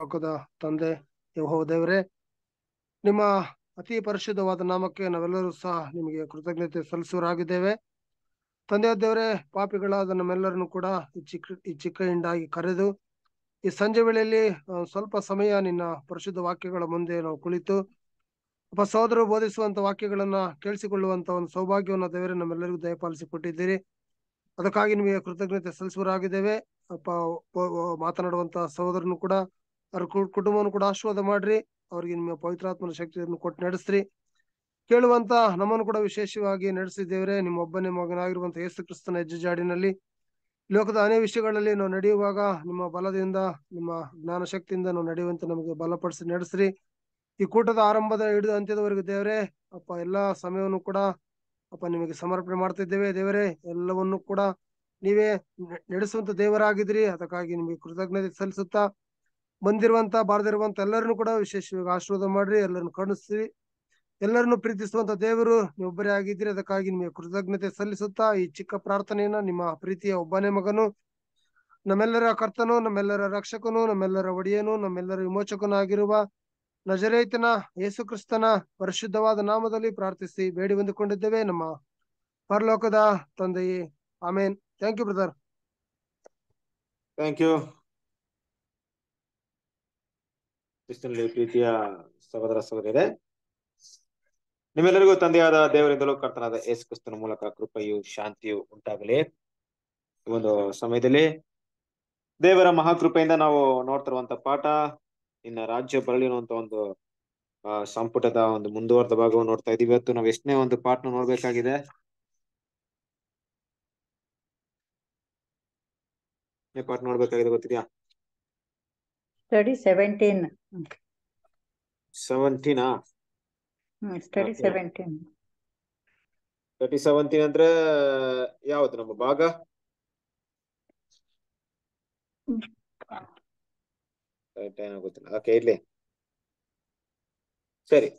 ಲೋಕದ ತಂದೆ ಯಹೋ ದೇವರೇ ನಿಮ್ಮ ಅತಿ ಪರಿಶುದ್ಧವಾದ ನಾಮಕ್ಕೆ ನಾವೆಲ್ಲರೂ ಸಹ ನಿಮಗೆ ಕೃತಜ್ಞತೆ ಸಲ್ಲಿಸುವರಾಗಿದ್ದೇವೆ ತಂದೆಯ ದೇವರೇ ಪಾಪಿಗಳಾದ ನಮ್ಮೆಲ್ಲರನ್ನು ಕೂಡ ಈ ಚಿಕ್ಕ ಈ ಚಿಕ್ಕ ಹಿಂಡಾಗಿ ಕರೆದು ಈ ಸಂಜೆ ವೇಳೆಯಲ್ಲಿ ಸ್ವಲ್ಪ ಸಮಯ ನಿನ್ನ ಪರಿಶುದ್ಧ ವಾಕ್ಯಗಳ ಮುಂದೆ ನಾವು ಕುಳಿತು ಒಬ್ಬ ಸಹೋದರರು ಬೋಧಿಸುವಂತ ವಾಕ್ಯಗಳನ್ನ ಕೇಳಿಸಿಕೊಳ್ಳುವಂತ ಒಂದು ಸೌಭಾಗ್ಯವನ್ನು ದೇವರೇ ನಮ್ಮೆಲ್ಲರಿಗೂ ದಯಪಾಲಿಸಿ ಕೊಟ್ಟಿದ್ದೀರಿ ಅದಕ್ಕಾಗಿ ನಿಮಗೆ ಕೃತಜ್ಞತೆ ಸಲ್ಲಿಸುವರಾಗಿದ್ದೇವೆ ಅಪ್ಪ ಮಾತನಾಡುವಂತ ಸಹೋದರನು ಕೂಡ ಅವ್ರ ಕುಟುಂಬವನ್ನು ಕೂಡ ಆಶೀರ್ವಾದ ಮಾಡ್ರಿ ಅವ್ರಿಗೆ ನಿಮ್ಮ ಪವಿತ್ರಾತ್ಮನ ಶಕ್ತಿಯನ್ನು ಕೊಟ್ಟು ನಡೆಸ್ರಿ ಕೇಳುವಂತ ನಮ್ಮನ್ನು ಕೂಡ ವಿಶೇಷವಾಗಿ ನಡೆಸಿದ್ದೇವ್ರೆ ನಿಮ್ಮ ಒಬ್ಬನೇ ಮಗನಾಗಿರುವಂತಹ ಯೇಸು ಕ್ರಿಸ್ತನ ಹೆಜ್ಜೆಜಾಡಿನಲ್ಲಿ ಲೋಕದ ಅನೇಕ ವಿಷಯಗಳಲ್ಲಿ ನಾವು ನಡೆಯುವಾಗ ನಿಮ್ಮ ಬಲದಿಂದ ನಿಮ್ಮ ಜ್ಞಾನ ಶಕ್ತಿಯಿಂದ ನಾವು ನಡೆಯುವಂತೆ ನಮಗೆ ಬಲಪಡಿಸಿ ನಡೆಸ್ರಿ ಈ ಕೂಟದ ಆರಂಭದ ಹಿಡಿದು ಅಂತ್ಯದವರೆಗೂ ದೇವರೇ ಅಪ್ಪ ಎಲ್ಲಾ ಸಮಯವನ್ನು ಕೂಡ ಅಪ್ಪ ನಿಮಗೆ ಸಮರ್ಪಣೆ ಮಾಡ್ತಿದ್ದೇವೆ ದೇವರೇ ಎಲ್ಲವನ್ನು ಕೂಡ ನೀವೇ ನಡೆಸುವಂತ ದೇವರಾಗಿದ್ರಿ ಅದಕ್ಕಾಗಿ ನಿಮಗೆ ಕೃತಜ್ಞತೆ ಸಲ್ಲಿಸುತ್ತಾ ಬಂದಿರುವಂತ ಬಾರದಿರುವಂತ ಎಲ್ಲರನ್ನು ಕೂಡ ವಿಶೇಷವಾಗಿ ಆಶೀರ್ವಾದ ಮಾಡ್ರಿ ಎಲ್ಲರನ್ನು ಕಾಣಿಸ್ರಿ ಎಲ್ಲರನ್ನು ಪ್ರೀತಿಸುವಂತ ದೇವರು ನೀವೊಬ್ಬರೇ ಆಗಿದ್ರಿ ಅದಕ್ಕಾಗಿ ನಿಮಗೆ ಕೃತಜ್ಞತೆ ಸಲ್ಲಿಸುತ್ತಾ ಈ ಚಿಕ್ಕ ಪ್ರಾರ್ಥನೆಯನ್ನ ನಿಮ್ಮ ಪ್ರೀತಿಯ ಒಬ್ಬನೇ ಮಗನು ನಮ್ಮೆಲ್ಲರ ಕರ್ತನು ನಮ್ಮೆಲ್ಲರ ರಕ್ಷಕನು ನಮ್ಮೆಲ್ಲರ ಒಡೆಯನು ನಮ್ಮೆಲ್ಲರ ವಿಮೋಚಕನಾಗಿರುವ ನಜರೈತನ ಯೇಸು ಕ್ರಿಸ್ತನ ಪರಿಶುದ್ಧವಾದ ನಾಮದಲ್ಲಿ ಪ್ರಾರ್ಥಿಸಿ ಬೇಡಿ ಹೊಂದಿಕೊಂಡಿದ್ದೇವೆ ನಮ್ಮ ಪರಲೋಕದ ತಂದೆಯೇ amen thank you brother thank you ಕ್ರಿಸ್ತನಲ್ಲಿ ಪ್ರೀತಿಯ ಸಹೋದರ ಇದೆ ನಿಮ್ಮೆಲ್ಲರಿಗೂ ತಂದೆಯಾದ ದೇವರಿಂದಲೂ ಕರ್ತನಾದ ಯೇಸು ಕ್ರಿಸ್ತನ ಮೂಲಕ ಕೃಪೆಯು ಶಾಂತಿಯು ಉಂಟಾಗಲಿ ಈ ಒಂದು ಸಮಯದಲ್ಲಿ ದೇವರ ಮಹಾಕೃಪೆಯಿಂದ ನಾವು ನೋಡ್ತಿರುವಂತ ಪಾಠ ಇನ್ನ ರಾಜ್ಯ ಬರಲಿರುವಂತ ಒಂದು ಸಂಪುಟದ ಒಂದು ಮುಂದುವರೆದ ಭಾಗವನ್ನು ನೋಡ್ತಾ ಇದೀವಿ ಇವತ್ತು ನಾವು ಎಷ್ಟನೇ ಒಂದು ಪಾಠ ನೋಡ್ಬೇಕಾಗಿದೆ ಪಾಠ ನೋಡ್ಬೇಕಾಗಿದೆ ಗೊತ್ತಿದ್ಯಾ ಸ್ಟಡಿ ಸೆವೆಂಟೀನ್ ಸೆವೆಂಟೀನಾ ಸ್ಟಡಿ ಸೆವೆಂಟೀನ್ ಸ್ಟಡಿ ಸೆವೆಂಟೀನ್ ಅಂದ್ರೆ ಯಾವ್ದು ನಮ್ಮ ಭಾಗ ಗೊತ್ತಿಲ್ಲ ಓಕೆ ಇರ್ಲಿ ಸರಿ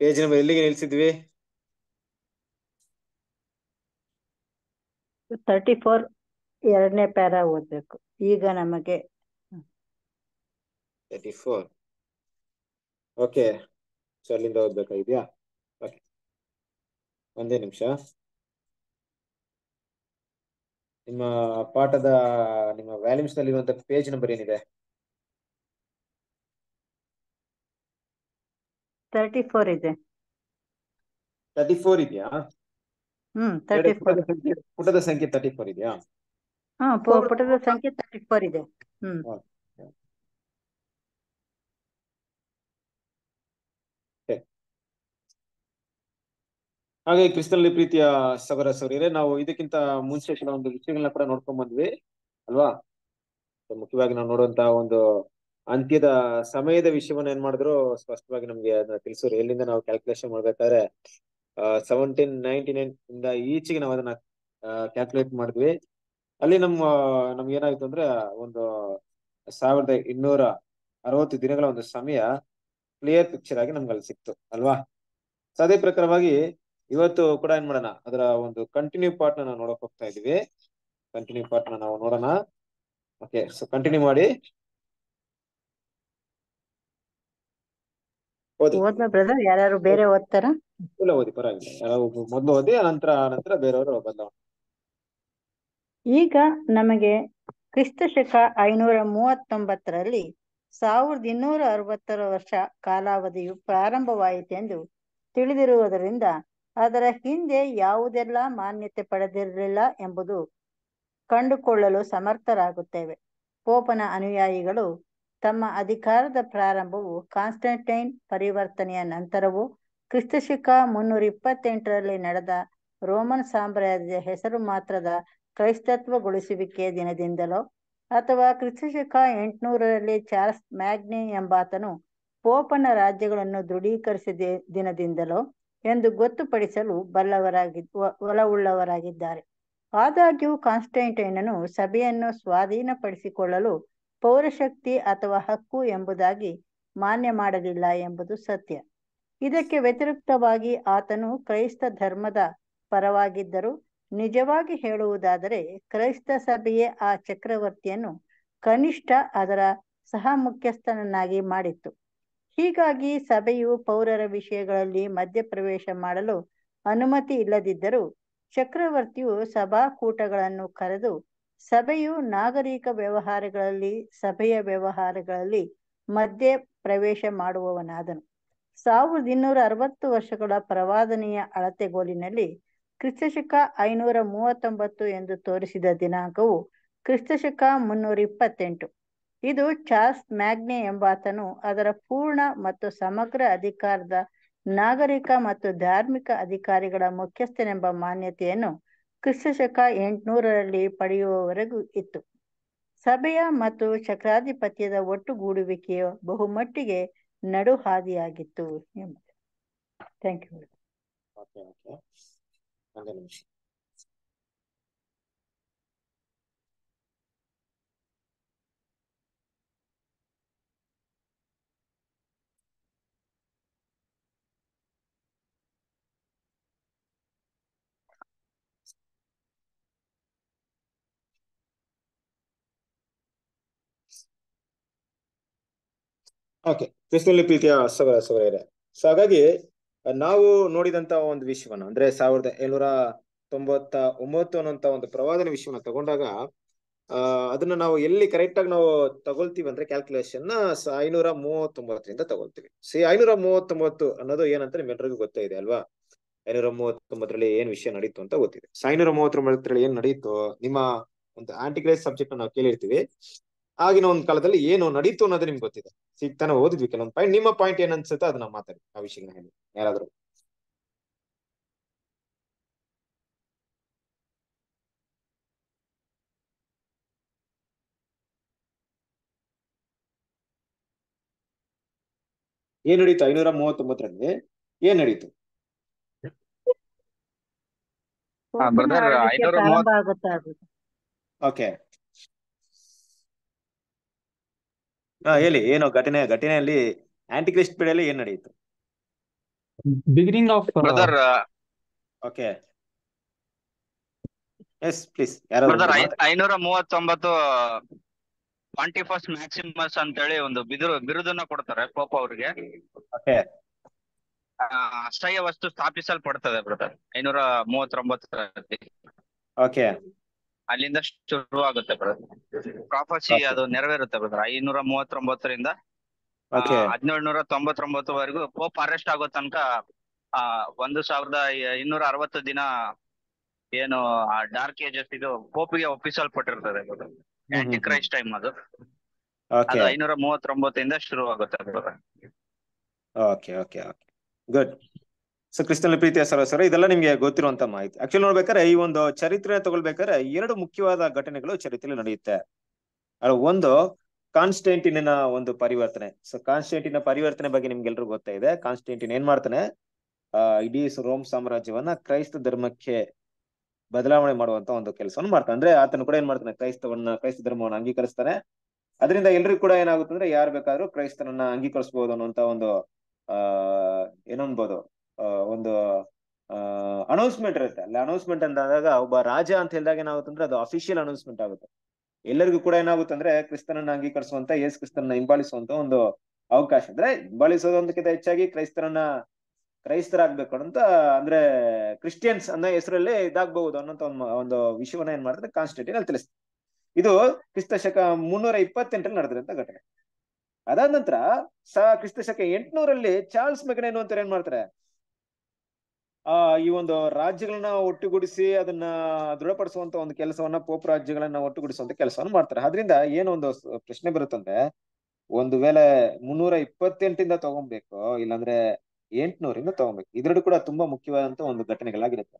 ಪೇಜ್ ನಂಬರ್ ಎಲ್ಲಿಗೆ ನಿಲ್ಸಿದ್ವಿ ತರ್ಟಿ ಫೋರ್ ಎರಡನೇ ಪ್ಯಾರಾ ಓದ್ಬೇಕು ಈಗ ನಮಗೆ ತರ್ಟಿ ಫೋರ್ ಓಕೆ ಸೊ ಅಲ್ಲಿಂದ ಓದ್ಬೇಕಾಗಿದ್ಯಾ ಓಕೆ ಒಂದೇ ನಿಮಿಷ ನಿಮ್ಮ ಪಾಠದ ನಿಮ್ಮ ವ್ಯಾಲ್ಯೂಮ್ಸ್ ನಲ್ಲಿ ಇರುವಂತಹ ಪೇಜ್ ನಂಬರ್ ಏನಿದೆ ತರ್ಟಿ ಫೋರ್ ಇದೆ ತರ್ಟಿ ಫೋರ್ ಇದೆಯಾ ಹ್ಮ್ ತರ್ಟಿ ಫೋರ್ ಪುಟದ ಸಂಖ್ಯೆ ತರ್ಟಿ ಫೋರ್ ಇದೆಯಾ ಹಾ ಪುಟದ ಸಂಖ್ಯೆ ತರ್ಟಿ ಫೋರ್ ಇದೆ ಹ್ಮ್ ಹಾಗೆ ಕ್ರಿಸ್ತನಲ್ಲಿ ಪ್ರೀತಿಯ ಸಗರ ಸವರಿಯರೆ ನಾವು ಇದಕ್ಕಿಂತ ಮುಂಚೆ ಒಂದು ವಿಷಯಗಳನ್ನ ಕೂಡ ನೋಡ್ಕೊಂಡ್ ಬಂದ್ವಿ ಅಲ್ವಾ ಮುಖ್ಯವಾಗಿ ನಾವು ನೋಡುವಂತಹ ಒಂದು ಅಂತ್ಯದ ಸಮಯದ ವಿಷಯವನ್ನ ಏನ್ ಮಾಡಿದ್ರು ಸ್ಪಷ್ಟವಾಗಿ ನಮ್ಗೆ ಅದನ್ನ ತಿಳಿಸೋರು ಎಲ್ಲಿಂದ ನಾವು ಕ್ಯಾಲ್ಕುಲೇಷನ್ ಮಾಡ್ಬೇಕಾದ್ರೆ ಸೆವೆಂಟೀನ್ ನೈನ್ಟಿ ನೈನ್ ಇಂದ ಈಚೆಗೆ ನಾವು ಅದನ್ನ ಕ್ಯಾಲ್ಕುಲೇಟ್ ಮಾಡಿದ್ವಿ ಅಲ್ಲಿ ನಮ್ಮ ನಮ್ಗೆ ಏನಾಯ್ತು ಅಂದ್ರೆ ಒಂದು ಸಾವಿರದ ಇನ್ನೂರ ಅರವತ್ತು ದಿನಗಳ ಒಂದು ಸಮಯ ಕ್ಲಿಯರ್ ಪಿಕ್ಚರ್ ಆಗಿ ನಮ್ಗೆ ಅಲ್ಲಿ ಸಿಕ್ತು ಅಲ್ವಾ ಸೊ ಅದೇ ಪ್ರಕಾರವಾಗಿ ಇವತ್ತು ಕೂಡ ಏನ್ ಮಾಡೋಣ ಅದರ ಒಂದು ಕಂಟಿನ್ಯೂ ಪಾರ್ಟ್ ನಾವು ನೋಡಕ್ ಹೋಗ್ತಾ ಇದೀವಿ ಕಂಟಿನ್ಯೂ ಪಾರ್ಟ್ ನಾವು ನೋಡೋಣ ಓಕೆ ಸೊ ಕಂಟಿನ್ಯೂ ಮಾಡಿ ಓದಿ ಪರವಾಗಿಲ್ಲ ಮೊದಲು ಓದಿ ನಂತರ ನಂತರ ಬೇರೆಯವರು ಬದಲಾವಣೆ ಈಗ ನಮಗೆ ಕ್ರಿಸ್ತ ಶಕ ಐನೂರ ಮೂವತ್ತೊಂಬತ್ತರಲ್ಲಿ ಸಾವಿರದ ಇನ್ನೂರ ಅರವತ್ತರ ವರ್ಷ ಕಾಲಾವಧಿಯು ಪ್ರಾರಂಭವಾಯಿತೆಂದು ತಿಳಿದಿರುವುದರಿಂದ ಅದರ ಹಿಂದೆ ಯಾವುದೆಲ್ಲ ಮಾನ್ಯತೆ ಪಡೆದಿರಲಿಲ್ಲ ಎಂಬುದು ಕಂಡುಕೊಳ್ಳಲು ಸಮರ್ಥರಾಗುತ್ತೇವೆ ಪೋಪನ ಅನುಯಾಯಿಗಳು ತಮ್ಮ ಅಧಿಕಾರದ ಪ್ರಾರಂಭವು ಕಾನ್ಸ್ಟಂಟೈನ್ ಪರಿವರ್ತನೆಯ ನಂತರವೂ ಕ್ರಿಸ್ತಶಕ ಮುನ್ನೂರ ಇಪ್ಪತ್ತೆಂಟರಲ್ಲಿ ನಡೆದ ರೋಮನ್ ಸಾಮ್ರಾಜ್ಯದ ಹೆಸರು ಮಾತ್ರದ ಕ್ರೈಸ್ತತ್ವಗೊಳಿಸುವಿಕೆಯ ದಿನದಿಂದಲೋ ಅಥವಾ ಕ್ರಿಸ್ತಶಕ ಎಂಟುನೂರರಲ್ಲಿ ಚಾರ್ಲ್ಸ್ ಮ್ಯಾಗ್ನಿ ಎಂಬಾತನು ಪೋಪನ ರಾಜ್ಯಗಳನ್ನು ದೃಢೀಕರಿಸಿದ ದಿನದಿಂದಲೋ ಎಂದು ಗೊತ್ತುಪಡಿಸಲು ಬಲ್ಲವರಾಗಿ ಒಲವುಳ್ಳವರಾಗಿದ್ದಾರೆ ಆದಾಗ್ಯೂ ಕಾನ್ಸ್ಟೆಂಟೈನನು ಸಭೆಯನ್ನು ಸ್ವಾಧೀನಪಡಿಸಿಕೊಳ್ಳಲು ಪೌರಶಕ್ತಿ ಅಥವಾ ಹಕ್ಕು ಎಂಬುದಾಗಿ ಮಾನ್ಯ ಮಾಡಲಿಲ್ಲ ಎಂಬುದು ಸತ್ಯ ಇದಕ್ಕೆ ವ್ಯತಿರಿಕ್ತವಾಗಿ ಆತನು ಕ್ರೈಸ್ತ ಧರ್ಮದ ಪರವಾಗಿದ್ದರು ನಿಜವಾಗಿ ಹೇಳುವುದಾದರೆ ಕ್ರೈಸ್ತ ಸಭೆಯೇ ಆ ಚಕ್ರವರ್ತಿಯನ್ನು ಕನಿಷ್ಠ ಅದರ ಸಹ ಮುಖ್ಯಸ್ಥನನ್ನಾಗಿ ಮಾಡಿತ್ತು ಹೀಗಾಗಿ ಸಭೆಯು ಪೌರರ ವಿಷಯಗಳಲ್ಲಿ ಮಧ್ಯಪ್ರವೇಶ ಮಾಡಲು ಅನುಮತಿ ಇಲ್ಲದಿದ್ದರೂ ಚಕ್ರವರ್ತಿಯು ಸಭಾಕೂಟಗಳನ್ನು ಕರೆದು ಸಭೆಯು ನಾಗರಿಕ ವ್ಯವಹಾರಗಳಲ್ಲಿ ಸಭೆಯ ವ್ಯವಹಾರಗಳಲ್ಲಿ ಮಧ್ಯ ಪ್ರವೇಶ ಮಾಡುವವನಾದನು ಸಾವಿರದ ಇನ್ನೂರ ಅರವತ್ತು ವರ್ಷಗಳ ಪ್ರವಾದನೆಯ ಅಳತೆಗೋಲಿನಲ್ಲಿ ಕ್ರಿಸ್ತಶಕ ಐನೂರ ಮೂವತ್ತೊಂಬತ್ತು ಎಂದು ತೋರಿಸಿದ ದಿನಾಂಕವು ಕ್ರಿಸ್ತಶಕ ಮುನ್ನೂರ ಇಪ್ಪತ್ತೆಂಟು ಇದು ಚಾರ್ಲ್ಸ್ ಮ್ಯಾಗ್ನೆ ಎಂಬಾತನು ಅದರ ಪೂರ್ಣ ಮತ್ತು ಸಮಗ್ರ ಅಧಿಕಾರದ ನಾಗರಿಕ ಮತ್ತು ಧಾರ್ಮಿಕ ಅಧಿಕಾರಿಗಳ ಮುಖ್ಯಸ್ಥನೆಂಬ ಮಾನ್ಯತೆಯನ್ನು ಕ್ರಿಸ್ತಶಕ ಎಂಟುನೂರರಲ್ಲಿ ಪಡೆಯುವವರೆಗೂ ಇತ್ತು ಸಭೆಯ ಮತ್ತು ಚಕ್ರಾಧಿಪತ್ಯದ ಒಟ್ಟುಗೂಡುವಿಕೆಯು ಬಹುಮಟ್ಟಿಗೆ ನಡುಹಾದಿಯಾಗಿತ್ತು ಎಂಬುದು ಥ್ಯಾಂಕ್ ಯು ఒక్క నిమిషం ಓಕೆ ಕ್ರಿಸ್ತನಲ್ಲಿ ಪ್ರೀತಿಯ ಸಗರ ಸಗರ ಸೊ ಹಾಗಾಗಿ ನಾವು ನೋಡಿದಂತ ಒಂದು ವಿಷಯವನ್ನು ಅಂದ್ರೆ ಸಾವಿರದ ಏಳ್ನೂರ ತೊಂಬತ್ತ ಒಂಬತ್ತು ಅನ್ನೋಂತ ಒಂದು ಪ್ರವಾದನ ವಿಷಯವನ್ನ ತಗೊಂಡಾಗ ಅಹ್ ಅದನ್ನ ನಾವು ಎಲ್ಲಿ ಕರೆಕ್ಟ್ ಆಗಿ ನಾವು ತಗೊಳ್ತೀವಿ ಅಂದ್ರೆ ಕ್ಯಾಲ್ಕುಲೇಷನ್ ನ ಐನೂರ ಮೂವತ್ತೊಂಬತ್ತರಿಂದ ತಗೊಳ್ತೀವಿ ಸಿ ಐನೂರ ಮೂವತ್ತೊಂಬತ್ತು ಅನ್ನೋದು ಏನಂತ ನಿಮ್ಮೆಲ್ಲರಿಗೂ ಗೊತ್ತೇ ಇದೆ ಅಲ್ವಾ ಐನೂರ ಮೂವತ್ತೊಂಬತ್ತರಲ್ಲಿ ಏನ್ ವಿಷಯ ನಡೀತು ಅಂತ ಗೊತ್ತಿದೆ ಐನೂರ ಮೂವತ್ತೊಂಬತ್ತರಲ್ಲಿ ಏನ್ ನಡೀತು ನಿಮ್ಮ ಒಂದು ಆಂಟಿಗ್ರೇಸ್ ಸಬ್ಜೆಕ್ಟ್ ನಾವು ಕೇಳಿರ್ತೀವಿ ಆಗಿನ ಒಂದು ಕಾಲದಲ್ಲಿ ಏನು ನಡೀತು ಅನ್ನೋದು ನಿಮ್ಗೆ ಗೊತ್ತಿದೆ ಸಿಗ್ತಾನೆ ಓದಿದ್ವಿ ಕೆಲವೊಂದು ಪಾಯಿಂಟ್ ನಿಮ್ಮ ಪಾಯಿಂಟ್ ಏನ್ ಅನ್ಸುತ್ತೆ ಅದನ್ನ ಮಾತಾಡಿ ಆ ವಿಷಯನ ಹೇಳಿ ಯಾರಾದ್ರೂ ಏನ್ ನಡೀತು ಐನೂರ ಮೂವತ್ತೊಂಬತ್ತರಲ್ಲಿ ಏನ್ ನಡೀತು ಓಕೆ ಹಾ ಹೇಳಿ ಏನು ಘಟನೆ ಘಟನೆಯಲ್ಲಿ ಆಂಟಿಕ್ರಿಸ್ಟ್ ಪೀರಿಯಡ್ ಏನ್ ನಡೆಯಿತು beginning of brother okay yes please ಯಾರು ಬ್ರದರ್ ಐನೂರ ಮೂವತ್ತೊಂಬತ್ತು ಟ್ವೆಂಟಿ ಫಸ್ಟ್ ಮ್ಯಾಕ್ಸಿಮಸ್ ಅಂತ ಹೇಳಿ ಒಂದು ಬಿದಿರು ಬಿರುದನ್ನ ಕೊಡ್ತಾರೆ ಪೋಪ ಅವ್ರಿಗೆ ಓಕೆ ವಸ್ತು ಸ್ಥಾಪಿಸಲ್ಪಡ್ತದೆ ಬ್ರದರ್ ಐನೂರ ಮೂವತ್ತೊಂಬತ್ತರಲ್ಲಿ ಓಕೆ ಅಲ್ಲಿಂದ ಶುರು ಆಗುತ್ತೆ ಬ್ರದರ್ ಪ್ರಾಫಸಿ ಅದು ನೆರವೇರುತ್ತೆ ಬ್ರದರ್ ಐನೂರ ಮೂವತ್ತೊಂಬತ್ತರಿಂದ ತೊಂಬತ್ತೊಂಬತ್ತು ವರೆಗೂ ಪೋಪ್ ಅರೆಸ್ಟ್ ಆಗೋ ತನಕ ಆ ಒಂದು ಸಾವಿರದ ಇನ್ನೂರ ಅರವತ್ತು ದಿನ ಏನು ಆ ಡಾರ್ಕ್ ಏಜಸ್ ಇದು ಪೋಪಿಗೆ ಒಪ್ಪಿಸಲ್ಪಟ್ಟಿರ್ತದೆ ಆಂಟಿ ಕ್ರೈಸ್ಟ್ ಟೈಮ್ ಅದು ಐನೂರ ಮೂವತ್ತೊಂಬತ್ತರಿಂದ ಶುರು ಆಗುತ್ತೆ ಗುಡ್ ಸೊ ಪ್ರೀತಿಯ ಸರ್ವಸರ ಇದೆಲ್ಲ ನಿಮಗೆ ಗೊತ್ತಿರುವಂತ ಮಾಹಿತಿ ಆಕ್ಚುಲಿ ನೋಡ್ಬೇಕಾದ್ರೆ ಈ ಒಂದು ಚರಿತ್ರೆ ತಗೊಳ್ಬೇಕಾದ್ರೆ ಎರಡು ಮುಖ್ಯವಾದ ಘಟನೆಗಳು ಚರಿತ್ರೆಯಲ್ಲಿ ನಡೆಯುತ್ತೆ ಒಂದು ಕಾನ್ಸ್ಟೆಂಟಿನ ಒಂದು ಪರಿವರ್ತನೆ ಸೊ ಕಾನ್ಸ್ಟೆಂಟಿನ ಪರಿವರ್ತನೆ ಬಗ್ಗೆ ಎಲ್ರು ಗೊತ್ತಾ ಇದೆ ಕಾನ್ಸ್ಟೆಂಟಿನ್ ಏನ್ ಮಾಡ್ತಾನೆ ಇಡೀ ರೋಮ್ ಸಾಮ್ರಾಜ್ಯವನ್ನ ಕ್ರೈಸ್ತ ಧರ್ಮಕ್ಕೆ ಬದಲಾವಣೆ ಮಾಡುವಂತ ಒಂದು ಕೆಲಸವನ್ನು ಮಾಡ್ತಾನೆ ಅಂದ್ರೆ ಆತನು ಕೂಡ ಏನ್ ಮಾಡ್ತಾನೆ ಕ್ರೈಸ್ತವನ್ನ ಕ್ರೈಸ್ತ ಧರ್ಮವನ್ನು ಅಂಗೀಕರಿಸ್ತಾನೆ ಅದರಿಂದ ಎಲ್ರಿಗೂ ಕೂಡ ಏನಾಗುತ್ತೆ ಅಂದ್ರೆ ಯಾರು ಬೇಕಾದ್ರೂ ಕ್ರೈಸ್ತನನ್ನ ಅಂಗೀಕರಿಸಬಹುದು ಅನ್ನುವಂತ ಒಂದು ಆ ಏನನ್ಬೋದು ಒಂದು ಅನೌನ್ಸ್ಮೆಂಟ್ ಇರುತ್ತೆ ಅಲ್ಲಿ ಅನೌನ್ಸ್ಮೆಂಟ್ ಅಂತ ಆದಾಗ ಒಬ್ಬ ರಾಜ ಅಂತ ಹೇಳಿದಾಗ ಏನಾಗುತ್ತಂದ್ರೆ ಅದು ಅಫಿಷಿಯಲ್ ಅನೌನ್ಸ್ಮೆಂಟ್ ಆಗುತ್ತೆ ಎಲ್ಲರಿಗೂ ಕೂಡ ಏನಾಗುತ್ತೆ ಅಂದ್ರೆ ಕ್ರಿಸ್ತನನ್ನ ಅಂಗೀಕರಿಸುವಂತ ಯೇಸ್ ಕ್ರಿಸ್ತನನ್ನ ಹಿಂಬಾಲಿಸುವಂತ ಒಂದು ಅವಕಾಶ ಅಂದ್ರೆ ಹಿಂಬಾಲಿಸೋದೊಂದಕ್ಕಿಂತ ಹೆಚ್ಚಾಗಿ ಕ್ರೈಸ್ತರನ್ನ ಕ್ರೈಸ್ತರಾಗ್ಬೇಕು ಅಂತ ಅಂದ್ರೆ ಕ್ರಿಶ್ಚಿಯನ್ಸ್ ಅನ್ನೋ ಹೆಸರಲ್ಲಿ ಇದಾಗಬಹುದು ಒಂದ್ ಒಂದು ವಿಷಯವನ್ನ ಏನ್ ಮಾಡಿದ್ರೆ ಕಾನ್ಸ್ಟಿಟ್ಯೂಷನ್ ಅಲ್ಲಿ ತಿಳಿಸ್ತದೆ ಇದು ಕ್ರಿಸ್ತ ಶಕ ಮುನ್ನೂರ ಇಪ್ಪತ್ತೆಂಟರಲ್ಲಿ ನಡೆದಿರಂತ ಘಟನೆ ಅದಾದ ನಂತರ ಸ ಕ್ರಿಸ್ತ ಶಕ ಎಂಟುನೂರಲ್ಲಿ ಚಾರ್ಲ್ಸ್ ಮೆಗನೇನು ಅಂತ ಏನ್ ಮಾಡ್ತಾರೆ ಆ ಈ ಒಂದು ರಾಜ್ಯಗಳನ್ನ ಒಟ್ಟುಗೂಡಿಸಿ ಅದನ್ನ ದೃಢಪಡಿಸುವಂತ ಒಂದು ಕೆಲಸವನ್ನ ಪೋಪ್ ರಾಜ್ಯಗಳನ್ನ ಒಟ್ಟುಗೂಡಿಸುವಂತ ಕೆಲಸವನ್ನ ಮಾಡ್ತಾರೆ ಅದರಿಂದ ಏನು ಒಂದು ಪ್ರಶ್ನೆ ಬರುತ್ತಂದ್ರೆ ಒಂದು ವೇಳೆ ಮುನ್ನೂರ ಇಪ್ಪತ್ತೆಂಟಿಂದ ತಗೊಬೇಕು ಇಲ್ಲಾಂದ್ರೆ ಎಂಟ್ನೂರಿಂದ ತಗೊಬೇಕು ಇದ್ರದ್ದು ಕೂಡ ತುಂಬಾ ಮುಖ್ಯವಾದಂತ ಒಂದು ಘಟನೆಗಳಾಗಿರುತ್ತೆ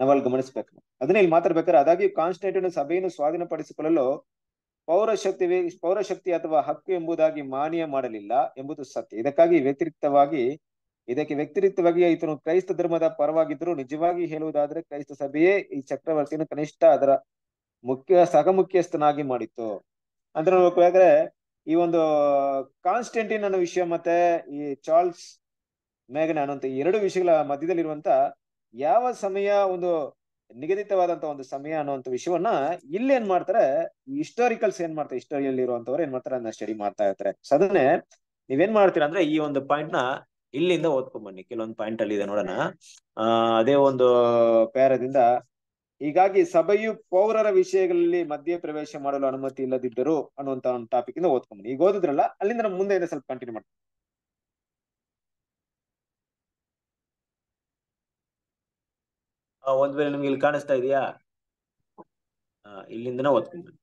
ನಾವಲ್ಲಿ ಗಮನಿಸ್ಬೇಕು ಅದನ್ನ ಇಲ್ಲಿ ಮಾತಾಡ್ಬೇಕಾದ್ರೆ ಅದಾಗಿ ಕಾನ್ಸ್ಟಿಟ್ಯೂಷನ್ ಸಭೆಯನ್ನು ಸ್ವಾಧೀನಪಡಿಸಿಕೊಳ್ಳಲು ಪೌರಶಕ್ತಿ ಪೌರಶಕ್ತಿ ಅಥವಾ ಹಕ್ಕು ಎಂಬುದಾಗಿ ಮಾನ್ಯ ಮಾಡಲಿಲ್ಲ ಎಂಬುದು ಸತ್ಯ ಇದಕ್ಕಾಗಿ ವ್ಯತಿರಿಕ್ತವಾಗಿ ಇದಕ್ಕೆ ವ್ಯಕ್ತಿರಿಕ್ತವಾಗಿ ಈತನು ಕ್ರೈಸ್ತ ಧರ್ಮದ ಪರವಾಗಿದ್ರು ನಿಜವಾಗಿ ಹೇಳುವುದಾದ್ರೆ ಕ್ರೈಸ್ತ ಸಭೆಯೇ ಈ ಚಕ್ರವರ್ತಿಯನ್ನು ಕನಿಷ್ಠ ಅದರ ಮುಖ್ಯ ಸಹ ಮುಖ್ಯಸ್ಥನಾಗಿ ಮಾಡಿತ್ತು ಅಂದ್ರೆ ನೋಡ್ಬೇಕಾದ್ರೆ ಈ ಒಂದು ಕಾನ್ಸ್ಟೆಂಟಿನ್ ಅನ್ನೋ ವಿಷಯ ಮತ್ತೆ ಈ ಚಾರ್ಲ್ಸ್ ಮೇಘನ್ ಅನ್ನೋ ಎರಡು ವಿಷಯಗಳ ಮಧ್ಯದಲ್ಲಿರುವಂತ ಯಾವ ಸಮಯ ಒಂದು ನಿಗದಿತವಾದಂತ ಒಂದು ಸಮಯ ಅನ್ನುವಂಥ ವಿಷಯವನ್ನ ಇಲ್ಲಿ ಏನ್ ಮಾಡ್ತಾರೆ ಹಿಸ್ಟೋರಿಕಲ್ಸ್ ಏನ್ ಮಾಡ್ತಾರೆ ಹಿಸ್ಟೋರಿಯಲ್ಲಿ ಇರುವಂತವ್ರು ಏನ್ ಮಾಡ್ತಾರೆ ಅದನ್ನ ಸ್ಟಡಿ ಮಾಡ್ತಾ ಇರ್ತಾರೆ ಸದನೆ ನೀವೇನ್ ಮಾಡ್ತೀರಾ ಅಂದ್ರೆ ಈ ಒಂದು ಪಾಯಿಂಟ್ ನ ಇಲ್ಲಿಂದ ಓದ್ಕೊಂಡ್ ಬನ್ನಿ ಕೆಲವೊಂದು ಪಾಯಿಂಟ್ ಅಲ್ಲಿ ಇದೆ ನೋಡೋಣ ಅದೇ ಒಂದು ಪ್ಯಾರದಿಂದ ಹೀಗಾಗಿ ಸಭೆಯು ಪೌರರ ವಿಷಯಗಳಲ್ಲಿ ಮಧ್ಯೆ ಪ್ರವೇಶ ಮಾಡಲು ಅನುಮತಿ ಇಲ್ಲದಿದ್ದರು ಅನ್ನುವಂತ ಒಂದು ಟಾಪಿಕ್ ಇಂದ ಓದ್ಕೊಂಡ್ ಬನ್ನಿ ಈಗ ಓದಿದ್ರಲ್ಲ ಅಲ್ಲಿಂದ ಮುಂದೆ ಮುಂದೆ ಸ್ವಲ್ಪ ಕಂಟಿನ್ಯೂ ಮಾಡ್ತೀವಿ ಒಂದ್ ವೇಳೆ ನಿಮ್ಗೆ ಇಲ್ಲಿ ಕಾಣಿಸ್ತಾ ಇದೆಯಾ ಇಲ್ಲಿಂದನೇ ಓದ್ಕೊಂಡ್ಬನ್ನಿ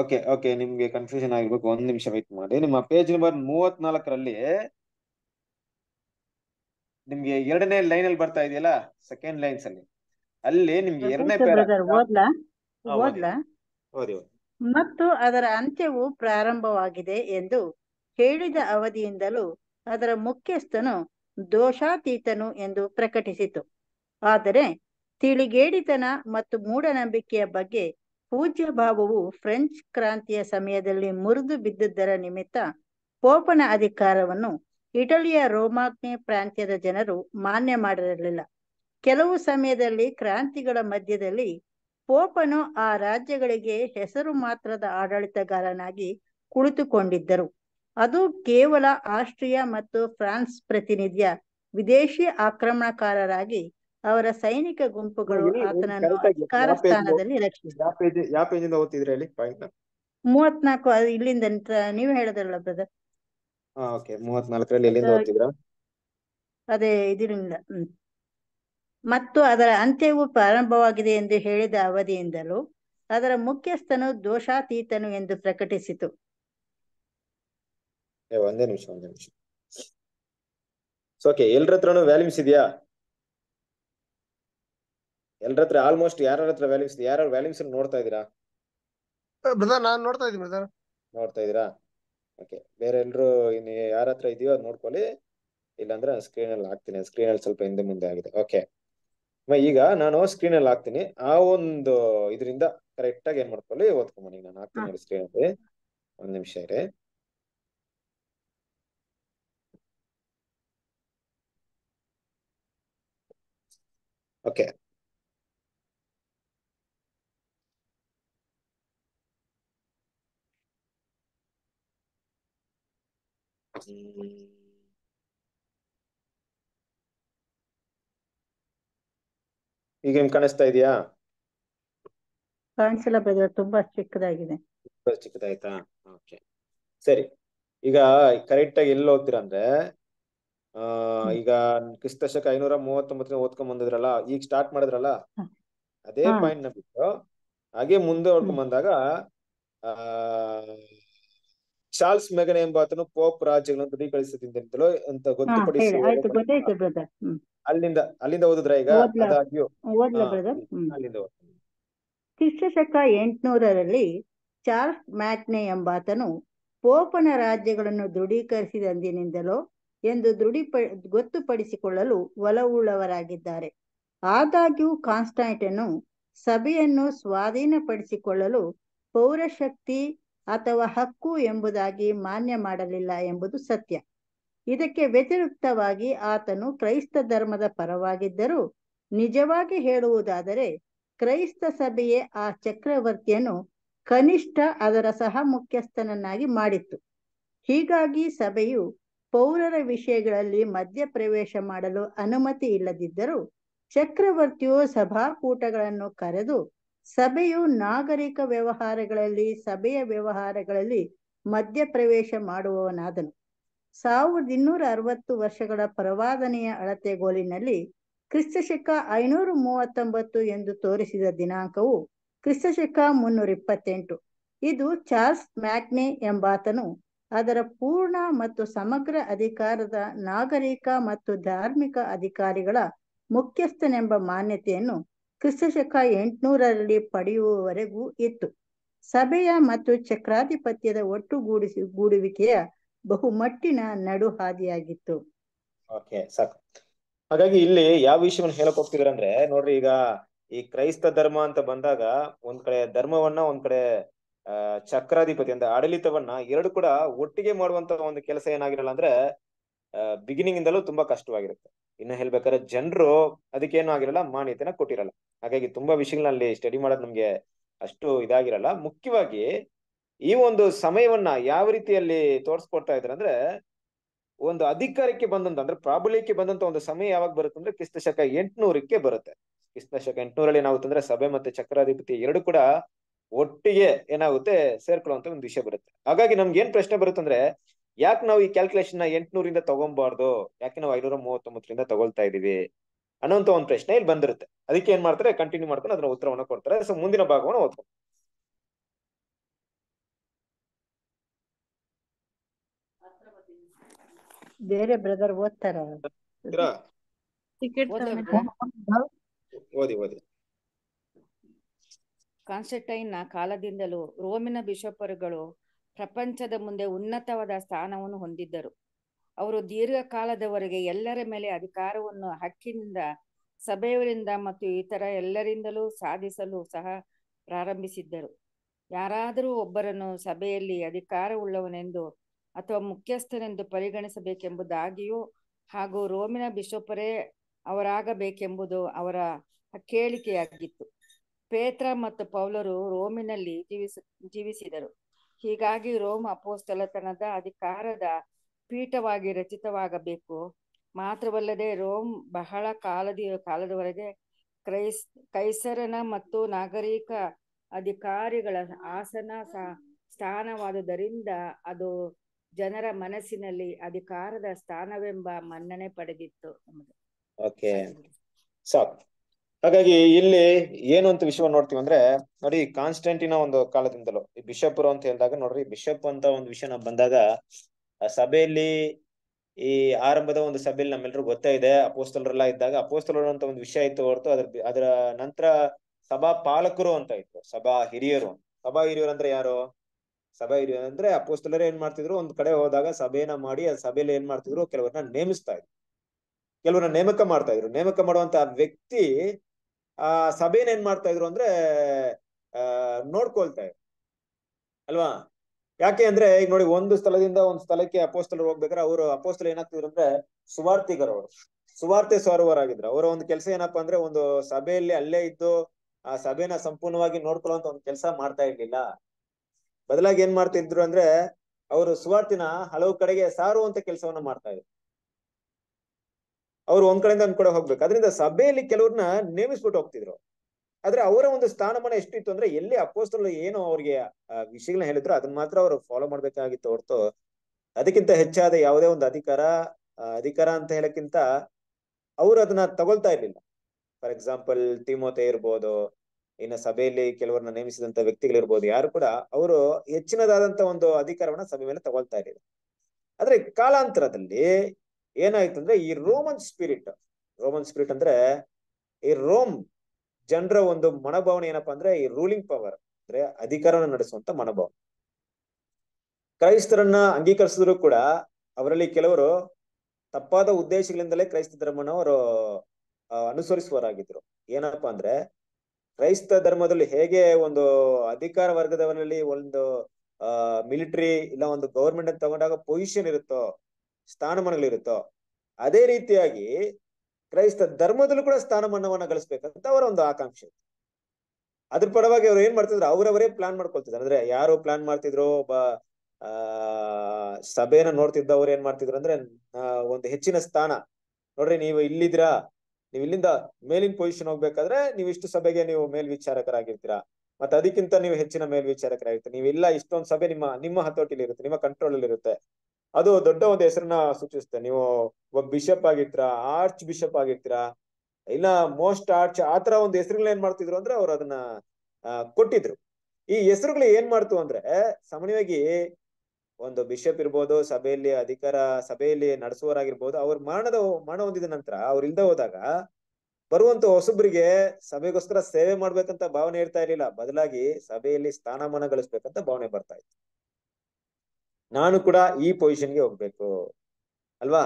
ಓಕೆ ಓಕೆ ನಿಮ್ಗೆ ಕನ್ಫ್ಯೂಷನ್ ಆಗಿರ್ಬೇಕು ಒಂದ್ ನಿಮಿಷ ವೆಯ್ಟ್ ಮಾಡಿ ನಿಮ್ಮ ಪೇಜ್ ನಂಬರ್ ಮೂವತ್ನಾಲ್ಕರಲ್ಲಿ ನಿಮ್ಗೆ ಎರಡನೇ ಲೈನ್ ಅಲ್ಲಿ ಬರ್ತಾ ಇದೆಯಲ್ಲ ಸೆಕೆಂಡ್ ಲೈನ್ಸ್ ಅಲ್ಲಿ ಅಲ್ಲಿ ನಿಮ್ಗೆ ಎರಡನೇ ಮತ್ತು ಅದರ ಅಂತ್ಯವು ಪ್ರಾರಂಭವಾಗಿದೆ ಎಂದು ಹೇಳಿದ ಅವಧಿಯಿಂದಲೂ ಅದರ ಮುಖ್ಯಸ್ಥನು ದೋಷಾತೀತನು ಎಂದು ಪ್ರಕಟಿಸಿತು ಆದರೆ ತಿಳಿಗೇಡಿತನ ಮತ್ತು ಮೂಢನಂಬಿಕೆಯ ಬಗ್ಗೆ ಪೂಜ್ಯ ಭಾವವು ಫ್ರೆಂಚ್ ಕ್ರಾಂತಿಯ ಸಮಯದಲ್ಲಿ ಮುರಿದು ಬಿದ್ದುದರ ನಿಮಿತ್ತ ಪೋಪನ ಅಧಿಕಾರವನ್ನು ಇಟಲಿಯ ರೋಮಾಗ್ನೆ ಪ್ರಾಂತ್ಯದ ಜನರು ಮಾನ್ಯ ಮಾಡಿರಲಿಲ್ಲ ಕೆಲವು ಸಮಯದಲ್ಲಿ ಕ್ರಾಂತಿಗಳ ಮಧ್ಯದಲ್ಲಿ ಪೋಪನು ಆ ರಾಜ್ಯಗಳಿಗೆ ಹೆಸರು ಮಾತ್ರದ ಆಡಳಿತಗಾರನಾಗಿ ಕುಳಿತುಕೊಂಡಿದ್ದರು ಅದು ಕೇವಲ ಆಸ್ಟ್ರಿಯಾ ಮತ್ತು ಫ್ರಾನ್ಸ್ ಪ್ರತಿನಿಧಿಯ ವಿದೇಶಿ ಆಕ್ರಮಣಕಾರರಾಗಿ ಅವರ ಸೈನಿಕ ಗುಂಪುಗಳು ಆತನನ್ನು ಕಾರಸ್ಥಾನದಲ್ಲಿ ರಕ್ಷಿಸಿದ್ರಿ ಮೂವತ್ನಾಲ್ಕು ಇಲ್ಲಿಂದ ನೀವ್ ಹೇಳದಲ್ಲ ಬ್ರದರ್ ಅದೇ ಇದರಿಂದ ಮತ್ತು ಅದರ ಅಂತ್ಯವು ಪ್ರಾರಂಭವಾಗಿದೆ ಎಂದು ಹೇಳಿದ ಅವಧಿಯಿಂದಲೂ ಅದರ ಮುಖ್ಯಸ್ಥನು ದೋಷಾತೀತನು ಎಂದು ಪ್ರಕಟಿಸಿತು ಒಂದೇ ನಿಮಿಷ ಒಂದೇ ನಿಮಿಷ ಓಕೆ ಎಲ್ಲರ ವ್ಯಾಲ್ಯೂಮ್ಸ್ ಇದೆಯಾ ಎಲ್ಲರ ಹತ್ರ ಆಲ್ಮೋಸ್ಟ್ ಯಾರ ಹತ್ರ ವ್ಯಾಲ್ಯೂಸ್ ಯಾರ ವ್ಯಾಲ್ಯೂಸ್ ನೋಡ್ತಾ ಇದ್ದೀರಾ ಬ್ರದರ್ ನಾನು ನೋಡ್ತಾ ಇದ್ದೀನಿ ಬ್ರದರ್ ನೋಡ್ತಾ ಇದ್ದೀರಾ ಓಕೆ ಬೇರೆ ಎಲ್ಲರೂ ಇನ್ನು ಯಾರ ಹತ್ರ ಇದೆಯೋ ಅದು ನೋಡ್ಕೊಳ್ಳಿ ಇಲ್ಲಾಂದ್ರೆ ಸ್ಕ್ರೀನ್ ಅಲ್ಲಿ ಹಾಕ್ತೀನಿ ಸ್ಕ್ರೀನ್ ಅಲ್ಲಿ ಸ್ವಲ್ಪ ಹಿಂದೆ ಮುಂದೆ ಆಗಿದೆ ಓಕೆ ಈಗ ನಾನು ಸ್ಕ್ರೀನ್ ಅಲ್ಲಿ ಹಾಕ್ತೀನಿ ಆ ಒಂದು ಇದರಿಂದ ಕರೆಕ್ಟಾಗಿ ಏನು ಮಾಡ್ಕೊಳ್ಳಿ ಓದ್ಕೊಂಬನಿ ನಾನು ಹಾಕ್ತೀನಿ ನೋಡಿ ಅಲ್ಲಿ ಒಂದು ನಿಮಿಷ ಇರಿ ಓಕೆ ನಿಮ್ ಕಾಣಿಸ್ತಾ ಇದೆಯಾ ಕಾಣಿಸಿಲ್ಲ ಬೇಕಾದ್ರೆ ತುಂಬಾ ಚಿಕ್ಕದಾಗಿದೆ ಚಿಕ್ಕದಾಯ್ತಾ ಓಕೆ ಸರಿ ಈಗ ಕರೆಕ್ಟ್ ಆಗಿ ಎಲ್ಲಿ ಹೋಗ್ತೀರ ಅಂದ್ರೆ ಆ ಈಗ ಕ್ರಿಸ್ತಶಕ ಐನೂರ ಮೂವತ್ತೊಂಬತ್ತನೇ ಓದ್ಕೊಂಡ್ ಬಂದಿದ್ರಲ್ಲ ಈಗ ಸ್ಟಾರ್ಟ್ ಮಾಡಿದ್ರಲ್ಲ ಅದೇ ಪಾಯಿಂಟ್ ನ ಬಿಟ್ಟು ಹಾಗೆ ಮುಂದೆ ಹೊಡ್ಕೊಂಡ್ ಬಂದಾಗ ಆ ಚಾರ್ಲ್ಸ್ ಮೆಗನ್ ಎಂಬಾತನು ಪೋಪ್ ರಾಜ್ಯಗಳನ್ನು ದೃಢೀಕರಿಸುತ್ತಿದ್ದೆಂತಲೋ ಅಂತ ಗೊತ್ತುಪಡಿಸಿ ಅಲ್ಲಿಂದ ಅಲ್ಲಿಂದ ಓದಿದ್ರ ಈಗ ಅದಾಗ್ಯೂ ಅಲ್ಲಿಂದ ಕ್ರಿಸ್ತ ಶಕ ಎಂಟುನೂರರಲ್ಲಿ ಚಾರ್ಲ್ಸ್ ಮ್ಯಾಟ್ನೆ ಎಂಬಾತನು ಪೋಪನ ರಾಜ್ಯಗಳನ್ನು ದೃಢೀಕರಿಸಿದಂದಿನಿಂದಲೋ ಎಂದು ದೃಢೀಪ ಗೊತ್ತುಪಡಿಸಿಕೊಳ್ಳಲು ಒಲವುಳ್ಳವರಾಗಿದ್ದಾರೆ ಆದಾಗ್ಯೂ ಕಾನ್ಸ್ಟಾಂಟನು ಸಭೆಯನ್ನು ಸ್ವಾಧೀನಪಡಿಸಿಕೊಳ್ಳಲು ಪೌರಶಕ್ತಿ ಅಥವಾ ಹಕ್ಕು ಎಂಬುದಾಗಿ ಮಾನ್ಯ ಮಾಡಲಿಲ್ಲ ಎಂಬುದು ಸತ್ಯ ಇದಕ್ಕೆ ವ್ಯತಿರಿಕ್ತವಾಗಿ ಆತನು ಕ್ರೈಸ್ತ ಧರ್ಮದ ಪರವಾಗಿದ್ದರೂ ನಿಜವಾಗಿ ಹೇಳುವುದಾದರೆ ಕ್ರೈಸ್ತ ಸಭೆಯೇ ಆ ಚಕ್ರವರ್ತಿಯನ್ನು ಕನಿಷ್ಠ ಅದರ ಸಹ ಮುಖ್ಯಸ್ಥನನ್ನಾಗಿ ಮಾಡಿತ್ತು ಹೀಗಾಗಿ ಸಭೆಯು ಪೌರರ ವಿಷಯಗಳಲ್ಲಿ ಮಧ್ಯಪ್ರವೇಶ ಮಾಡಲು ಅನುಮತಿ ಇಲ್ಲದಿದ್ದರೂ ಚಕ್ರವರ್ತಿಯು ಸಭಾಕೂಟಗಳನ್ನು ಕರೆದು ಸಭೆಯು ನಾಗರಿಕ ವ್ಯವಹಾರಗಳಲ್ಲಿ ಸಭೆಯ ವ್ಯವಹಾರಗಳಲ್ಲಿ ಮಧ್ಯಪ್ರವೇಶ ಮಾಡುವವನಾದನು ಸಾವಿರದ ಇನ್ನೂರ ಅರವತ್ತು ವರ್ಷಗಳ ಪ್ರವಾದನೆಯ ಅಳತೆಗೋಲಿನಲ್ಲಿ ಕ್ರಿಸ್ತಶಕ ಐನೂರ ಮೂವತ್ತೊಂಬತ್ತು ಎಂದು ತೋರಿಸಿದ ದಿನಾಂಕವು ಕ್ರಿಸ್ತಶಕ ಮುನ್ನೂರ ಇಪ್ಪತ್ತೆಂಟು ಇದು ಚಾರ್ಲ್ಸ್ ಮ್ಯಾಗ್ನೆ ಎಂಬಾತನು ಅದರ ಪೂರ್ಣ ಮತ್ತು ಸಮಗ್ರ ಅಧಿಕಾರದ ನಾಗರಿಕ ಮತ್ತು ಧಾರ್ಮಿಕ ಅಧಿಕಾರಿಗಳ ಮುಖ್ಯಸ್ಥನೆಂಬ ಮಾನ್ಯತೆಯನ್ನು ಕ್ರಿಸ್ತ ಶಕ ಎಂಟುನೂರರಲ್ಲಿ ಪಡೆಯುವವರೆಗೂ ಇತ್ತು ಸಭೆಯ ಮತ್ತು ಚಕ್ರಾಧಿಪತ್ಯದ ಒಟ್ಟುಗೂಡಿಸಿ ಗೂಡುವಿಕೆಯ ಬಹುಮಟ್ಟಿನ ನಡು ಹಾದಿಯಾಗಿತ್ತು ಸಾಕು ಹಾಗಾಗಿ ಇಲ್ಲಿ ಯಾವ ವಿಷಯವನ್ನು ಹೇಳಕ್ ಹೋಗ್ತಿದ್ರಂದ್ರೆ ಅಂದ್ರೆ ನೋಡ್ರಿ ಈಗ ಈ ಕ್ರೈಸ್ತ ಧರ್ಮ ಅಂತ ಬಂದಾಗ ಒಂದ್ ಕಡೆ ಧರ್ಮವನ್ನ ಒಂದ್ ಕಡೆ ಚಕ್ರಾಧಿಪತಿ ಅಂದ್ರೆ ಆಡಳಿತವನ್ನ ಎರಡು ಕೂಡ ಒಟ್ಟಿಗೆ ಮಾಡುವಂತ ಒಂದು ಕೆಲಸ ಏನಾಗಿರಲ್ಲ ಅಂದ್ರೆ ಬಿಗಿನಿಂಗ್ ಇಂದಲೂ ತುಂಬಾ ಕಷ್ಟವಾಗಿರುತ್ತೆ ಇನ್ನು ಹೇಳ್ಬೇಕಾದ್ರೆ ಜನರು ಅದಕ್ಕೇನು ಆಗಿರಲ್ಲ ಮಾನ್ಯತೆನ ಕೊಟ್ಟಿರಲ್ಲ ಹಾಗಾಗಿ ತುಂಬಾ ವಿಷಯಗಳಲ್ಲಿ ಸ್ಟಡಿ ಮಾಡೋದು ನಮ್ಗೆ ಅಷ್ಟು ಇದಾಗಿರಲ್ಲ ಮುಖ್ಯವಾಗಿ ಈ ಒಂದು ಸಮಯವನ್ನ ಯಾವ ರೀತಿಯಲ್ಲಿ ತೋರಿಸ್ಕೊಡ್ತಾ ಇದ್ದಾರೆ ಅಂದ್ರೆ ಒಂದು ಅಧಿಕಾರಕ್ಕೆ ಬಂದಂತ ಅಂದ್ರೆ ಪ್ರಾಬಲ್ಯಕ್ಕೆ ಬಂದಂತ ಒಂದು ಸಮಯ ಯಾವಾಗ ಬರುತ್ತೆ ಅಂದ್ರೆ ಕ್ರಿಸ್ತ ಶಕ ಎಂಟ್ನೂರಕ್ಕೆ ಬರುತ್ತೆ ಕ್ರಿಸ್ತ ಶಕ ಎಂಟ್ನೂರಲ್ಲಿ ನಾವು ತಂದ್ರೆ ಸಭೆ ಮತ್ತೆ ಚಕ್ರಾಧಿಪತಿ ಎರಡು ಕೂಡ ಒಟ್ಟಿಗೆ ಏನಾಗುತ್ತೆ ಸೇರ್ಕೊಳ್ಳುವಂತ ಒಂದು ವಿಷಯ ಬರುತ್ತೆ ಹಾಗಾಗಿ ನಮ್ಗೆ ಏನ್ ಪ್ರಶ್ನೆ ಬರುತ್ತೆ ಅಂದ್ರೆ ಯಾಕೆ ನಾವು ಈ ಕ್ಯಾಲ್ಕುಲೇಷನ್ ನ ಎಂಟ್ನೂರಿಂದ ತಗೊಂಬಾರ್ದು ಯಾಕೆ ನಾವು ಐನೂರ ಮೂವತ್ತೊಂಬತ್ತರಿಂದ ತಗೊಳ್ತಾ ಇದೀವಿ ಅನ್ನೋಂತ ಒಂದು ಪ್ರಶ್ನೆ ಇಲ್ಲಿ ಬಂದಿರುತ್ತೆ ಅದಕ್ಕೆ ಏನ್ ಮಾಡ್ತಾರೆ ಕಂಟಿನ್ಯೂ ಮಾಡ್ಕೊಂಡು ಅದರ ಉತ್ತರವನ್ನು ಕೊಡ್ತಾರೆ ಸೊ ಮುಂದಿನ ಭಾಗವನ್ನು ಓದ್ಕೊಂಡು ಬೇರೆ ಬ್ರದರ್ ಓದ್ತಾರ ಓದಿ ಓದಿ ಕಾಲದಿಂದಲೂ ರೋಮಿನ ಬಿಷಪರುಗಳು ಪ್ರಪಂಚದ ಮುಂದೆ ಉನ್ನತವಾದ ಸ್ಥಾನವನ್ನು ಹೊಂದಿದ್ದರು ಅವರು ದೀರ್ಘಕಾಲದವರೆಗೆ ಎಲ್ಲರ ಮೇಲೆ ಅಧಿಕಾರವನ್ನು ಹಕ್ಕಿನಿಂದ ಸಭೆಯವರಿಂದ ಮತ್ತು ಇತರ ಎಲ್ಲರಿಂದಲೂ ಸಾಧಿಸಲು ಸಹ ಪ್ರಾರಂಭಿಸಿದ್ದರು ಯಾರಾದರೂ ಒಬ್ಬರನ್ನು ಸಭೆಯಲ್ಲಿ ಅಧಿಕಾರವುಳ್ಳವನೆಂದು ಅಥವಾ ಮುಖ್ಯಸ್ಥನೆಂದು ಪರಿಗಣಿಸಬೇಕೆಂಬುದಾಗಿಯೂ ಹಾಗೂ ರೋಮಿನ ಬಿಷೊಪರೇ ಅವರಾಗಬೇಕೆಂಬುದು ಅವರ ಕೇಳಿಕೆಯಾಗಿತ್ತು ಪೇತ್ರ ಮತ್ತು ಪೌಲರು ರೋಮಿನಲ್ಲಿ ಜೀವಿಸ ಜೀವಿಸಿದರು ಹೀಗಾಗಿ ರೋಮ್ ಅಪೋಸ್ತಲತನದ ಅಧಿಕಾರದ ಪೀಠವಾಗಿ ರಚಿತವಾಗಬೇಕು ಮಾತ್ರವಲ್ಲದೆ ರೋಮ್ ಬಹಳ ಕಾಲದ ಕಾಲದವರೆಗೆ ಕ್ರೈಸ್ ಕೈಸರನ ಮತ್ತು ನಾಗರಿಕ ಅಧಿಕಾರಿಗಳ ಆಸನ ಸ್ಥಾನವಾದುದರಿಂದ ಅದು ಜನರ ಮನಸ್ಸಿನಲ್ಲಿ ಅಧಿಕಾರದ ಸ್ಥಾನವೆಂಬ ಮನ್ನಣೆ ಪಡೆದಿತ್ತು ಸಾಕು ಹಾಗಾಗಿ ಇಲ್ಲಿ ಏನು ಅಂತ ವಿಷಯ ನೋಡ್ತೀವಿ ಅಂದ್ರೆ ನೋಡಿ ಕಾನ್ಸ್ಟೆಂಟಿನ ಒಂದು ಕಾಲದಿಂದಲೂ ಈ ಬಿಷಪ್ರು ಅಂತ ಹೇಳಿದಾಗ ನೋಡ್ರಿ ಬಿಷಪ್ ಅಂತ ಒಂದು ವಿಷಯ ನಾವು ಬಂದಾಗ ಸಭೆಯಲ್ಲಿ ಈ ಆರಂಭದ ಒಂದು ಸಭೆಯಲ್ಲಿ ನಮ್ಮೆಲ್ಲರೂ ಗೊತ್ತೇ ಇದೆ ಅಪೋಸ್ತಲರೆಲ್ಲ ಇದ್ದಾಗ ಅಪೋಸ್ತಲರು ಅಂತ ಒಂದು ವಿಷಯ ಇತ್ತು ಹೊರತು ಅದ್ರ ಅದರ ನಂತರ ಸಭಾ ಪಾಲಕರು ಅಂತ ಇತ್ತು ಸಭಾ ಹಿರಿಯರು ಸಭಾ ಹಿರಿಯರು ಅಂದ್ರೆ ಯಾರು ಸಭಾ ಹಿರಿಯರು ಅಂದ್ರೆ ಅಪೋಸ್ತಲರೇ ಏನ್ ಮಾಡ್ತಿದ್ರು ಒಂದ್ ಕಡೆ ಹೋದಾಗ ಸಭೆಯನ್ನ ಮಾಡಿ ಆ ಸಭೆಯಲ್ಲಿ ಏನ್ ಮಾಡ್ತಿದ್ರು ಕೆಲವರನ್ನ ನೇಮಿಸ್ತಾ ಇದ್ರು ಕೆಲವರನ್ನ ನೇಮಕ ಮಾಡ್ತಾ ಇದ್ರು ನೇಮಕ ಮಾಡುವಂತ ವ್ಯಕ್ತಿ ಆ ಸಭೆನ ಏನ್ ಮಾಡ್ತಾ ಇದ್ರು ಅಂದ್ರೆ ನೋಡ್ಕೊಳ್ತಾ ಇದ್ರು ಅಲ್ವಾ ಯಾಕೆ ಅಂದ್ರೆ ಈಗ ನೋಡಿ ಒಂದು ಸ್ಥಳದಿಂದ ಒಂದು ಸ್ಥಳಕ್ಕೆ ಅಪೋಸ್ತಲರು ಹೋಗ್ಬೇಕಾದ್ರೆ ಅವರು ಅಪೋಸ್ತಲ ಏನಾಗ್ತಿದ್ರು ಅಂದ್ರೆ ಸುವಾರ್ತಿಗರು ಅವರು ಸುವಾರ್ತೆ ಸಾರುವರಾಗಿದ್ರು ಅವರ ಒಂದು ಕೆಲಸ ಏನಪ್ಪಾ ಅಂದ್ರೆ ಒಂದು ಸಭೆಯಲ್ಲಿ ಅಲ್ಲೇ ಇದ್ದು ಆ ಸಭೆನ ಸಂಪೂರ್ಣವಾಗಿ ನೋಡ್ಕೊಳ್ಳುವಂತ ಒಂದು ಕೆಲಸ ಮಾಡ್ತಾ ಇರ್ಲಿಲ್ಲ ಬದಲಾಗಿ ಏನ್ ಮಾಡ್ತಿದ್ರು ಅಂದ್ರೆ ಅವರು ಸುವಾರ್ತಿನ ಹಲವು ಕಡೆಗೆ ಸಾರುವಂತ ಕೆಲಸವನ್ನ ಮಾಡ್ತಾ ಇದ್ರು ಅವ್ರು ಒಂದ್ ಕಡೆಯಿಂದ ಒಂದ್ ಕಡೆ ಹೋಗ್ಬೇಕು ಅದರಿಂದ ಸಭೆಯಲ್ಲಿ ಕೆಲವ್ರನ್ನ ನೇಮಿಸ್ಬಿಟ್ಟು ಹೋಗ್ತಿದ್ರು ಆದ್ರೆ ಅವರ ಒಂದು ಸ್ಥಾನಮಾನ ಎಷ್ಟಿತ್ತು ಅಂದ್ರೆ ಎಲ್ಲಿ ಅಪೋಸ್ತಲ್ ಏನು ಅವ್ರಿಗೆ ವಿಷಯಗಳನ್ನ ಹೇಳಿದ್ರು ಅದನ್ನ ಮಾತ್ರ ಅವರು ಫಾಲೋ ಮಾಡ್ಬೇಕಾಗಿತ್ತು ಹೊರತು ಅದಕ್ಕಿಂತ ಹೆಚ್ಚಾದ ಯಾವುದೇ ಒಂದು ಅಧಿಕಾರ ಅಧಿಕಾರ ಅಂತ ಹೇಳಕ್ಕಿಂತ ಅವ್ರು ಅದನ್ನ ತಗೊಳ್ತಾ ಇರ್ಲಿಲ್ಲ ಫಾರ್ ಎಕ್ಸಾಂಪಲ್ ತಿಮೋತೆ ಇರ್ಬೋದು ಇನ್ನು ಸಭೆಯಲ್ಲಿ ಕೆಲವರನ್ನ ನೇಮಿಸಿದಂತ ವ್ಯಕ್ತಿಗಳಿರ್ಬೋದು ಯಾರು ಕೂಡ ಅವರು ಹೆಚ್ಚಿನದಾದಂತ ಒಂದು ಅಧಿಕಾರವನ್ನ ಸಭೆ ಮೇಲೆ ತಗೊಳ್ತಾ ಇರಲಿಲ್ಲ ಆದ್ರೆ ಕಾಲಾಂತರದಲ್ಲಿ ಏನಾಯ್ತು ಅಂದ್ರೆ ಈ ರೋಮನ್ ಸ್ಪಿರಿಟ್ ರೋಮನ್ ಸ್ಪಿರಿಟ್ ಅಂದ್ರೆ ಈ ರೋಮ್ ಜನರ ಒಂದು ಮನೋಭಾವನೆ ಏನಪ್ಪಾ ಅಂದ್ರೆ ಈ ರೂಲಿಂಗ್ ಪವರ್ ಅಂದ್ರೆ ಅಧಿಕಾರವನ್ನು ನಡೆಸುವಂತ ಮನೋಭಾವನೆ ಕ್ರೈಸ್ತರನ್ನ ಅಂಗೀಕರಿಸಿದ್ರು ಕೂಡ ಅವರಲ್ಲಿ ಕೆಲವರು ತಪ್ಪಾದ ಉದ್ದೇಶಗಳಿಂದಲೇ ಕ್ರೈಸ್ತ ಧರ್ಮನ ಅವರು ಅನುಸರಿಸುವರಾಗಿದ್ರು ಏನಪ್ಪಾ ಅಂದ್ರೆ ಕ್ರೈಸ್ತ ಧರ್ಮದಲ್ಲಿ ಹೇಗೆ ಒಂದು ಅಧಿಕಾರ ವರ್ಗದವರಲ್ಲಿ ಒಂದು ಮಿಲಿಟರಿ ಇಲ್ಲ ಒಂದು ಗೌರ್ಮೆಂಟ್ ಅಂತ ತಗೊಂಡಾಗ ಪೊಸಿಷನ್ ಇರುತ್ತೋ ಸ್ಥಾನಮಾನಗಳಿರುತ್ತೋ ಅದೇ ರೀತಿಯಾಗಿ ಕ್ರೈಸ್ತ ಧರ್ಮದಲ್ಲೂ ಕೂಡ ಸ್ಥಾನಮಾನವನ್ನ ಗಳಿಸ್ಬೇಕಂತ ಅವರ ಒಂದು ಆಕಾಂಕ್ಷೆ ಅದ್ರ ಪರವಾಗಿ ಅವ್ರು ಏನ್ ಮಾಡ್ತಿದ್ರು ಅವರವರೇ ಪ್ಲಾನ್ ಮಾಡ್ಕೊಳ್ತಿದ್ರು ಅಂದ್ರೆ ಯಾರು ಪ್ಲಾನ್ ಮಾಡ್ತಿದ್ರು ಒಬ್ಬ ಆ ಸಭೆಯನ್ನ ನೋಡ್ತಿದ್ದವ್ರು ಏನ್ ಮಾಡ್ತಿದ್ರು ಅಂದ್ರೆ ಒಂದು ಹೆಚ್ಚಿನ ಸ್ಥಾನ ನೋಡ್ರಿ ನೀವು ಇಲ್ಲಿದ್ದೀರಾ ನೀವು ಇಲ್ಲಿಂದ ಮೇಲಿನ ಪೊಸಿಷನ್ ಹೋಗ್ಬೇಕಾದ್ರೆ ನೀವು ಇಷ್ಟು ಸಭೆಗೆ ನೀವು ಮೇಲ್ವಿಚಾರಕರಾಗಿರ್ತೀರಾ ಮತ್ತೆ ಅದಕ್ಕಿಂತ ನೀವು ಹೆಚ್ಚಿನ ನೀವು ಇಲ್ಲ ಇಷ್ಟೊಂದು ಸಭೆ ನಿಮ್ಮ ನಿಮ್ಮ ಹತೋಟಿಲಿ ಇರುತ್ತೆ ನಿಮ್ಮ ಕಂಟ್ರೋಲ್ ಅಲ್ಲಿ ಇರುತ್ತೆ ಅದು ದೊಡ್ಡ ಒಂದು ಹೆಸರನ್ನ ಸೂಚಿಸುತ್ತೆ ನೀವು ಒಬ್ಬ ಬಿಷಪ್ ಆಗಿರ್ತೀರಾ ಆರ್ಚ್ ಬಿಷಪ್ ಆಗಿರ್ತೀರಾ ಇಲ್ಲ ಮೋಸ್ಟ್ ಆರ್ಚ್ ಆತರ ಒಂದು ಹೆಸರುಗಳು ಏನ್ ಮಾಡ್ತಿದ್ರು ಅಂದ್ರೆ ಅವ್ರು ಅದನ್ನ ಕೊಟ್ಟಿದ್ರು ಈ ಹೆಸರುಗಳು ಏನ್ ಮಾಡ್ತು ಅಂದ್ರೆ ಸಾಮಾನ್ಯವಾಗಿ ಒಂದು ಬಿಷಪ್ ಇರ್ಬೋದು ಸಭೆಯಲ್ಲಿ ಅಧಿಕಾರ ಸಭೆಯಲ್ಲಿ ನಡೆಸುವವರಾಗಿರ್ಬೋದು ಅವ್ರ ಮರಣದ ಮರಣ ಹೊಂದಿದ ನಂತರ ಅವ್ರ ಇಲ್ದ ಹೋದಾಗ ಬರುವಂತ ಹೊಸಬ್ರಿಗೆ ಸಭೆಗೋಸ್ಕರ ಸೇವೆ ಮಾಡ್ಬೇಕಂತ ಭಾವನೆ ಇರ್ತಾ ಇರ್ಲಿಲ್ಲ ಬದಲಾಗಿ ಸಭೆಯಲ್ಲಿ ಸ್ಥಾನಮಾನ ಗಳಿಸ್ಬೇಕಂತ ಭಾವನೆ ಬರ್ತಾ ಇತ್ತು ನಾನು ಕೂಡ ಈ ಪೊಸಿಷನ್ಗೆ ಹೋಗ್ಬೇಕು ಅಲ್ವಾ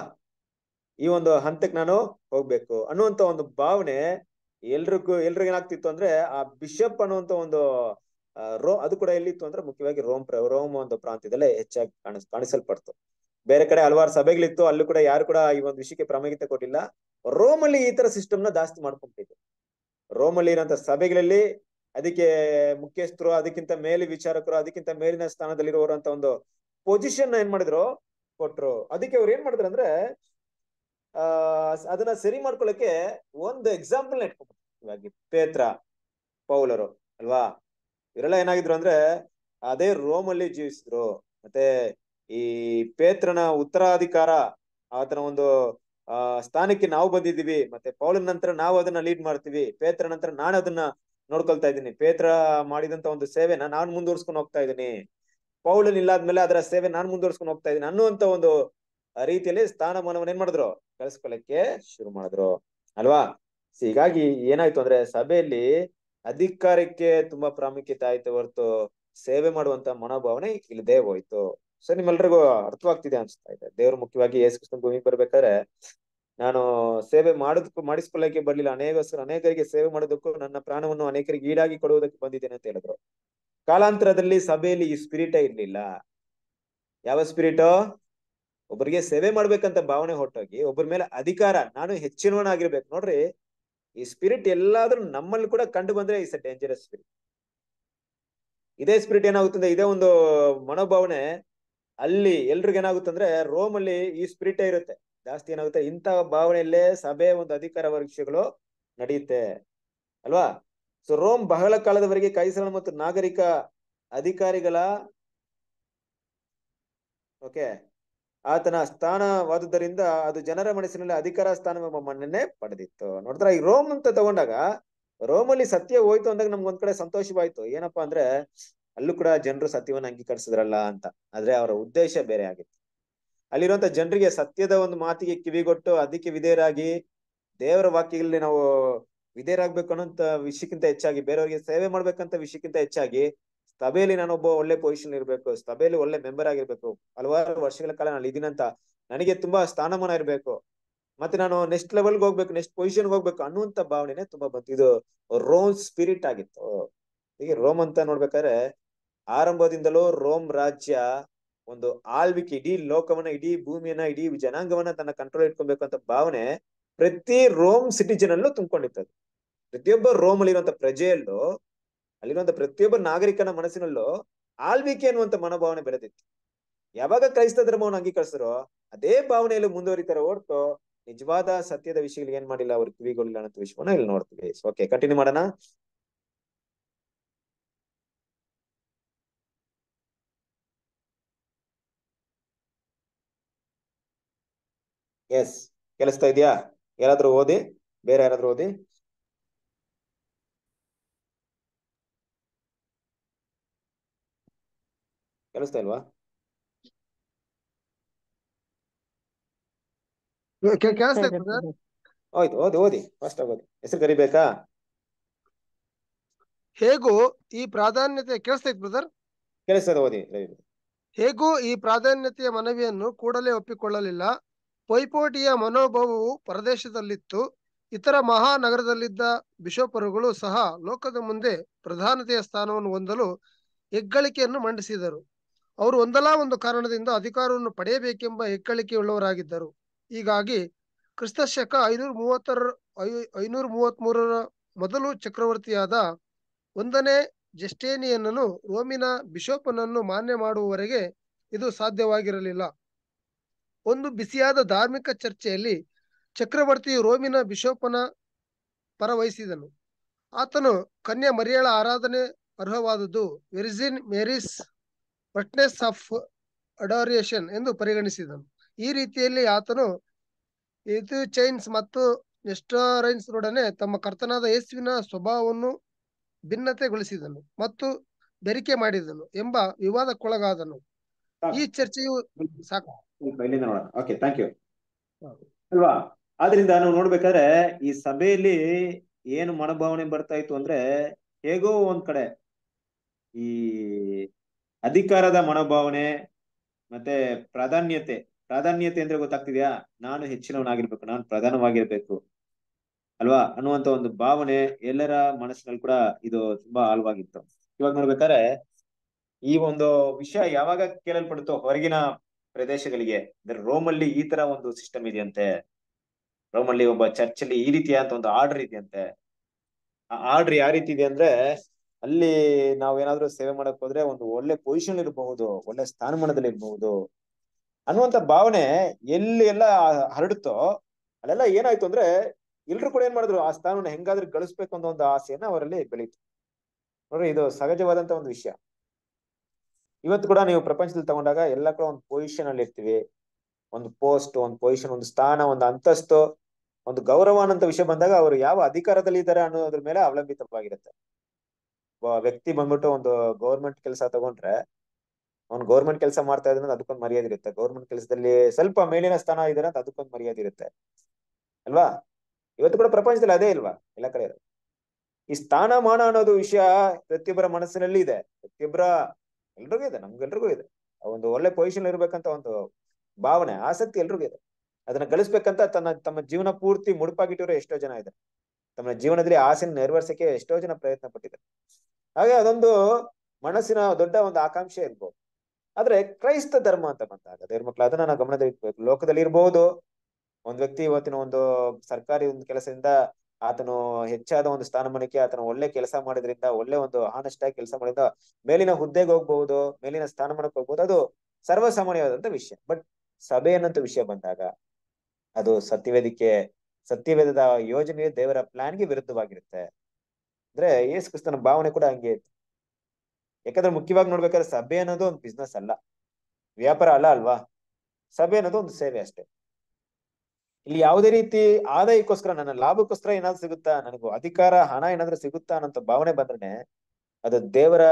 ಈ ಒಂದು ಹಂತಕ್ಕೆ ನಾನು ಹೋಗ್ಬೇಕು ಅನ್ನುವಂತ ಒಂದು ಭಾವನೆ ಎಲ್ರಿಗೂ ಎಲ್ರಿಗೂ ಏನಾಗ್ತಿತ್ತು ಅಂದ್ರೆ ಆ ಬಿಷಪ್ ಅನ್ನುವಂತ ಒಂದು ರೋ ಅದು ಕೂಡ ಎಲ್ಲಿತ್ತು ಅಂದ್ರೆ ಮುಖ್ಯವಾಗಿ ರೋಮ್ ರೋಮ್ ಒಂದು ಪ್ರಾಂತ್ಯದಲ್ಲೇ ಹೆಚ್ಚಾಗಿ ಕಾಣಿಸ್ ಕಾಣಿಸಲ್ಪಡ್ತು ಬೇರೆ ಕಡೆ ಹಲವಾರು ಸಭೆಗಳಿತ್ತು ಅಲ್ಲೂ ಕೂಡ ಯಾರು ಕೂಡ ಈ ಒಂದು ವಿಷಯಕ್ಕೆ ಪ್ರಾಮುಖ್ಯತೆ ಕೊಟ್ಟಿಲ್ಲ ರೋಮ್ ಅಲ್ಲಿ ಈ ತರ ಸಿಸ್ಟಮ್ ನ ಜಾಸ್ತಿ ಮಾಡ್ಕೊಂಡಿದ್ರು ರೋಮ್ ಅಲ್ಲಿ ಇರೋಂತ ಸಭೆಗಳಲ್ಲಿ ಅದಕ್ಕೆ ಮುಖ್ಯಸ್ಥರು ಅದಕ್ಕಿಂತ ಮೇಲೆ ವಿಚಾರಕರು ಅದಕ್ಕಿಂತ ಮೇಲಿನ ಸ್ಥಾನದಲ್ಲಿರುವಂತ ಒಂದು ಪೊಸಿಷನ್ ಏನ್ ಮಾಡಿದ್ರು ಕೊಟ್ರು ಅದಕ್ಕೆ ಅವ್ರು ಏನ್ ಮಾಡಿದ್ರು ಅಂದ್ರೆ ಆ ಅದನ್ನ ಸರಿ ಮಾಡ್ಕೊಳಕ್ಕೆ ಒಂದು ಎಕ್ಸಾಂಪಲ್ ಇಟ್ಕೊಂಡ್ಬಿಟ್ಟು ಇವಾಗ ಪೇತ್ರ ಪೌಲರು ಅಲ್ವಾ ಇವರೆಲ್ಲ ಏನಾಗಿದ್ರು ಅಂದ್ರೆ ಅದೇ ರೋಮ್ ಅಲ್ಲಿ ಜೀವಿಸಿದ್ರು ಮತ್ತೆ ಈ ಪೇತ್ರನ ಉತ್ತರಾಧಿಕಾರ ಆತನ ಒಂದು ಆ ಸ್ಥಾನಕ್ಕೆ ನಾವು ಬಂದಿದ್ದೀವಿ ಮತ್ತೆ ಪೌಲನ್ ನಂತರ ನಾವು ಅದನ್ನ ಲೀಡ್ ಮಾಡ್ತೀವಿ ಪೇತ್ರ ನಂತರ ನಾನು ಅದನ್ನ ನೋಡ್ಕೊಳ್ತಾ ಇದ್ದೀನಿ ಪೇತ್ರ ಮಾಡಿದಂತ ಒಂದು ಸೇವೆನ ನಾನು ಮುಂದುವರ್ಸ್ಕೊಂಡು ಹೋಗ್ತಾ ಇದ್ದೀನಿ ಪೌಳನ್ ಇಲ್ಲಾದ್ಮೇಲೆ ಅದರ ಸೇವೆ ನಾನು ಮುಂದುವರ್ಸ್ಕೊಂಡು ಹೋಗ್ತಾ ಇದ್ದೀನಿ ಅನ್ನುವಂತ ಒಂದು ರೀತಿಯಲ್ಲಿ ಸ್ಥಾನಮಾನವನ್ನು ಏನ್ ಮಾಡಿದ್ರು ಕಳಿಸ್ಕೊಳ್ಳಕ್ಕೆ ಶುರು ಮಾಡಿದ್ರು ಅಲ್ವಾ ಹೀಗಾಗಿ ಏನಾಯ್ತು ಅಂದ್ರೆ ಸಭೆಯಲ್ಲಿ ಅಧಿಕಾರಕ್ಕೆ ತುಂಬಾ ಪ್ರಾಮುಖ್ಯತೆ ಆಯ್ತು ಹೊರತು ಸೇವೆ ಮಾಡುವಂತ ಮನೋಭಾವನೆ ಇಲ್ಲದೆ ಹೋಯ್ತು ಸೊ ನಿಮ್ಮೆಲ್ರಿಗೂ ಅರ್ಥವಾಗ್ತಿದೆ ಅನ್ಸ್ತಾ ಇದೆ ದೇವ್ರು ಮುಖ್ಯವಾಗಿ ಯೇಸು ಕೃಷ್ಣ ಭೂಮಿಗೆ ಬರ್ಬೇಕಾದ್ರೆ ನಾನು ಸೇವೆ ಮಾಡೋದಕ್ಕೂ ಮಾಡಿಸ್ಕೊಳ್ಳಕ್ಕೆ ಬರ್ಲಿಲ್ಲ ಅನೇಕ ಅನೇಕರಿಗೆ ಸೇವೆ ಮಾಡೋದಕ್ಕೂ ನನ್ನ ಪ್ರಾಣವನ್ನು ಅನೇಕರಿಗೆ ಈಡಾಗಿ ಕೊಡುವುದಕ್ಕೆ ಬಂದಿದ್ದೇನೆ ಅಂತ ಹೇಳಿದ್ರು ಕಾಲಾಂತರದಲ್ಲಿ ಸಭೆಯಲ್ಲಿ ಈ ಸ್ಪಿರಿಟೇ ಇರ್ಲಿಲ್ಲ ಯಾವ ಸ್ಪಿರಿಟೋ ಒಬ್ಬರಿಗೆ ಸೇವೆ ಮಾಡ್ಬೇಕಂತ ಭಾವನೆ ಹೊಟ್ಟೋಗಿ ಒಬ್ಬರ ಮೇಲೆ ಅಧಿಕಾರ ನಾನು ಹೆಚ್ಚಿನವನಾಗಿರ್ಬೇಕು ನೋಡ್ರಿ ಈ ಸ್ಪಿರಿಟ್ ಎಲ್ಲಾದ್ರೂ ನಮ್ಮಲ್ಲಿ ಕೂಡ ಕಂಡು ಬಂದ್ರೆ ಇಸ್ ಅ ಡೇಂಜರಸ್ ಸ್ಪಿರಿಟ್ ಇದೇ ಸ್ಪಿರಿಟ್ ಏನಾಗುತ್ತಂದ್ರೆ ಇದೇ ಒಂದು ಮನೋಭಾವನೆ ಅಲ್ಲಿ ಎಲ್ರಿಗ ಏನಾಗುತ್ತಂದ್ರೆ ರೋಮ್ ಅಲ್ಲಿ ಈ ಸ್ಪಿರಿಟೇ ಇರುತ್ತೆ ಜಾಸ್ತಿ ಏನಾಗುತ್ತೆ ಇಂತಹ ಭಾವನೆಯಲ್ಲೇ ಸಭೆ ಒಂದು ಅಧಿಕಾರ ಪರೀಕ್ಷೆಗಳು ನಡೆಯುತ್ತೆ ಅಲ್ವಾ ಸೊ ರೋಮ್ ಬಹಳ ಕಾಲದವರೆಗೆ ಕೈಸರಣ ಮತ್ತು ನಾಗರಿಕ ಅಧಿಕಾರಿಗಳ ಓಕೆ ಆತನ ಸ್ಥಾನವಾದುದರಿಂದ ಅದು ಜನರ ಮನಸ್ಸಿನಲ್ಲಿ ಅಧಿಕಾರ ಸ್ಥಾನವೆಂಬ ಮನ್ನನೆ ಪಡೆದಿತ್ತು ನೋಡಿದ್ರೆ ಈ ರೋಮ್ ಅಂತ ತಗೊಂಡಾಗ ರೋಮ್ ಅಲ್ಲಿ ಸತ್ಯ ಹೋಯ್ತು ಅಂದಾಗ ನಮ್ಗೊಂದ್ ಕಡೆ ಸಂತೋಷವಾಯ್ತು ಏನಪ್ಪಾ ಅಂದ್ರೆ ಅಲ್ಲೂ ಕೂಡ ಜನರು ಸತ್ಯವನ್ನು ಅಂಗೀಕರಿಸಿದ್ರಲ್ಲ ಅಂತ ಆದ್ರೆ ಅವರ ಉದ್ದೇಶ ಬೇರೆ ಆಗಿತ್ತು ಅಲ್ಲಿರುವಂತ ಜನರಿಗೆ ಸತ್ಯದ ಒಂದು ಮಾತಿಗೆ ಕಿವಿಗೊಟ್ಟು ಅದಕ್ಕೆ ವಿಧೇಯರಾಗಿ ದೇವರ ವಾಕ್ಯಗಳಲ್ಲಿ ನಾವು ವಿಧೇಯರಾಗ್ಬೇಕು ಅನ್ನೋಂತ ವಿಷಯಕ್ಕಿಂತ ಹೆಚ್ಚಾಗಿ ಬೇರೆಯವರಿಗೆ ಸೇವೆ ಮಾಡ್ಬೇಕಂತ ವಿಷಯಕ್ಕಿಂತ ಹೆಚ್ಚಾಗಿ ಸಭೆಯಲ್ಲಿ ನಾನೊಬ್ಬ ಒಳ್ಳೆ ಪೊಸಿಷನ್ ಇರ್ಬೇಕು ಸಭೆಯಲ್ಲಿ ಒಳ್ಳೆ ಮೆಂಬರ್ ಆಗಿರ್ಬೇಕು ಹಲವಾರು ವರ್ಷಗಳ ಕಾಲ ನಾನು ಇದೀನಂತ ನನಗೆ ತುಂಬಾ ಸ್ಥಾನಮಾನ ಇರ್ಬೇಕು ಮತ್ತೆ ನಾನು ನೆಕ್ಸ್ಟ್ ಲೆವೆಲ್ಗೆ ಹೋಗ್ಬೇಕು ನೆಕ್ಸ್ಟ್ ಪೊಸಿಷನ್ ಹೋಗ್ಬೇಕು ಅನ್ನುವಂತ ಭಾವನೆನೇ ತುಂಬಾ ಬಂತು ಇದು ರೋಮ್ ಸ್ಪಿರಿಟ್ ಆಗಿತ್ತು ಹೀಗೆ ರೋಮ್ ಅಂತ ನೋಡ್ಬೇಕಾದ್ರೆ ಆರಂಭದಿಂದಲೂ ರೋಮ್ ರಾಜ್ಯ ಒಂದು ಆಳ್ವಿಕೆ ಇಡೀ ಲೋಕವನ್ನ ಇಡೀ ಭೂಮಿಯನ್ನ ಇಡೀ ಜನಾಂಗವನ್ನ ತನ್ನ ಕಂಟ್ರೋಲ್ ಇಟ್ಕೊಬೇಕು ಅಂತ ಭಾವನೆ ಪ್ರತಿ ರೋಮ್ ಸಿಟಿಜನ್ ಅಲ್ಲೂ ತುಂಬಿಕೊಂಡಿತ್ತು ಪ್ರತಿಯೊಬ್ಬ ರೋಮ್ ಅಲ್ಲಿರುವಂತ ಪ್ರಜೆಯಲ್ಲೂ ಅಲ್ಲಿರುವಂತ ಪ್ರತಿಯೊಬ್ಬ ನಾಗರಿಕನ ಮನಸ್ಸಿನಲ್ಲೂ ಆಳ್ವಿಕೆ ಅನ್ನುವಂತ ಮನೋಭಾವನೆ ಬೆಳೆದಿತ್ತು ಯಾವಾಗ ಕ್ರೈಸ್ತ ಧರ್ಮವನ್ನು ಅಂಗೀಕರಿಸಿರೋ ಅದೇ ಭಾವನೆಯಲ್ಲಿ ಮುಂದುವರಿತಾರೆ ಹೊರತು ನಿಜವಾದ ಸತ್ಯದ ವಿಷಯಗಳಿಗೆ ಏನ್ ಮಾಡಿಲ್ಲ ಅವ್ರ ಕಿವಿಗೊಳ್ಳಿಲ್ಲ ಅನ್ನೋ ವಿಷಯವನ್ನ ಇಲ್ಲಿ ನೋಡ್ತೀವಿ ಓಕೆ ಕಂಟಿನ್ಯೂ ಮಾಡೋಣ ಎಸ್ ಕೆಲಸ್ತಾ ಇದೆಯಾ ಯಾರಾದ್ರೂ ಓದಿ ಬೇರೆ ಯಾರಾದ್ರೂ ಓದಿ ಕೇಳಿಸ್ತಾ ಇಲ್ವಾ ಆಯ್ತು ಓದಿ ಓದಿ ಫಸ್ಟ್ ಓದಿ ಹೆಸರು ಕರಿಬೇಕಾ ಹೇಗೂ ಈ ಪ್ರಾಧಾನ್ಯತೆ ಕೇಳಿಸ್ತಾ ಬ್ರದರ್ ಕೇಳಿಸ್ತದೆ ಓದಿ ಹೇಗೂ ಈ ಪ್ರಾಧಾನ್ಯತೆಯ ಮನವಿಯನ್ನು ಕೂಡಲೇ ಒಪ್ಪಿಕೊಳ್ಳಲಿಲ್ಲ ಪೈಪೋಟಿಯ ಮನೋಭಾವವು ಪ್ರದೇಶದಲ್ಲಿತ್ತು ಇತರ ಮಹಾನಗರದಲ್ಲಿದ್ದ ಬಿಷೋಪರುಗಳು ಸಹ ಲೋಕದ ಮುಂದೆ ಪ್ರಧಾನತೆಯ ಸ್ಥಾನವನ್ನು ಹೊಂದಲು ಹೆಗ್ಗಳಿಕೆಯನ್ನು ಮಂಡಿಸಿದರು ಅವರು ಒಂದಲ್ಲ ಒಂದು ಕಾರಣದಿಂದ ಅಧಿಕಾರವನ್ನು ಪಡೆಯಬೇಕೆಂಬ ಹೆಗ್ಗಳಿಕೆಯುಳ್ಳವರಾಗಿದ್ದರು ಹೀಗಾಗಿ ಕ್ರಿಸ್ತ ಶಕ ಐನೂರ ಮೂವತ್ತರ ಐನೂರ ಮೂವತ್ತ್ ಮೂರರ ಮೊದಲು ಚಕ್ರವರ್ತಿಯಾದ ಒಂದನೇ ಜೆಸ್ಟೇನಿಯನ್ನನು ರೋಮಿನ ಬಿಷೋಪನನ್ನು ಮಾನ್ಯ ಮಾಡುವವರೆಗೆ ಇದು ಸಾಧ್ಯವಾಗಿರಲಿಲ್ಲ ಒಂದು ಬಿಸಿಯಾದ ಧಾರ್ಮಿಕ ಚರ್ಚೆಯಲ್ಲಿ ಚಕ್ರವರ್ತಿಯು ರೋಮಿನ ಬಿಷೋಪನ ಪರವಹಿಸಿದನು ಆತನು ಕನ್ಯಾ ಮರಿಯಳ ಆರಾಧನೆ ಅರ್ಹವಾದದ್ದು ವೆರಿಜಿನ್ ಮೇರಿಸ್ ವಟ್ನೆಸ್ ಆಫ್ ಅಡೋರಿಯೇಷನ್ ಎಂದು ಪರಿಗಣಿಸಿದನು ಈ ರೀತಿಯಲ್ಲಿ ಆತನು ಇದು ಚೈನ್ಸ್ ಮತ್ತು ಎಸ್ಟೋರೈನ್ಸ್ ನೊಡನೆ ತಮ್ಮ ಕರ್ತನಾದ ಯೇಸುವಿನ ಸ್ವಭಾವವನ್ನು ಭಿನ್ನತೆಗೊಳಿಸಿದನು ಮತ್ತು ಬೆರಿಕೆ ಮಾಡಿದನು ಎಂಬ ವಿವಾದಕ್ಕೊಳಗಾದನು ಈ ಚರ್ಚೆಯು ಸಾಕು ಅಲ್ವಾ ಆದ್ರಿಂದ ನಾವು ನೋಡ್ಬೇಕಾದ್ರೆ ಈ ಸಭೆಯಲ್ಲಿ ಏನು ಮನೋಭಾವನೆ ಬರ್ತಾ ಇತ್ತು ಅಂದ್ರೆ ಹೇಗೋ ಒಂದ್ ಕಡೆ ಈ ಅಧಿಕಾರದ ಮನೋಭಾವನೆ ಮತ್ತೆ ಪ್ರಾಧಾನ್ಯತೆ ಪ್ರಾಧಾನ್ಯತೆ ಅಂದ್ರೆ ಗೊತ್ತಾಗ್ತಿದ್ಯಾ ನಾನು ಹೆಚ್ಚಿನವನಾಗಿರ್ಬೇಕು ನಾನು ಪ್ರಧಾನವಾಗಿರ್ಬೇಕು ಅಲ್ವಾ ಅನ್ನುವಂತ ಒಂದು ಭಾವನೆ ಎಲ್ಲರ ಮನಸ್ಸಿನಲ್ಲಿ ಕೂಡ ಇದು ತುಂಬಾ ಆಳ್ವಾಗಿತ್ತು ಇವಾಗ ನೋಡ್ಬೇಕಾದ್ರೆ ಈ ಒಂದು ವಿಷಯ ಯಾವಾಗ ಕೇಳಲ್ಪಡುತ್ತೆ ಹೊರಗಿನ ಪ್ರದೇಶಗಳಿಗೆ ಅಂದ್ರೆ ರೋಮಲ್ಲಿ ಈ ತರ ಒಂದು ಸಿಸ್ಟಮ್ ಇದೆಯಂತೆ ರೋಮಲ್ಲಿ ಒಬ್ಬ ಚರ್ಚ್ ಅಲ್ಲಿ ಈ ರೀತಿಯಾದಂತ ಒಂದು ಆರ್ಡರ್ ಇದೆಯಂತೆ ಆ ಆರ್ಡರ್ ಯಾವ ರೀತಿ ಇದೆ ಅಂದ್ರೆ ಅಲ್ಲಿ ನಾವೇನಾದ್ರೂ ಸೇವೆ ಮಾಡಕ್ ಹೋದ್ರೆ ಒಂದು ಒಳ್ಳೆ ಪೊಸಿಷನ್ ಇರಬಹುದು ಒಳ್ಳೆ ಸ್ಥಾನಮಾನದಲ್ಲಿ ಇರಬಹುದು ಅನ್ನುವಂತ ಭಾವನೆ ಎಲ್ಲಿ ಎಲ್ಲ ಹರಡುತ್ತೋ ಅಲ್ಲೆಲ್ಲ ಏನಾಯ್ತು ಅಂದ್ರೆ ಎಲ್ರು ಕೂಡ ಏನ್ ಮಾಡಿದ್ರು ಆ ಸ್ಥಾನವನ್ನು ಹೆಂಗಾದ್ರೂ ಗಳಿಸ್ಬೇಕು ಅನ್ನೋ ಒಂದು ಆಸೆಯನ್ನ ಅವರಲ್ಲಿ ಬೆಳೀತು ನೋಡ್ರಿ ಇದು ಸಹಜವಾದಂತ ಒಂದು ವಿಷಯ ಇವತ್ತು ಕೂಡ ನೀವು ಪ್ರಪಂಚದಲ್ಲಿ ತಗೊಂಡಾಗ ಎಲ್ಲ ಕೂಡ ಒಂದು ಪೊಸಿಷನ್ ಅಲ್ಲಿ ಇರ್ತೀವಿ ಒಂದು ಪೋಸ್ಟ್ ಒಂದು ಪೊಸಿಷನ್ ಒಂದು ಸ್ಥಾನ ಒಂದು ಅಂತಸ್ತು ಒಂದು ಗೌರವ ಅನ್ನೋ ವಿಷಯ ಬಂದಾಗ ಅವರು ಯಾವ ಅಧಿಕಾರದಲ್ಲಿ ಇದ್ದಾರೆ ಅನ್ನೋದ್ರ ಮೇಲೆ ಅವಲಂಬಿತವಾಗಿರುತ್ತೆ ವ್ಯಕ್ತಿ ಬಂದ್ಬಿಟ್ಟು ಒಂದು ಗೌರ್ಮೆಂಟ್ ಕೆಲಸ ತಗೊಂಡ್ರೆ ಅವ್ನು ಗೌರ್ಮೆಂಟ್ ಕೆಲಸ ಮಾಡ್ತಾ ಇದ್ರೆ ಅದಕ್ಕೊಂದು ಮರ್ಯಾದೆ ಇರುತ್ತೆ ಗೌರ್ಮೆಂಟ್ ಕೆಲಸದಲ್ಲಿ ಸ್ವಲ್ಪ ಮೇಲಿನ ಸ್ಥಾನ ಇದಾರೆ ಅಂತ ಅದಕ್ಕೊಂದು ಮರ್ಯಾದೆ ಇರುತ್ತೆ ಅಲ್ವಾ ಇವತ್ತು ಕೂಡ ಪ್ರಪಂಚದಲ್ಲಿ ಅದೇ ಇಲ್ವಾ ಎಲ್ಲ ಕಡೆ ಈ ಸ್ಥಾನಮಾನ ಅನ್ನೋದು ವಿಷಯ ಪ್ರತಿಯೊಬ್ಬರ ಮನಸ್ಸಿನಲ್ಲಿ ಇದೆ ಪ್ರತಿಯೊಬ್ಬರ ಎಲ್ರಿಗೂ ಇದೆ ನಮ್ಗೆಲ್ರಿಗೂ ಇದೆ ಒಂದು ಒಳ್ಳೆ ಪೊಸಿಷನ್ ಇರ್ಬೇಕಂತ ಒಂದು ಭಾವನೆ ಆಸಕ್ತಿ ಎಲ್ರಿಗೂ ಇದೆ ಅದನ್ನ ಗಳಿಸ್ಬೇಕಂತ ತನ್ನ ತಮ್ಮ ಜೀವನ ಪೂರ್ತಿ ಮುಡುಪಾಗಿಟ್ಟಿರೋ ಎಷ್ಟೋ ಜನ ಇದೆ ತಮ್ಮ ಜೀವನದಲ್ಲಿ ಆಸೆನ ನೆರವೇರ್ಸಕ್ಕೆ ಎಷ್ಟೋ ಜನ ಪ್ರಯತ್ನ ಪಟ್ಟಿದ್ದಾರೆ ಹಾಗೆ ಅದೊಂದು ಮನಸ್ಸಿನ ದೊಡ್ಡ ಒಂದು ಆಕಾಂಕ್ಷೆ ಇರ್ಬೋದು ಆದ್ರೆ ಕ್ರೈಸ್ತ ಧರ್ಮ ಅಂತ ಬಂದಾಗ ದೇವ್ರ ಮಕ್ಳು ಅದನ್ನ ನಾವು ಗಮನದಲ್ಲಿ ಲೋಕದಲ್ಲಿ ಇರ್ಬೋದು ಒಂದ್ ವ್ಯಕ್ತಿ ಇವತ್ತಿನ ಒಂದು ಸರ್ಕಾರಿ ಒಂದು ಕೆಲಸದಿಂದ ಆತನು ಹೆಚ್ಚಾದ ಒಂದು ಸ್ಥಾನಮಾನಕ್ಕೆ ಆತನು ಒಳ್ಳೆ ಕೆಲಸ ಮಾಡಿದ್ರಿಂದ ಒಳ್ಳೆ ಒಂದು ಹಾನೆಸ್ಟ್ ಆಗಿ ಕೆಲಸ ಮಾಡಿದ ಮೇಲಿನ ಹುದ್ದೆಗೆ ಹೋಗ್ಬಹುದು ಮೇಲಿನ ಸ್ಥಾನಮಾನಕ್ಕೆ ಹೋಗ್ಬಹುದು ಅದು ಸರ್ವಸಾಮಾನ್ಯವಾದಂತ ವಿಷಯ ಬಟ್ ಸಭೆ ಅನ್ನೋ ವಿಷಯ ಬಂದಾಗ ಅದು ಸತ್ಯವೇದಿಕೆ ಸತ್ಯವೇದದ ಯೋಜನೆಯು ದೇವರ ಪ್ಲಾನ್ಗೆ ವಿರುದ್ಧವಾಗಿರುತ್ತೆ ಅಂದ್ರೆ ಯೇಸು ಕ್ರಿಸ್ತನ ಭಾವನೆ ಕೂಡ ಹಂಗೆ ಇತ್ತು ಯಾಕಂದ್ರೆ ಮುಖ್ಯವಾಗಿ ನೋಡ್ಬೇಕಾದ್ರೆ ಸಭೆ ಅನ್ನೋದು ಒಂದು ಬಿಸ್ನೆಸ್ ಅಲ್ಲ ವ್ಯಾಪಾರ ಅಲ್ಲ ಅಲ್ವಾ ಸಭೆ ಅನ್ನೋದು ಒಂದು ಸೇವೆ ಅಷ್ಟೇ ಇಲ್ಲಿ ಯಾವುದೇ ರೀತಿ ಆದಾಯಕ್ಕೋಸ್ಕರ ನನ್ನ ಲಾಭಕ್ಕೋಸ್ಕರ ಏನಾದ್ರು ಸಿಗುತ್ತಾ ನನಗೂ ಅಧಿಕಾರ ಹಣ ಏನಾದ್ರೂ ಸಿಗುತ್ತಾ ಅನ್ನೋ ಭಾವನೆ ಬಂದ್ರೆ ಅದು ದೇವರ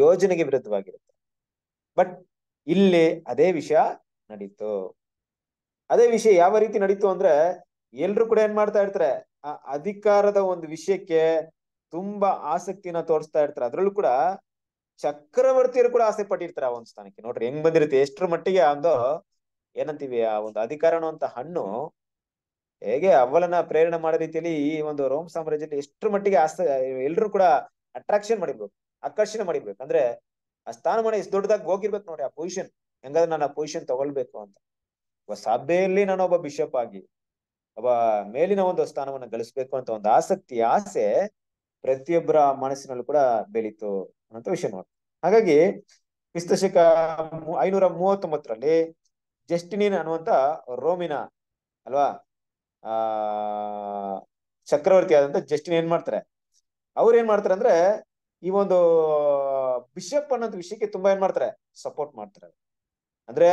ಯೋಜನೆಗೆ ವಿರುದ್ಧವಾಗಿರುತ್ತೆ ಬಟ್ ಇಲ್ಲಿ ಅದೇ ವಿಷಯ ನಡೀತು ಅದೇ ವಿಷಯ ಯಾವ ರೀತಿ ನಡೀತು ಅಂದ್ರೆ ಎಲ್ರು ಕೂಡ ಏನ್ ಮಾಡ್ತಾ ಇರ್ತಾರೆ ಆ ಅಧಿಕಾರದ ಒಂದು ವಿಷಯಕ್ಕೆ ತುಂಬಾ ಆಸಕ್ತಿನ ತೋರಿಸ್ತಾ ಇರ್ತಾರೆ ಅದ್ರಲ್ಲೂ ಕೂಡ ಚಕ್ರವರ್ತಿಯರು ಕೂಡ ಆಸೆ ಪಟ್ಟಿರ್ತಾರೆ ಆ ಒಂದು ಸ್ಥಾನಕ್ಕೆ ನೋಡ್ರಿ ಹೆಂಗ್ ಬಂದಿರುತ್ತೆ ಎಷ್ಟರ ಮಟ್ಟಿಗೆ ಒಂದು ಏನಂತೀವಿ ಆ ಒಂದು ಅಧಿಕಾರ ಅಂತ ಹಣ್ಣು ಹೇಗೆ ಅವಲನ್ನ ಪ್ರೇರಣೆ ಮಾಡೋ ರೀತಿಯಲ್ಲಿ ಈ ಒಂದು ರೋಮ್ ಸಾಮ್ರಾಜ್ಯದಲ್ಲಿ ಎಷ್ಟರ ಮಟ್ಟಿಗೆ ಆಸೆ ಎಲ್ರು ಕೂಡ ಅಟ್ರಾಕ್ಷನ್ ಮಾಡಿರ್ಬೇಕು ಆಕರ್ಷಣೆ ಮಾಡಿರ್ಬೇಕು ಅಂದ್ರೆ ಆ ಸ್ಥಾನಮಾನ ಎಷ್ಟು ದೊಡ್ಡದಾಗಿ ಹೋಗಿರ್ಬೇಕು ನೋಡಿ ಆ ಪೊಸಿಷನ್ ಹೆಂಗಾದ್ರೆ ನಾನು ಆ ಪೊಸಿಷನ್ ತಗೊಳ್ಬೇಕು ಅಂತ ಒಬ್ಬ ಸಭೆಯಲ್ಲಿ ನಾನು ಒಬ್ಬ ಬಿಷಪ್ ಆಗಿ ಒಬ್ಬ ಮೇಲಿನ ಒಂದು ಸ್ಥಾನವನ್ನು ಗಳಿಸ್ಬೇಕು ಅಂತ ಒಂದು ಆಸಕ್ತಿ ಆಸೆ ಪ್ರತಿಯೊಬ್ಬರ ಮನಸ್ಸಿನಲ್ಲೂ ಕೂಡ ಬೆಳೀತು ಅನ್ನೋ ವಿಷಯ ನೋಡಿ ಹಾಗಾಗಿ ಕ್ರಿಸ್ತಶಕ ಐನೂರ ಮೂವತ್ತೊಂಬತ್ತರಲ್ಲಿ ಜಸ್ಟಿನಿನ್ ಅನ್ನುವಂತ ರೋಮಿನ ಅಲ್ವಾ ಆ ಚಕ್ರವರ್ತಿ ಆದಂತ ಜಸ್ಟಿನ್ ಏನ್ ಮಾಡ್ತಾರೆ ಅವ್ರು ಏನ್ ಮಾಡ್ತಾರೆ ಅಂದ್ರೆ ಈ ಒಂದು ಬಿಷಪ್ ಅನ್ನೋದ್ ವಿಷಯಕ್ಕೆ ತುಂಬಾ ಏನ್ ಮಾಡ್ತಾರೆ ಸಪೋರ್ಟ್ ಮಾಡ್ತಾರೆ ಅಂದ್ರೆ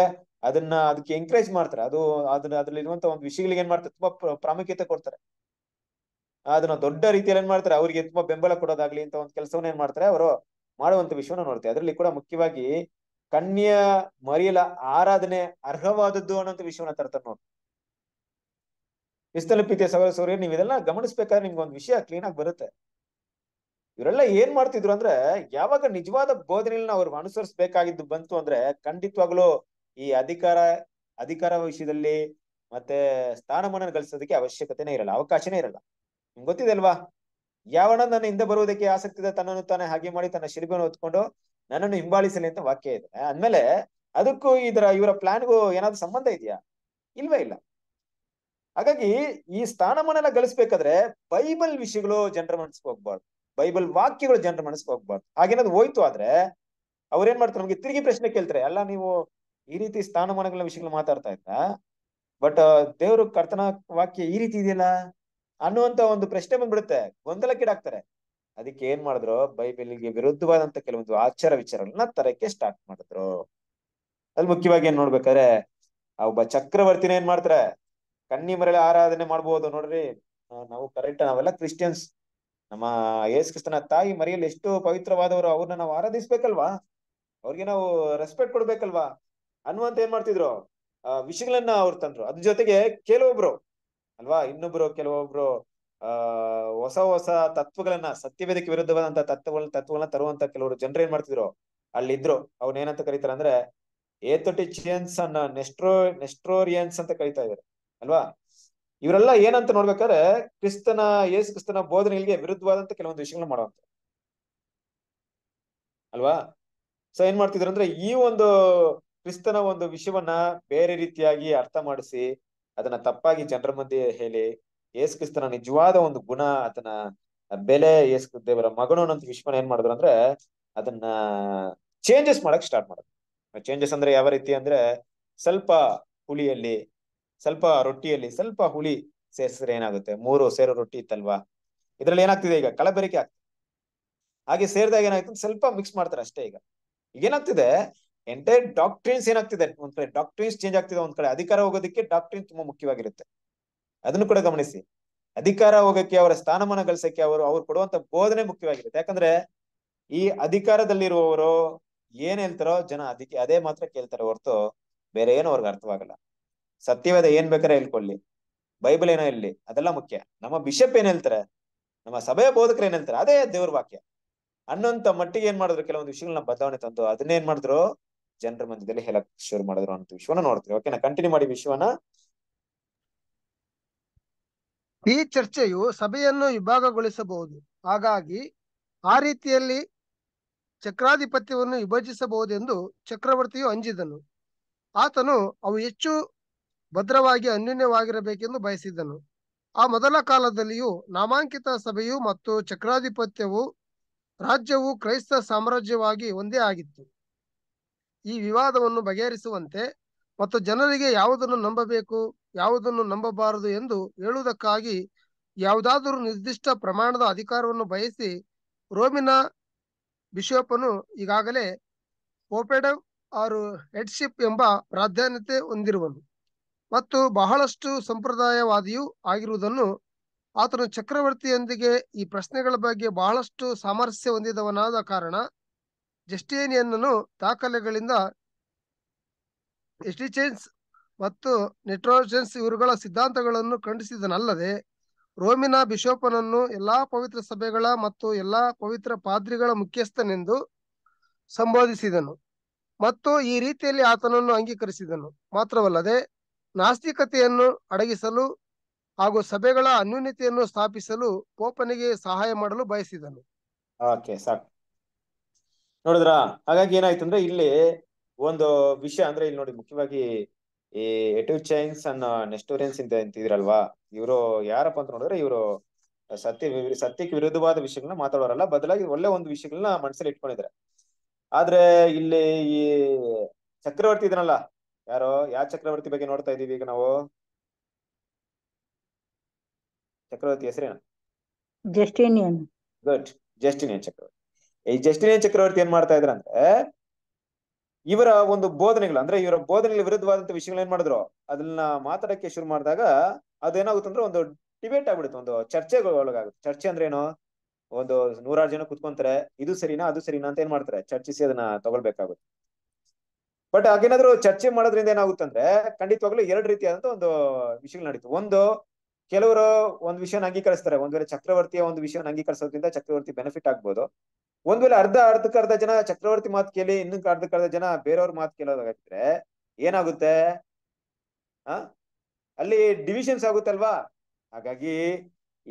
ಅದನ್ನ ಅದಕ್ಕೆ ಎಂಕರೇಜ್ ಮಾಡ್ತಾರೆ ಅದು ಅದನ್ನ ಅದ್ರಲ್ಲಿ ಇರುವಂತ ಒಂದು ವಿಷಯಗಳಿಗೆ ಏನ್ ಮಾಡ್ತಾರೆ ತುಂಬಾ ಪ್ರಾಮುಖ್ಯತೆ ಕೊಡ್ತಾರೆ ಅದನ್ನ ದೊಡ್ಡ ರೀತಿಯಲ್ಲಿ ಏನ್ ಮಾಡ್ತಾರೆ ಅವ್ರಿಗೆ ತುಂಬಾ ಬೆಂಬಲ ಕೊಡೋದಾಗ್ಲಿ ಅಂತ ಒಂದ್ ಕೆಲಸವನ್ನ ಏನ್ ಮಾಡ್ತಾರೆ ಅವರು ಮಾಡುವಂತ ವಿಷಯವನ್ನ ನೋಡ್ತಾರೆ ಅದರಲ್ಲಿ ಕೂಡ ಮುಖ್ಯವಾಗಿ ಕನ್ಯಾ ಮರಿಯಲ ಆರಾಧನೆ ಅರ್ಹವಾದದ್ದು ಅನ್ನೋಂತ ವಿಷಯವನ್ನ ತರ್ತಾರೆ ನೋಡಿ ಇಸ್ತಲ ಪ್ರೀತಿಯ ಸಹೋದರ ಸೌರ್ಯ ನೀವು ಇದೆಲ್ಲ ಗಮನಿಸ್ಬೇಕಾದ್ರೆ ನಿಮ್ಗೆ ಒಂದು ವಿಷಯ ಕ್ಲೀನ್ ಆಗಿ ಬರುತ್ತೆ ಇವರೆಲ್ಲ ಏನ್ ಮಾಡ್ತಿದ್ರು ಅಂದ್ರೆ ಯಾವಾಗ ನಿಜವಾದ ಬೋಧನೆಯನ್ನ ಅವ್ರು ಅನುಸರಿಸಬೇಕಾಗಿದ್ದು ಬಂತು ಅಂದ್ರೆ ಖಂಡಿತವಾಗ್ಲೂ ಈ ಅಧಿಕಾರ ಅಧಿಕಾರ ವಿಷಯದಲ್ಲಿ ಮತ್ತೆ ಸ್ಥಾನಮಾನ ಗಳಿಸೋದಕ್ಕೆ ಅವಶ್ಯಕತೆನೇ ಇರಲ್ಲ ಅವಕಾಶನೇ ಇರಲ್ಲ ಗೊತ್ತಿದೆ ಅಲ್ವಾ ಯಾವಣ ನನ್ನ ಹಿಂದೆ ಬರುವುದಕ್ಕೆ ಆಸಕ್ತಿ ಇದೆ ತನ್ನನ್ನು ತಾನೇ ಹಾಗೆ ಮಾಡಿ ತನ್ನ ಶಿಲ್ಪನ ಹೊತ್ಕೊಂಡು ನನ್ನನ್ನು ಹಿಂಬಾಲಿಸಲಿ ಅಂತ ವಾಕ್ಯ ಇದೆ ಅಂದ್ಮೇಲೆ ಅದಕ್ಕೂ ಇದರ ಇವರ ಪ್ಲಾನ್ಗೂ ಏನಾದ್ರು ಸಂಬಂಧ ಇದೆಯಾ ಇಲ್ವೇ ಇಲ್ಲ ಹಾಗಾಗಿ ಈ ಎಲ್ಲ ಗಳಿಸ್ಬೇಕಾದ್ರೆ ಬೈಬಲ್ ವಿಷಯಗಳು ಜನರ ಮನಸ್ಸಿಗೆ ಹೋಗ್ಬಾರ್ದು ಬೈಬಲ್ ವಾಕ್ಯಗಳು ಜನರ ಮನಸ್ಸಿಗೆ ಹೋಗ್ಬಾರ್ದು ಹಾಗೇನಾದ್ರು ಹೋಯ್ತು ಆದ್ರೆ ಅವ್ರೇನ್ ಮಾಡ್ತಾರೆ ನಮ್ಗೆ ತಿರುಗಿ ಪ್ರಶ್ನೆ ಕೇಳ್ತಾರೆ ಅಲ್ಲ ನೀವು ಈ ರೀತಿ ಸ್ಥಾನಮಾನಗಳ ವಿಷಯಗಳು ಮಾತಾಡ್ತಾ ಇದ್ದಾ ಬಟ್ ದೇವ್ರ ಕರ್ತನ ವಾಕ್ಯ ಈ ರೀತಿ ಇದೆಯಲ್ಲ ಅನ್ನುವಂತ ಒಂದು ಪ್ರಶ್ನೆ ಬಂದ್ಬಿಡುತ್ತೆ ಗೊಂದಲಕ್ಕೀಡಾಗ್ತಾರೆ ಅದಕ್ಕೆ ಏನ್ ಮಾಡಿದ್ರು ಬೈಬಲ್ಗೆ ವಿರುದ್ಧವಾದಂತ ಕೆಲವೊಂದು ಆಚಾರ ವಿಚಾರಗಳನ್ನ ತರಕ್ಕೆ ಸ್ಟಾರ್ಟ್ ಮಾಡಿದ್ರು ಅಲ್ಲಿ ಮುಖ್ಯವಾಗಿ ಏನ್ ನೋಡ್ಬೇಕಾದ್ರೆ ಆ ಒಬ್ಬ ಚಕ್ರವರ್ತಿನ ಏನ್ ಮಾಡ್ತಾರೆ ಕಣ್ಣಿ ಮರಳಿ ಆರಾಧನೆ ಮಾಡ್ಬೋದು ನೋಡ್ರಿ ನಾವು ಕರೆಕ್ಟ್ ನಾವೆಲ್ಲ ಕ್ರಿಶ್ಚಿಯನ್ಸ್ ನಮ್ಮ ಯೇಸುಕ್ರಿಸ್ತನ ತಾಯಿ ಮರಿಯಲ್ಲಿ ಎಷ್ಟು ಪವಿತ್ರವಾದವರು ಅವ್ರನ್ನ ನಾವು ಆರಾಧಿಸ್ಬೇಕಲ್ವಾ ಅವ್ರಿಗೆ ನಾವು ರೆಸ್ಪೆಕ್ಟ್ ಕೊಡ್ಬೇಕಲ್ವಾ ಅನ್ನುವಂತ ಏನ್ ಮಾಡ್ತಿದ್ರು ಆ ವಿಷಯಗಳನ್ನ ಅವ್ರು ತಂದ್ರು ಅದ್ರ ಜೊತೆಗೆ ಕೆಲವೊಬ್ರು ಅಲ್ವಾ ಇನ್ನೊಬ್ರು ಕೆಲವೊಬ್ರು ಆ ಹೊಸ ಹೊಸ ತತ್ವಗಳನ್ನ ಸತ್ಯವೇದಕ್ಕೆ ವಿರುದ್ಧವಾದಂತ ತತ್ವಗಳನ್ನ ತತ್ವಗಳನ್ನ ತರುವಂತ ಕೆಲವರು ಜನರು ಏನ್ ಮಾಡ್ತಿದ್ರು ಇದ್ರು ಅವ್ನ ಏನಂತ ಕರೀತಾರೆ ಅಂದ್ರೆ ಏತೊಟಿಚಿಯನ್ಸ್ ಅನ್ನ ನೆಸ್ಟ್ರೋ ನೆಸ್ಟ್ರೋರಿಯನ್ಸ್ ಅಂತ ಕರಿತಾ ಇದಾರೆ ಅಲ್ವಾ ಇವರೆಲ್ಲ ಏನಂತ ನೋಡ್ಬೇಕಾದ್ರೆ ಕ್ರಿಸ್ತನ ಯೇಸು ಕ್ರಿಸ್ತನ ಬೋಧನೆಗಳಿಗೆ ವಿರುದ್ಧವಾದಂತ ಕೆಲವೊಂದು ವಿಷಯಗಳನ್ನ ಮಾಡುವಂತ ಅಲ್ವಾ ಸೊ ಏನ್ ಮಾಡ್ತಿದ್ರು ಅಂದ್ರೆ ಈ ಒಂದು ಕ್ರಿಸ್ತನ ಒಂದು ವಿಷಯವನ್ನ ಬೇರೆ ರೀತಿಯಾಗಿ ಅರ್ಥ ಮಾಡಿಸಿ ಅದನ್ನ ತಪ್ಪಾಗಿ ಜನರ ಮಧ್ಯೆ ಹೇಳಿ ಯೇಸುಕ್ರಿಸ್ತನ ನಿಜವಾದ ಒಂದು ಗುಣ ಅದನ್ನ ಬೆಲೆ ಯೇಸು ದೇವರ ಮಗನು ಅಂತ ವಿಶ್ವನ ಏನ್ ಮಾಡಿದ್ರು ಅಂದ್ರೆ ಅದನ್ನ ಚೇಂಜಸ್ ಮಾಡಕ್ ಸ್ಟಾರ್ಟ್ ಮಾಡುದು ಚೇಂಜಸ್ ಅಂದ್ರೆ ಯಾವ ರೀತಿ ಅಂದ್ರೆ ಸ್ವಲ್ಪ ಹುಳಿಯಲ್ಲಿ ಸ್ವಲ್ಪ ರೊಟ್ಟಿಯಲ್ಲಿ ಸ್ವಲ್ಪ ಹುಳಿ ಸೇರಿಸಿದ್ರೆ ಏನಾಗುತ್ತೆ ಮೂರು ಸೇರು ರೊಟ್ಟಿ ಇತ್ತಲ್ವಾ ಇದ್ರಲ್ಲಿ ಏನಾಗ್ತಿದೆ ಈಗ ಕಲಬೆರಿಕೆ ಆಗ್ತದೆ ಹಾಗೆ ಸೇರಿದಾಗ ಏನಾಗ್ತದೆ ಸ್ವಲ್ಪ ಮಿಕ್ಸ್ ಮಾಡ್ತಾರೆ ಅಷ್ಟೇ ಈಗ ಈಗ ಏನಾಗ್ತಿದೆ ಎಂಟೈರ್ ಡಾಕ್ಟ್ರಿನ್ಸ್ ಏನಾಗ್ತಿದೆ ಒಂದ್ ಕಡೆ ಡಾಕ್ಟ್ರಿನ್ಸ್ ಚೇಂಜ್ ಆಗ್ತಿದೆ ಒಂದ್ ಕಡೆ ಅಧಿಕಾರ ಹೋಗೋದಕ್ಕೆ ಡಾಕ್ಟ್ರಿನ್ ತುಂಬಾ ಮುಖ್ಯವಾಗಿರುತ್ತೆ ಅದನ್ನು ಕೂಡ ಗಮನಿಸಿ ಅಧಿಕಾರ ಹೋಗಕ್ಕೆ ಅವರ ಸ್ಥಾನಮಾನ ಗಳಿಸಕ್ಕೆ ಅವರು ಅವ್ರು ಕೊಡುವಂತ ಬೋಧನೆ ಮುಖ್ಯವಾಗಿರುತ್ತೆ ಯಾಕಂದ್ರೆ ಈ ಅಧಿಕಾರದಲ್ಲಿರುವವರು ಏನ್ ಹೇಳ್ತಾರೋ ಜನ ಅದಕ್ಕೆ ಅದೇ ಮಾತ್ರ ಕೇಳ್ತಾರೆ ಹೊರತು ಬೇರೆ ಏನು ಅವ್ರಿಗೆ ಅರ್ಥವಾಗಲ್ಲ ಸತ್ಯವಾದ ಏನ್ ಬೇಕಾರೆ ಹೇಳ್ಕೊಳ್ಳಿ ಬೈಬಲ್ ಏನೋ ಇಲ್ಲಿ ಅದೆಲ್ಲ ಮುಖ್ಯ ನಮ್ಮ ಬಿಷಪ್ ಏನ್ ಹೇಳ್ತಾರೆ ನಮ್ಮ ಸಭೆಯ ಬೋಧಕರು ಏನ್ ಹೇಳ್ತಾರೆ ಅದೇ ದೇವ್ರ ವಾಕ್ಯ ಅನ್ನೋಂತ ಮಟ್ಟಿಗೆ ಏನ್ ಮಾಡಿದ್ರು ಕೆಲವೊಂದು ವಿಷಯಗಳನ್ನ ಬದಲಾವಣೆ ತಂದು ಏನ್ ಮಾಡಿದ್ರು ಜನರ ಮಧ್ಯದಲ್ಲಿ ಹೇಳಕ್ ಶುರು ಮಾಡಿದ್ರು ಅಂತ ವಿಷಯವನ್ನ ನೋಡ್ತೀವಿ ಓಕೆನಾ ಕಂಟಿನ್ಯೂ ಮಾಡಿ ವಿಷಯವನ್ನ ಈ ಚರ್ಚೆಯು ಸಭೆಯನ್ನು ವಿಭಾಗಗೊಳಿಸಬಹುದು ಹಾಗಾಗಿ ಆ ರೀತಿಯಲ್ಲಿ ಚಕ್ರಾಧಿಪತ್ಯವನ್ನು ವಿಭಜಿಸಬಹುದೆಂದು ಚಕ್ರವರ್ತಿಯು ಅಂಜಿದನು ಆತನು ಅವು ಹೆಚ್ಚು ಭದ್ರವಾಗಿ ಅನ್ಯೋನ್ಯವಾಗಿರಬೇಕೆಂದು ಬಯಸಿದ್ದನು ಆ ಮೊದಲ ಕಾಲದಲ್ಲಿಯೂ ನಾಮಾಂಕಿತ ಸಭೆಯು ಮತ್ತು ಚಕ್ರಾಧಿಪತ್ಯವು ರಾಜ್ಯವು ಕ್ರೈಸ್ತ ಸಾಮ್ರಾಜ್ಯವಾಗಿ ಒಂದೇ ಆಗಿತ್ತು ಈ ವಿವಾದವನ್ನು ಬಗೆಹರಿಸುವಂತೆ ಮತ್ತು ಜನರಿಗೆ ಯಾವುದನ್ನು ನಂಬಬೇಕು ಯಾವುದನ್ನು ನಂಬಬಾರದು ಎಂದು ಹೇಳುವುದಕ್ಕಾಗಿ ಯಾವುದಾದರೂ ನಿರ್ದಿಷ್ಟ ಪ್ರಮಾಣದ ಅಧಿಕಾರವನ್ನು ಬಯಸಿ ರೋಮಿನ ಬಿಷಪ್ನು ಈಗಾಗಲೇ ಓಪೆಡವ್ ಅವರು ಹೆಡ್ಶಿಪ್ ಎಂಬ ಪ್ರಾಧಾನ್ಯತೆ ಹೊಂದಿರುವನು ಮತ್ತು ಬಹಳಷ್ಟು ಸಂಪ್ರದಾಯವಾದಿಯು ಆಗಿರುವುದನ್ನು ಆತನು ಚಕ್ರವರ್ತಿಯೊಂದಿಗೆ ಈ ಪ್ರಶ್ನೆಗಳ ಬಗ್ಗೆ ಬಹಳಷ್ಟು ಸಾಮರಸ್ಯ ಹೊಂದಿದವನಾದ ಕಾರಣ ಜಸ್ಟೇನಿಯನ್ನನು ದಾಖಲೆಗಳಿಂದ ಎಸ್ಟಿಚೆನ್ಸ್ ಮತ್ತು ನೆಟ್ರೋಜೆನ್ಸ್ ಇವರುಗಳ ಸಿದ್ಧಾಂತಗಳನ್ನು ಖಂಡಿಸಿದನಲ್ಲದೆ ರೋಮಿನ ಬಿಷೋಪನನ್ನು ಎಲ್ಲಾ ಪವಿತ್ರ ಸಭೆಗಳ ಮತ್ತು ಎಲ್ಲಾ ಪವಿತ್ರ ಪಾದ್ರಿಗಳ ಮುಖ್ಯಸ್ಥನೆಂದು ಸಂಬೋಧಿಸಿದನು ಮತ್ತು ಈ ರೀತಿಯಲ್ಲಿ ಆತನನ್ನು ಅಂಗೀಕರಿಸಿದನು ಮಾತ್ರವಲ್ಲದೆ ನಾಸ್ತಿಕತೆಯನ್ನು ಅಡಗಿಸಲು ಹಾಗೂ ಸಭೆಗಳ ಅನ್ಯೂನ್ಯತೆಯನ್ನು ಸ್ಥಾಪಿಸಲು ಪೋಪನಿಗೆ ಸಹಾಯ ಮಾಡಲು ಬಯಸಿದನು ನೋಡಿದ್ರ ಹಾಗಾಗಿ ಏನಾಯ್ತು ಅಂದ್ರೆ ಇಲ್ಲಿ ಒಂದು ವಿಷಯ ಅಂದ್ರೆ ಇಲ್ಲಿ ನೋಡಿ ಮುಖ್ಯವಾಗಿ ಈ ಎಟಿವ್ ಚೈನ್ಸ್ ಅನ್ನೋ ನೆಸ್ಟೋರಿಯನ್ಸ್ ಅಂತ ಇದ್ರಲ್ವಾ ಇವರು ಯಾರಪ್ಪ ಅಂತ ನೋಡಿದ್ರೆ ಇವರು ಸತ್ಯ ಸತ್ಯಕ್ಕೆ ವಿರುದ್ಧವಾದ ವಿಷಯಗಳನ್ನ ಮಾತಾಡೋರಲ್ಲ ಬದಲಾಗಿ ಒಳ್ಳೆ ಒಂದು ವಿಷಯಗಳನ್ನ ಮನಸ್ಸಲ್ಲಿ ಇಟ್ಕೊಂಡಿದ್ದಾರೆ ಆದ್ರೆ ಇಲ್ಲಿ ಈ ಚಕ್ರವರ್ತಿ ಇದರಲ್ಲ ಯಾರೋ ಯಾವ ಚಕ್ರವರ್ತಿ ಬಗ್ಗೆ ನೋಡ್ತಾ ಇದೀವಿ ಈಗ ನಾವು ಚಕ್ರವರ್ತಿ ಹೆಸರೇನ ಜಸ್ಟಿನಿಯನ್ ಗುಡ್ ಜಸ್ಟಿನಿಯನ್ ಚಕ್ರವರ್ತಿ ಈ ಜಸ್ಟಿನಿಯನ್ ಚಕ್ರವರ್ತಿ ಏನ್ ಮಾಡ್ತಾ ಅಂದ್ರೆ ಇವರ ಒಂದು ಬೋಧನೆಗಳು ಅಂದ್ರೆ ಇವರ ಬೋಧನೆಗಳ ವಿರುದ್ಧವಾದಂತ ವಿಷಯಗಳು ಏನ್ ಮಾಡಿದ್ರು ಅದನ್ನ ಮಾತಾಡಕ್ಕೆ ಶುರು ಮಾಡಿದಾಗ ಅಂದ್ರೆ ಒಂದು ಡಿಬೇಟ್ ಆಗ್ಬಿಡುತ್ತೆ ಒಂದು ಚರ್ಚೆ ಒಳಗಾಗುತ್ತೆ ಚರ್ಚೆ ಅಂದ್ರೆ ಏನು ಒಂದು ನೂರಾರು ಜನ ಕುತ್ಕೊಂತಾರೆ ಇದು ಸರಿನಾ ಅದು ಸರಿನಾ ಅಂತ ಏನ್ ಮಾಡ್ತಾರೆ ಚರ್ಚಿಸಿ ಅದನ್ನ ತಗೊಳ್ಬೇಕಾಗುತ್ತೆ ಬಟ್ ಹಾಗೇನಾದ್ರು ಚರ್ಚೆ ಮಾಡೋದ್ರಿಂದ ಏನಾಗುತ್ತಂದ್ರೆ ಖಂಡಿತವಾಗ್ಲೂ ಎರಡು ರೀತಿಯಾದಂತ ಒಂದು ವಿಷಯಗಳು ನಡೀತು ಒಂದು ಕೆಲವರು ಒಂದು ವಿಷಯನ ಅಂಗೀಕರಿಸ್ತಾರೆ ಒಂದ್ ವೇಳೆ ಚಕ್ರವರ್ತಿಯ ಒಂದು ವಿಷಯವನ್ನು ಅಂಗೀಕರಿಸೋದ್ರಿಂದ ಚಕ್ರವರ್ತಿ ಬೆನಿಫಿಟ್ ಆಗ್ಬೋದು ಒಂದ್ ವೇಳೆ ಅರ್ಧ ಅರ್ಧ ಜನ ಚಕ್ರವರ್ತಿ ಮಾತು ಕೇಳಿ ಇನ್ನೊಂದು ಅರ್ಧಕರ್ಧ ಜನ ಬೇರೆಯವ್ರ ಮಾತು ಕೇಳೋದಾಗಿದ್ರೆ ಏನಾಗುತ್ತೆ ಆ ಅಲ್ಲಿ ಡಿವಿಷನ್ಸ್ ಆಗುತ್ತಲ್ವಾ ಹಾಗಾಗಿ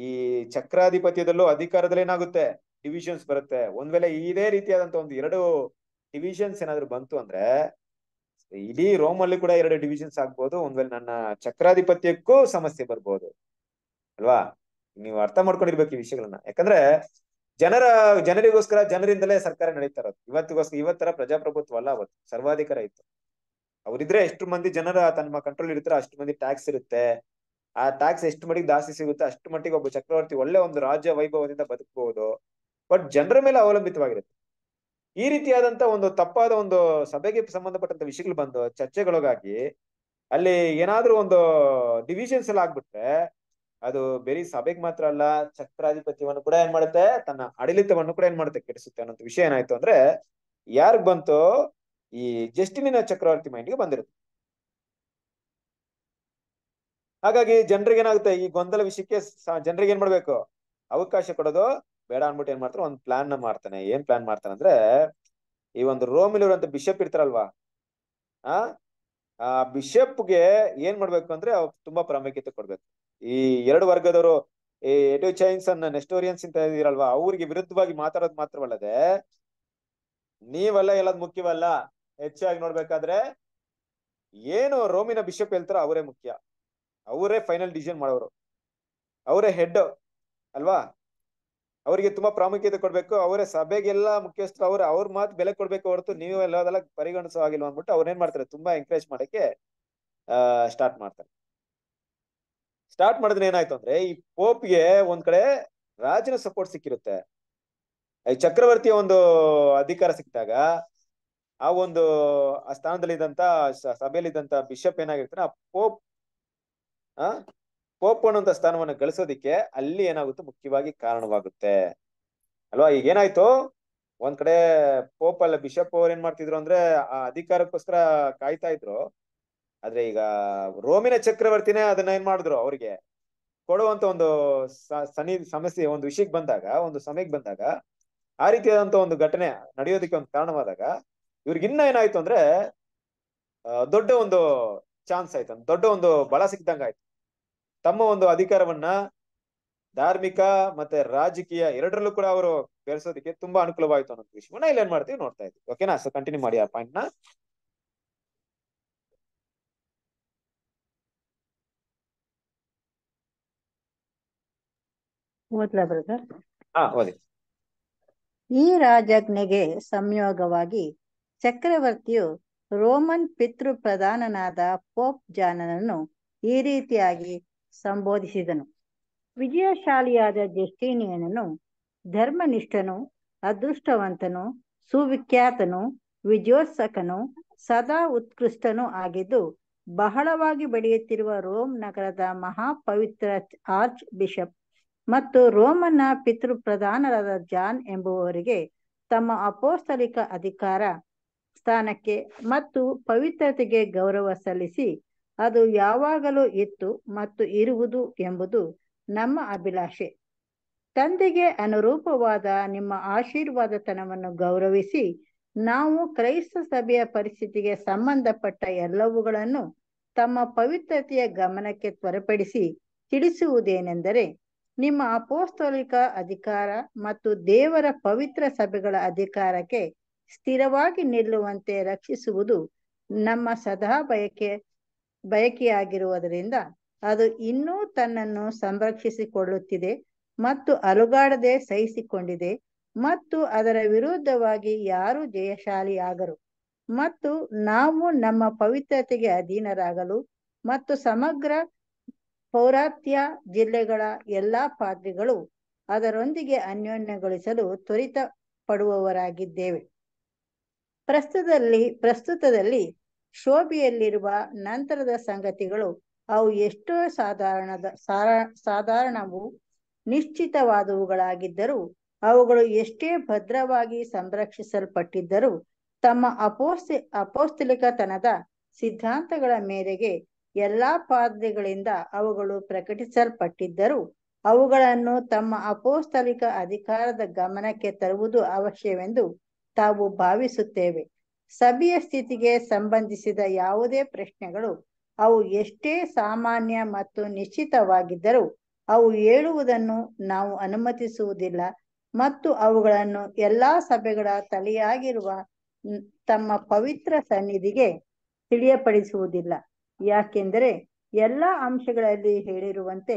ಈ ಚಕ್ರಾಧಿಪತ್ಯದಲ್ಲೂ ಅಧಿಕಾರದಲ್ಲಿ ಏನಾಗುತ್ತೆ ಡಿವಿಷನ್ಸ್ ಬರುತ್ತೆ ಒಂದ್ ವೇಳೆ ಇದೇ ರೀತಿಯಾದಂತ ಒಂದು ಎರಡು ಡಿವಿಷನ್ಸ್ ಏನಾದ್ರು ಬಂತು ಅಂದ್ರೆ ಇಡೀ ರೋಮ್ ಅಲ್ಲಿ ಕೂಡ ಎರಡು ಡಿವಿಷನ್ಸ್ ಆಗ್ಬೋದು ಒಂದ್ ವೇಳೆ ನನ್ನ ಚಕ್ರಾಧಿಪತ್ಯಕ್ಕೂ ಸಮಸ್ಯೆ ಬರ್ಬೋದು ಅಲ್ವಾ ನೀವು ಅರ್ಥ ಮಾಡ್ಕೊಂಡಿರ್ಬೇಕು ಈ ವಿಷಯಗಳನ್ನ ಯಾಕಂದ್ರೆ ಜನರ ಜನರಿಗೋಸ್ಕರ ಜನರಿಂದಲೇ ಸರ್ಕಾರ ನಡೀತಾ ಇರೋದು ಇವತ್ತಿಗೋಸ್ಕರ ಇವತ್ತರ ಪ್ರಜಾಪ್ರಭುತ್ವ ಅಲ್ಲ ಅವತ್ತು ಸರ್ವಾಧಿಕಾರ ಇತ್ತು ಅವರಿದ್ರೆ ಎಷ್ಟು ಮಂದಿ ಜನರ ತನ್ನ ಕಂಟ್ರೋಲ್ ಇರ್ತಾರ ಅಷ್ಟು ಮಂದಿ ಟ್ಯಾಕ್ಸ್ ಇರುತ್ತೆ ಆ ಟ್ಯಾಕ್ಸ್ ಎಷ್ಟು ಮಟ್ಟಿಗೆ ದಾಸ್ತಿ ಸಿಗುತ್ತೆ ಅಷ್ಟು ಮಟ್ಟಿಗೆ ಒಬ್ಬ ಚಕ್ರವರ್ತಿ ಒಳ್ಳೆ ಒಂದು ರಾಜ್ಯ ವೈಭವದಿಂದ ಬದುಕಬಹುದು ಬಟ್ ಜನರ ಮೇಲೆ ಅವಲಂಬಿತವಾಗಿರುತ್ತೆ ಈ ರೀತಿಯಾದಂತ ಒಂದು ತಪ್ಪಾದ ಒಂದು ಸಭೆಗೆ ಸಂಬಂಧಪಟ್ಟಂತ ವಿಷಯಗಳು ಬಂದು ಚರ್ಚೆಗಳಿಗಾಗಿ ಅಲ್ಲಿ ಏನಾದ್ರೂ ಒಂದು ಡಿವಿಷನ್ಸ್ ಎಲ್ಲ ಆಗ್ಬಿಟ್ರೆ ಅದು ಬೇರೆ ಸಭೆಗೆ ಮಾತ್ರ ಅಲ್ಲ ಚಕ್ರಾಧಿಪತ್ಯವನ್ನು ಕೂಡ ಏನ್ ಮಾಡುತ್ತೆ ತನ್ನ ಆಡಳಿತವನ್ನು ಕೂಡ ಏನ್ ಮಾಡುತ್ತೆ ಕೆಡಿಸುತ್ತೆ ಅನ್ನೋ ವಿಷಯ ಏನಾಯ್ತು ಅಂದ್ರೆ ಯಾರಿಗ್ ಬಂತು ಈ ಜಸ್ಟಿನಿನ ಚಕ್ರವರ್ತಿ ಗೆ ಬಂದಿರುತ್ತೆ ಹಾಗಾಗಿ ಜನರಿಗೆ ಏನಾಗುತ್ತೆ ಈ ಗೊಂದಲ ವಿಷಯಕ್ಕೆ ಜನರಿಗೆ ಏನ್ ಮಾಡ್ಬೇಕು ಅವಕಾಶ ಕೊಡೋದು ಬೇಡ ಅನ್ಬಿಟ್ಟು ಏನ್ ಮಾಡ್ತಾರೆ ಒಂದು ಪ್ಲಾನ್ ನ ಮಾಡ್ತಾನೆ ಏನ್ ಪ್ಲಾನ್ ಮಾಡ್ತಾನೆ ಅಂದ್ರೆ ಈ ಒಂದು ರೋಮಿಲೂರ್ ಅಂತ ಬಿಷಪ್ ಇರ್ತಾರಲ್ವಾ ಆ ಬಿಷಪ್ಗೆ ಏನ್ ಮಾಡ್ಬೇಕು ಅಂದ್ರೆ ತುಂಬಾ ಪ್ರಾಮುಖ್ಯತೆ ಕೊಡ್ಬೇಕು ಈ ಎರಡು ವರ್ಗದವರು ಈ ಚೈನ್ಸ್ ಅನ್ನ ನೆಸ್ಟೋರಿಯನ್ಸ್ ಅಂತ ಇದೀರಲ್ವಾ ಅವ್ರಿಗೆ ವಿರುದ್ಧವಾಗಿ ಮಾತಾಡೋದ್ ಮಾತ್ರವಲ್ಲದೆ ನೀವೆಲ್ಲ ಎಲ್ಲದ್ ಮುಖ್ಯವಲ್ಲ ಹೆಚ್ಚಾಗಿ ನೋಡ್ಬೇಕಾದ್ರೆ ಏನು ರೋಮಿನ ಬಿಷಪ್ ಹೇಳ್ತಾರೋ ಅವರೇ ಮುಖ್ಯ ಅವರೇ ಫೈನಲ್ ಡಿಸಿಷನ್ ಮಾಡೋರು ಅವರೇ ಹೆಡ್ ಅಲ್ವಾ ಅವರಿಗೆ ತುಂಬಾ ಪ್ರಾಮುಖ್ಯತೆ ಕೊಡ್ಬೇಕು ಅವರೇ ಸಭೆಗೆಲ್ಲ ಮುಖ್ಯಸ್ಥರು ಅವ್ರ ಅವ್ರ ಮಾತು ಬೆಲೆ ಕೊಡ್ಬೇಕು ಹೊರತು ನೀವು ಎಲ್ಲದೆಲ್ಲ ಪರಿಗಣಿಸೋ ಆಗಿಲ್ಲ ಅಂದ್ಬಿಟ್ಟು ಅವ್ರು ಏನ್ ಮಾಡ್ತಾರೆ ತುಂಬಾ ಎಂಕರೇಜ್ ಮಾಡಕ್ಕೆ ಸ್ಟಾರ್ಟ್ ಮಾಡ್ತಾರೆ ಸ್ಟಾರ್ಟ್ ಮಾಡಿದ್ರೆ ಏನಾಯ್ತು ಅಂದ್ರೆ ಈ ಪೋಪ್ಗೆ ಒಂದ್ ಕಡೆ ರಾಜನ ಸಪೋರ್ಟ್ ಸಿಕ್ಕಿರುತ್ತೆ ಈ ಚಕ್ರವರ್ತಿಯ ಒಂದು ಅಧಿಕಾರ ಸಿಕ್ಕಿದಾಗ ಆ ಒಂದು ಆ ಸಭೆಯಲ್ಲಿ ಇದ್ದಂತ ಬಿಷಪ್ ಏನಾಗಿರ್ತಾನೆ ಆ ಪೋಪ್ ಆ ಪೋಪ್ ಅನ್ನುವಂತ ಸ್ಥಾನವನ್ನು ಗಳಿಸೋದಿಕ್ಕೆ ಅಲ್ಲಿ ಏನಾಗುತ್ತೆ ಮುಖ್ಯವಾಗಿ ಕಾರಣವಾಗುತ್ತೆ ಅಲ್ವಾ ಈಗ ಏನಾಯ್ತು ಒಂದ್ ಕಡೆ ಪೋಪ್ ಅಲ್ಲ ಬಿಷಪ್ ಅವ್ರು ಏನ್ ಮಾಡ್ತಿದ್ರು ಅಂದ್ರೆ ಆ ಅಧಿಕಾರಕ್ಕೋಸ್ಕರ ಕಾಯ್ತಾ ಇದ್ರು ಆದ್ರೆ ಈಗ ರೋಮಿನ ಚಕ್ರವರ್ತಿನೇ ಅದನ್ನ ಏನ್ ಮಾಡಿದ್ರು ಅವ್ರಿಗೆ ಕೊಡುವಂತ ಒಂದು ಸನಿ ಸಮಸ್ಯೆ ಒಂದು ವಿಷಯಕ್ಕೆ ಬಂದಾಗ ಒಂದು ಸಮಯಕ್ಕೆ ಬಂದಾಗ ಆ ರೀತಿಯಾದಂತ ಒಂದು ಘಟನೆ ನಡೆಯೋದಕ್ಕೆ ಒಂದು ಕಾರಣವಾದಾಗ ಇವ್ರಿಗಿನ್ನ ಏನಾಯ್ತು ಅಂದ್ರೆ ದೊಡ್ಡ ಒಂದು ಚಾನ್ಸ್ ಆಯ್ತು ದೊಡ್ಡ ಒಂದು ಬಳ ಸಿಕ್ಕಿದಂಗ ಆಯ್ತು ತಮ್ಮ ಒಂದು ಅಧಿಕಾರವನ್ನ ಧಾರ್ಮಿಕ ಮತ್ತೆ ರಾಜಕೀಯ ಎರಡರಲ್ಲೂ ಕೂಡ ಅವರು ಬೆಳೆಸೋದಕ್ಕೆ ತುಂಬಾ ಅನುಕೂಲವಾಯಿತು ಅನ್ನೋ ವಿಷಯವನ್ನ ಇಲ್ಲಿ ಏನ್ ಮಾಡ್ತೀವಿ ನೋಡ್ತಾ ಇದ್ವಿ ಓಕೆನಾ ಸೊ ಕಂಟಿನ್ಯೂ ಮಾಡಿ ಆ ಪಾಯಿಂಟ್ ನ ಓದ್ಲಾ ಈ ರಾಜಜ್ಞೆಗೆ ಸಂಯೋಗವಾಗಿ ಚಕ್ರವರ್ತಿಯು ರೋಮನ್ ಪಿತೃ ಪ್ರಧಾನನಾದ ಪೋಪ್ ಜಾನನನ್ನು ಈ ರೀತಿಯಾಗಿ ಸಂಬೋಧಿಸಿದನು ವಿಜಯಶಾಲಿಯಾದ ಜೆಸ್ಟೀನಿಯನನು ಧರ್ಮನಿಷ್ಠನು ಅದೃಷ್ಟವಂತನು ಸುವಿಖ್ಯಾತನು ವಿಜಯೋತ್ಸಕನು ಸದಾ ಉತ್ಕೃಷ್ಟನೂ ಆಗಿದ್ದು ಬಹಳವಾಗಿ ಬೆಳೆಯುತ್ತಿರುವ ರೋಮ್ ನಗರದ ಮಹಾಪವಿತ್ರ ಆರ್ಚ್ ಬಿಷಪ್ ಮತ್ತು ರೋಮನ್ನ ಪಿತೃ ಪ್ರಧಾನರಾದ ಜಾನ್ ಎಂಬುವವರಿಗೆ ತಮ್ಮ ಅಪೋಸ್ತಲಿಕ ಅಧಿಕಾರ ಸ್ಥಾನಕ್ಕೆ ಮತ್ತು ಪವಿತ್ರತೆಗೆ ಗೌರವ ಸಲ್ಲಿಸಿ ಅದು ಯಾವಾಗಲೂ ಇತ್ತು ಮತ್ತು ಇರುವುದು ಎಂಬುದು ನಮ್ಮ ಅಭಿಲಾಷೆ ತಂದೆಗೆ ಅನುರೂಪವಾದ ನಿಮ್ಮ ಆಶೀರ್ವಾದತನವನ್ನು ಗೌರವಿಸಿ ನಾವು ಕ್ರೈಸ್ತ ಸಭೆಯ ಪರಿಸ್ಥಿತಿಗೆ ಸಂಬಂಧಪಟ್ಟ ಎಲ್ಲವುಗಳನ್ನು ತಮ್ಮ ಪವಿತ್ರತೆಯ ಗಮನಕ್ಕೆ ತ್ವರಿಪಡಿಸಿ ತಿಳಿಸುವುದೇನೆಂದರೆ ನಿಮ್ಮ ಅಪೋಸ್ತೋಲಿಕ ಅಧಿಕಾರ ಮತ್ತು ದೇವರ ಪವಿತ್ರ ಸಭೆಗಳ ಅಧಿಕಾರಕ್ಕೆ ಸ್ಥಿರವಾಗಿ ನಿಲ್ಲುವಂತೆ ರಕ್ಷಿಸುವುದು ನಮ್ಮ ಸದಾ ಬಯಕೆ ಬಯಕೆಯಾಗಿರುವುದರಿಂದ ಅದು ಇನ್ನೂ ತನ್ನನ್ನು ಸಂರಕ್ಷಿಸಿಕೊಳ್ಳುತ್ತಿದೆ ಮತ್ತು ಅಲುಗಾಡದೆ ಸಹಿಸಿಕೊಂಡಿದೆ ಮತ್ತು ಅದರ ವಿರುದ್ಧವಾಗಿ ಯಾರು ಜಯಶಾಲಿಯಾಗರು ಮತ್ತು ನಾವು ನಮ್ಮ ಪವಿತ್ರತೆಗೆ ಅಧೀನರಾಗಲು ಮತ್ತು ಸಮಗ್ರ ಪೌರಾತ್ಯ ಜಿಲ್ಲೆಗಳ ಎಲ್ಲಾ ಪಾದ್ರಿಗಳು ಅದರೊಂದಿಗೆ ಅನ್ಯೋನ್ಯಗೊಳಿಸಲು ತ್ವರಿತ ಪಡುವವರಾಗಿದ್ದೇವೆ ಪ್ರಸ್ತುತದಲ್ಲಿ ಪ್ರಸ್ತುತದಲ್ಲಿ ಶೋಭೆಯಲ್ಲಿರುವ ನಂತರದ ಸಂಗತಿಗಳು ಅವು ಎಷ್ಟೋ ಸಾಧಾರಣದ ಸಾಧಾರಣವು ನಿಶ್ಚಿತವಾದವುಗಳಾಗಿದ್ದರೂ ಅವುಗಳು ಎಷ್ಟೇ ಭದ್ರವಾಗಿ ಸಂರಕ್ಷಿಸಲ್ಪಟ್ಟಿದ್ದರೂ ತಮ್ಮ ಅಪೋಸ್ತಿ ಅಪೋಸ್ತಲಿಕತನದ ಸಿದ್ಧಾಂತಗಳ ಮೇರೆಗೆ ಎಲ್ಲಾ ಪಾದ್ರಿಗಳಿಂದ ಅವುಗಳು ಪ್ರಕಟಿಸಲ್ಪಟ್ಟಿದ್ದರೂ ಅವುಗಳನ್ನು ತಮ್ಮ ಅಪೋಸ್ತಲಿಕ ಅಧಿಕಾರದ ಗಮನಕ್ಕೆ ತರುವುದು ಅವಶ್ಯವೆಂದು ತಾವು ಭಾವಿಸುತ್ತೇವೆ ಸಭೆಯ ಸ್ಥಿತಿಗೆ ಸಂಬಂಧಿಸಿದ ಯಾವುದೇ ಪ್ರಶ್ನೆಗಳು ಅವು ಎಷ್ಟೇ ಸಾಮಾನ್ಯ ಮತ್ತು ನಿಶ್ಚಿತವಾಗಿದ್ದರೂ ಅವು ಹೇಳುವುದನ್ನು ನಾವು ಅನುಮತಿಸುವುದಿಲ್ಲ ಮತ್ತು ಅವುಗಳನ್ನು ಎಲ್ಲಾ ಸಭೆಗಳ ತಲೆಯಾಗಿರುವ ತಮ್ಮ ಪವಿತ್ರ ಸನ್ನಿಧಿಗೆ ತಿಳಿಯಪಡಿಸುವುದಿಲ್ಲ ಯಾಕೆಂದರೆ ಎಲ್ಲ ಅಂಶಗಳಲ್ಲಿ ಹೇಳಿರುವಂತೆ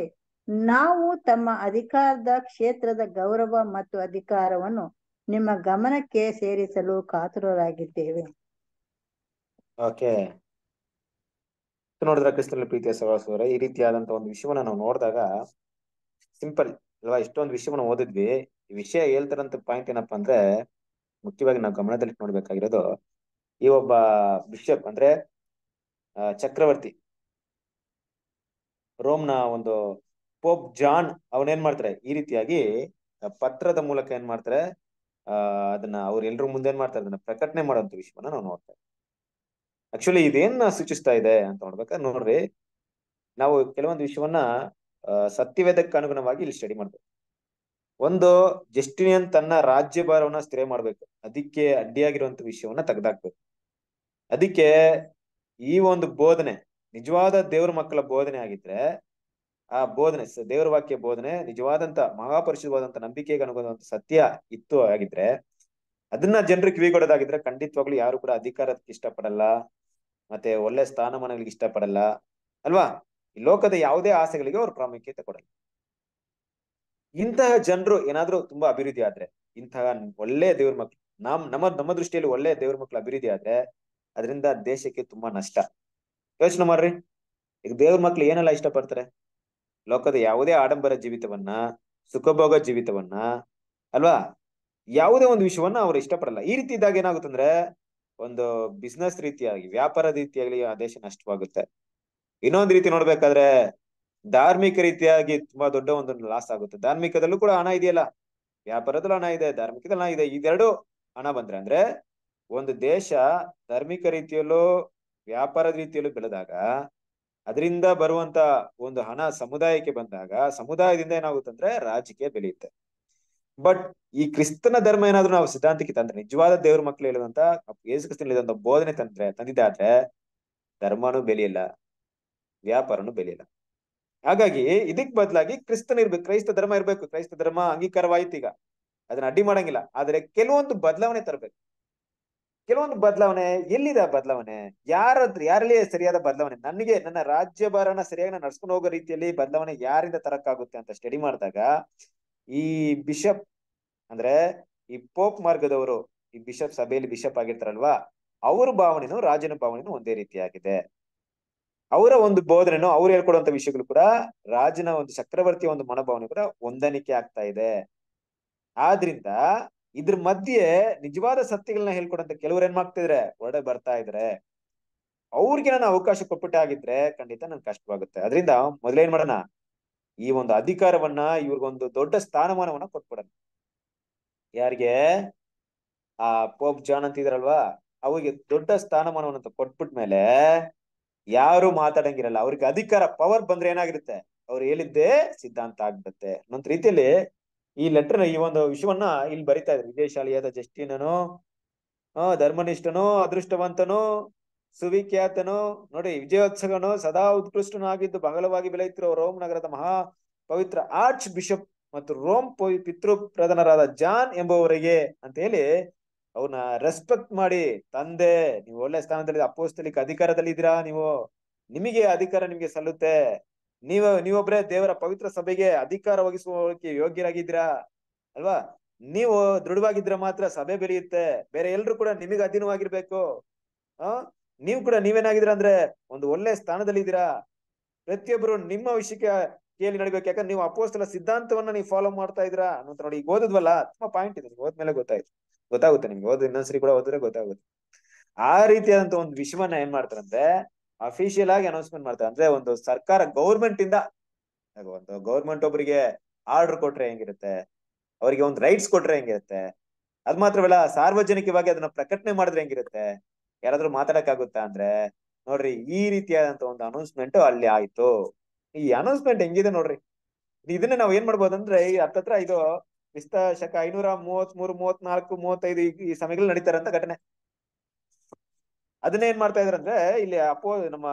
ನಾವು ತಮ್ಮ ಅಧಿಕಾರದ ಕ್ಷೇತ್ರದ ಗೌರವ ಮತ್ತು ಅಧಿಕಾರವನ್ನು ನಿಮ್ಮ ಗಮನಕ್ಕೆ ಸೇರಿಸಲು ಕಾತುರರಾಗಿದ್ದೇವೆ ಓಕೆ ನೋಡಿದ್ರೆ ಕ್ರಿಸ್ತನ ಪ್ರೀತಿಯ ಈ ರೀತಿಯಾದಂತಹ ಒಂದು ವಿಷಯವನ್ನ ನಾವು ನೋಡಿದಾಗ ಸಿಂಪಲ್ ಅಲ್ವಾ ಇಷ್ಟೊಂದು ವಿಷಯವನ್ನು ಓದಿದ್ವಿ ಈ ವಿಷಯ ಹೇಳ್ತಾರಂತ ಪಾಯಿಂಟ್ ಏನಪ್ಪಾ ಅಂದ್ರೆ ಮುಖ್ಯವಾಗಿ ನಾವು ಗಮನದಲ್ಲಿ ನೋಡ್ಬೇಕಾಗಿರೋದು ಈ ಒಬ್ಬ ಬಿಷಪ್ ಅಂದ್ರೆ ಚಕ್ರವರ್ತಿ ರೋಮ್ನ ಒಂದು ಪೋಪ್ ಜಾನ್ ಅವನೇನ್ ಮಾಡ್ತಾರೆ ಈ ರೀತಿಯಾಗಿ ಪತ್ರದ ಮೂಲಕ ಏನ್ ಮಾಡ್ತಾರೆ ಅದನ್ನ ಅವ್ರೆಲ್ರೂ ಮುಂದೆ ಏನ್ ಮಾಡ್ತಾರೆ ಅದನ್ನ ಪ್ರಕಟಣೆ ಮಾಡುವಂತ ವಿಷಯವನ್ನ ನಾವು ನೋಡ್ತೇವೆ ಆಕ್ಚುಲಿ ಇದೇನ್ ಸೂಚಿಸ್ತಾ ಇದೆ ಅಂತ ನೋಡ್ಬೇಕ ನೋಡ್ರಿ ನಾವು ಕೆಲವೊಂದು ವಿಷಯವನ್ನ ಸತ್ಯವೇದಕ್ಕೆ ಅನುಗುಣವಾಗಿ ಇಲ್ಲಿ ಸ್ಟಡಿ ಮಾಡ್ಬೇಕು ಒಂದು ಜಸ್ಟಿನಿಯನ್ ತನ್ನ ರಾಜ್ಯಭಾರವನ್ನ ಸ್ಥಿರ ಮಾಡ್ಬೇಕು ಅದಕ್ಕೆ ಅಡ್ಡಿಯಾಗಿರುವಂತ ವಿಷಯವನ್ನ ತೆಗೆದಾಕ್ಬೇಕು ಅದಕ್ಕೆ ಈ ಒಂದು ಬೋಧನೆ ನಿಜವಾದ ದೇವ್ರ ಮಕ್ಕಳ ಬೋಧನೆ ಆಗಿದ್ರೆ ಆ ಬೋಧನೆ ದೇವರ ವಾಕ್ಯ ಬೋಧನೆ ನಿಜವಾದಂತ ಮಹಾಪರಿಶುದ್ಧವಾದಂತ ನಂಬಿಕೆಗೆ ಅನುಗುಣವಂತ ಸತ್ಯ ಇತ್ತು ಆಗಿದ್ರೆ ಅದನ್ನ ಜನರು ಕಿವಿಗೊಡೋದಾಗಿದ್ರೆ ಖಂಡಿತವಾಗ್ಲು ಯಾರು ಕೂಡ ಅಧಿಕಾರಕ್ಕೆ ಇಷ್ಟಪಡಲ್ಲ ಮತ್ತೆ ಒಳ್ಳೆ ಸ್ಥಾನಮಾನಗಳಿಗೆ ಇಷ್ಟಪಡಲ್ಲ ಅಲ್ವಾ ಈ ಲೋಕದ ಯಾವುದೇ ಆಸೆಗಳಿಗೆ ಅವ್ರು ಪ್ರಾಮುಖ್ಯತೆ ಕೊಡಲ್ಲ ಇಂತಹ ಜನರು ಏನಾದ್ರೂ ತುಂಬಾ ಅಭಿವೃದ್ಧಿ ಆದ್ರೆ ಇಂತಹ ಒಳ್ಳೆ ದೇವ್ರ ಮಕ್ಳು ನಮ್ ನಮ್ಮ ನಮ್ಮ ದೃಷ್ಟಿಯಲ್ಲಿ ಒಳ್ಳೆ ದೇವ್ರ ಮಕ್ಳು ಅಭಿವೃದ್ಧಿ ಆದ್ರೆ ಅದರಿಂದ ದೇಶಕ್ಕೆ ತುಂಬಾ ನಷ್ಟ ಯೋಚನೆ ಮಾಡ್ರಿ ಈಗ ದೇವ್ರ ಮಕ್ಳು ಏನೆಲ್ಲ ಇಷ್ಟಪಡ್ತಾರೆ ಲೋಕದ ಯಾವುದೇ ಆಡಂಬರ ಜೀವಿತವನ್ನ ಸುಖಭೋಗ ಜೀವಿತವನ್ನ ಅಲ್ವಾ ಯಾವುದೇ ಒಂದು ವಿಷಯವನ್ನ ಅವ್ರು ಇಷ್ಟಪಡಲ್ಲ ಈ ರೀತಿ ಇದ್ದಾಗ ಏನಾಗುತ್ತಂದ್ರೆ ಒಂದು ಬಿಸ್ನೆಸ್ ರೀತಿಯಾಗಿ ವ್ಯಾಪಾರ ರೀತಿಯಾಗಲಿ ಆ ದೇಶ ನಷ್ಟವಾಗುತ್ತೆ ಇನ್ನೊಂದು ರೀತಿ ನೋಡ್ಬೇಕಾದ್ರೆ ಧಾರ್ಮಿಕ ರೀತಿಯಾಗಿ ತುಂಬಾ ದೊಡ್ಡ ಒಂದು ಲಾಸ್ ಆಗುತ್ತೆ ಧಾರ್ಮಿಕದಲ್ಲೂ ಕೂಡ ಹಣ ಇದೆಯಲ್ಲ ವ್ಯಾಪಾರದಲ್ಲೂ ಹಣ ಇದೆ ಧಾರ್ಮಿಕದಲ್ಲಿ ಹಣ ಇದೆ ಇದೆರಡು ಹಣ ಬಂದ್ರೆ ಅಂದ್ರೆ ಒಂದು ದೇಶ ಧಾರ್ಮಿಕ ರೀತಿಯಲ್ಲೂ ವ್ಯಾಪಾರದ ರೀತಿಯಲ್ಲೂ ಬೆಳೆದಾಗ ಅದರಿಂದ ಬರುವಂತ ಒಂದು ಹಣ ಸಮುದಾಯಕ್ಕೆ ಬಂದಾಗ ಸಮುದಾಯದಿಂದ ಏನಾಗುತ್ತೆ ಅಂದ್ರೆ ರಾಜಕೀಯ ಬೆಳೆಯುತ್ತೆ ಬಟ್ ಈ ಕ್ರಿಸ್ತನ ಧರ್ಮ ಏನಾದ್ರು ನಾವು ಸಿದ್ಧಾಂತಕ್ಕೆ ತಂದ್ರೆ ನಿಜವಾದ ದೇವ್ರ ಮಕ್ಳು ಹೇಳುವಂತ ಯೇಸು ಕ್ರಿಸ್ತನ ಬೋಧನೆ ತಂದ್ರೆ ತಂದಿದ್ದಾದ್ರೆ ಧರ್ಮನೂ ಬೆಲೆಯಿಲ್ಲ ವ್ಯಾಪಾರನೂ ಬೆಲೆಯಿಲ್ಲ ಹಾಗಾಗಿ ಇದಕ್ ಬದಲಾಗಿ ಕ್ರಿಸ್ತನ್ ಇರ್ಬೇಕು ಕ್ರೈಸ್ತ ಧರ್ಮ ಇರ್ಬೇಕು ಕ್ರೈಸ್ತ ಧರ್ಮ ಅಂಗೀಕಾರವಾಯ್ತು ಈಗ ಅದನ್ನ ಅಡ್ಡಿ ಮಾಡಂಗಿಲ್ಲ ಆದ್ರೆ ಕೆಲವೊಂದು ಬದಲಾವಣೆ ತರಬೇಕು ಕೆಲವೊಂದು ಬದಲಾವಣೆ ಎಲ್ಲಿದೆ ಬದಲಾವಣೆ ಯಾರತ್ರ ಯಾರಲ್ಲಿ ಸರಿಯಾದ ಬದಲಾವಣೆ ನನಗೆ ನನ್ನ ರಾಜ್ಯಭಾರನ ಸರಿಯಾಗಿ ನಾನು ನಡ್ಸ್ಕೊಂಡು ಹೋಗೋ ರೀತಿಯಲ್ಲಿ ಬದಲಾವಣೆ ಯಾರಿಂದ ತರಕ್ಕಾಗುತ್ತೆ ಅಂತ ಸ್ಟಡಿ ಮಾಡಿದಾಗ ಈ ಬಿಷಪ್ ಅಂದ್ರೆ ಈ ಪೋಪ್ ಮಾರ್ಗದವರು ಈ ಬಿಷಪ್ ಸಭೆಯಲ್ಲಿ ಬಿಷಪ್ ಆಗಿರ್ತಾರಲ್ವಾ ಅವ್ರ ಭಾವನೆನೂ ರಾಜನ ಭಾವನೆನೂ ಒಂದೇ ರೀತಿಯಾಗಿದೆ ಅವರ ಒಂದು ಬೋಧನೆನೂ ಅವ್ರು ಹೇಳ್ಕೊಡುವಂತ ವಿಷಯಗಳು ಕೂಡ ರಾಜನ ಒಂದು ಚಕ್ರವರ್ತಿಯ ಒಂದು ಮನೋಭಾವನೆ ಕೂಡ ಹೊಂದಾಣಿಕೆ ಆಗ್ತಾ ಇದೆ ಆದ್ರಿಂದ ಇದ್ರ ಮಧ್ಯೆ ನಿಜವಾದ ಸತ್ಯಗಳನ್ನ ಹೇಳ್ಕೊಡಂತ ಕೆಲವ್ರು ಏನ್ ಮಾಡ್ತಿದ್ರೆ ಹೊರಡೆ ಬರ್ತಾ ಇದ್ರೆ ಅವ್ರಿಗೆ ನಾನು ಅವಕಾಶ ಕೊಟ್ಬಿಟ್ಟೆ ಆಗಿದ್ರೆ ಖಂಡಿತ ನನ್ ಕಷ್ಟವಾಗುತ್ತೆ ಅದರಿಂದ ಏನ್ ಮಾಡೋಣ ಈ ಒಂದು ಅಧಿಕಾರವನ್ನ ಇವ್ರಿಗೊಂದು ದೊಡ್ಡ ಸ್ಥಾನಮಾನವನ್ನ ಕೊಟ್ಬಿಡೋಣ ಯಾರಿಗೆ ಆ ಪೋಪ್ ಜಾನ್ ಇದ್ರಲ್ವಾ ಅವ್ರಿಗೆ ದೊಡ್ಡ ಸ್ಥಾನಮಾನವನ್ನ ಕೊಟ್ಬಿಟ್ಮೇಲೆ ಯಾರು ಮಾತಾಡಂಗಿರಲ್ಲ ಅವ್ರಿಗೆ ಅಧಿಕಾರ ಪವರ್ ಬಂದ್ರೆ ಏನಾಗಿರುತ್ತೆ ಅವ್ರು ಹೇಳಿದ್ದೇ ಸಿದ್ಧಾಂತ ಆಗ್ಬಿಡುತ್ತೆ ಅನ್ನೋಂತ ರೀತಿಯಲ್ಲಿ ಈ ಲೆಟರ್ ಈ ಒಂದು ವಿಷಯವನ್ನ ಇಲ್ಲಿ ಬರಿತಾ ಇದ್ರು ವಿಜಯಶಾಲಿಯಾದ ಜಸ್ಟಿನನು ಆ ಧರ್ಮನಿಷ್ಠನು ಅದೃಷ್ಟವಂತನು ಸುವಿಖ್ಯಾತನು ನೋಡಿ ವಿಜಯೋತ್ಸವನು ಸದಾ ಉತ್ಕೃಷ್ಟನಾಗಿದ್ದು ಬಂಗಲವಾಗಿ ಬೆಳೆಯುತ್ತಿರುವ ರೋಮ್ ನಗರದ ಮಹಾ ಪವಿತ್ರ ಆರ್ಚ್ ಬಿಷಪ್ ಮತ್ತು ರೋಮ್ ಪಿತೃ ಪ್ರಧಾನರಾದ ಜಾನ್ ಎಂಬುವವರಿಗೆ ಅಂತ ಹೇಳಿ ಅವನ್ನ ರೆಸ್ಪೆಕ್ಟ್ ಮಾಡಿ ತಂದೆ ನೀವು ಒಳ್ಳೆ ಸ್ಥಾನದಲ್ಲಿ ಅಪೋಸ್ತಲಿಕ್ ಅಧಿಕಾರದಲ್ಲಿ ಇದೀರಾ ನೀವು ನಿಮಗೆ ಅಧಿಕಾರ ನಿಮ್ಗೆ ಸಲ್ಲುತ್ತೆ ನೀವ ನೀವೊಬ್ರೆ ದೇವರ ಪವಿತ್ರ ಸಭೆಗೆ ಅಧಿಕಾರ ವಹಿಸುವಕ್ಕೆ ಯೋಗ್ಯರಾಗಿದ್ದೀರಾ ಅಲ್ವಾ ನೀವು ದೃಢವಾಗಿದ್ರೆ ಮಾತ್ರ ಸಭೆ ಬೆಳೆಯುತ್ತೆ ಬೇರೆ ಎಲ್ರು ಕೂಡ ನಿಮಗೆ ಅಧೀನವಾಗಿರ್ಬೇಕು ಆ ನೀವು ಕೂಡ ನೀವೇನಾಗಿದ್ದೀರಾ ಅಂದ್ರೆ ಒಂದು ಒಳ್ಳೆ ಸ್ಥಾನದಲ್ಲಿ ಇದ್ದೀರಾ ಪ್ರತಿಯೊಬ್ರು ನಿಮ್ಮ ವಿಷಯಕ್ಕೆ ಕೇಳಿ ನಡಿಬೇಕು ಯಾಕಂದ್ರೆ ನೀವು ಅಪೋಸ್ತಲ ಸಿದ್ಧಾಂತವನ್ನ ನೀವು ಫಾಲೋ ಮಾಡ್ತಾ ಇದ್ದೀರಾ ಅಂತ ನೋಡಿ ಈಗ ಓದಿದ್ವಲ್ಲ ತುಂಬಾ ಪಾಯಿಂಟ್ ಇದೆ ಮೇಲೆ ಗೊತ್ತಾಯ್ತು ಗೊತ್ತಾಗುತ್ತೆ ನಿಮ್ಗೆ ಓದ್ ಇನ್ನೊಂದ್ಸರಿ ಕೂಡ ಓದಿದ್ರೆ ಗೊತ್ತಾಗುತ್ತೆ ಆ ರೀತಿಯಾದಂತ ಒಂದು ವಿಶ್ವನ ಏನ್ ಮಾಡ್ತಾರಂದ್ರೆ ಅಫಿಷಿಯಲ್ ಆಗಿ ಅನೌನ್ಸ್ಮೆಂಟ್ ಮಾಡ್ತಾರೆ ಅಂದ್ರೆ ಒಂದು ಸರ್ಕಾರ ಗೌರ್ಮೆಂಟ್ ಇಂದ ಒಂದು ಗೌರ್ಮೆಂಟ್ ಒಬ್ಬರಿಗೆ ಆರ್ಡರ್ ಕೊಟ್ರೆ ಹೆಂಗಿರುತ್ತೆ ಅವರಿಗೆ ಒಂದು ರೈಟ್ಸ್ ಕೊಟ್ರೆ ಹೆಂಗಿರುತ್ತೆ ಅದ್ ಮಾತ್ರವಲ್ಲ ಸಾರ್ವಜನಿಕವಾಗಿ ಅದನ್ನ ಪ್ರಕಟಣೆ ಮಾಡಿದ್ರೆ ಹೆಂಗಿರುತ್ತೆ ಯಾರಾದ್ರೂ ಮಾತಾಡಕ್ ಅಂದ್ರೆ ನೋಡ್ರಿ ಈ ರೀತಿಯಾದಂತ ಒಂದು ಅನೌನ್ಸ್ಮೆಂಟ್ ಅಲ್ಲಿ ಆಯ್ತು ಈ ಅನೌನ್ಸ್ಮೆಂಟ್ ಹೆಂಗಿದೆ ನೋಡ್ರಿ ಇದನ್ನ ನಾವ್ ಏನ್ ಮಾಡ್ಬೋದಂದ್ರೆ ಈ ಹತ್ತತ್ರ ಇದು ವಿಸ್ತ ಶಕ ಐನೂರ ಮೂವತ್ ಮೂರು ಮೂವತ್ನಾಲ್ಕು ಮೂವತ್ತೈದು ಈ ಸಮಯಗಳು ನಡೀತಾರಂತ ಘಟನೆ ಅದನ್ನ ಏನ್ ಮಾಡ್ತಾ ಅಂದ್ರೆ ಇಲ್ಲಿ ಅಪೋ ನಮ್ಮ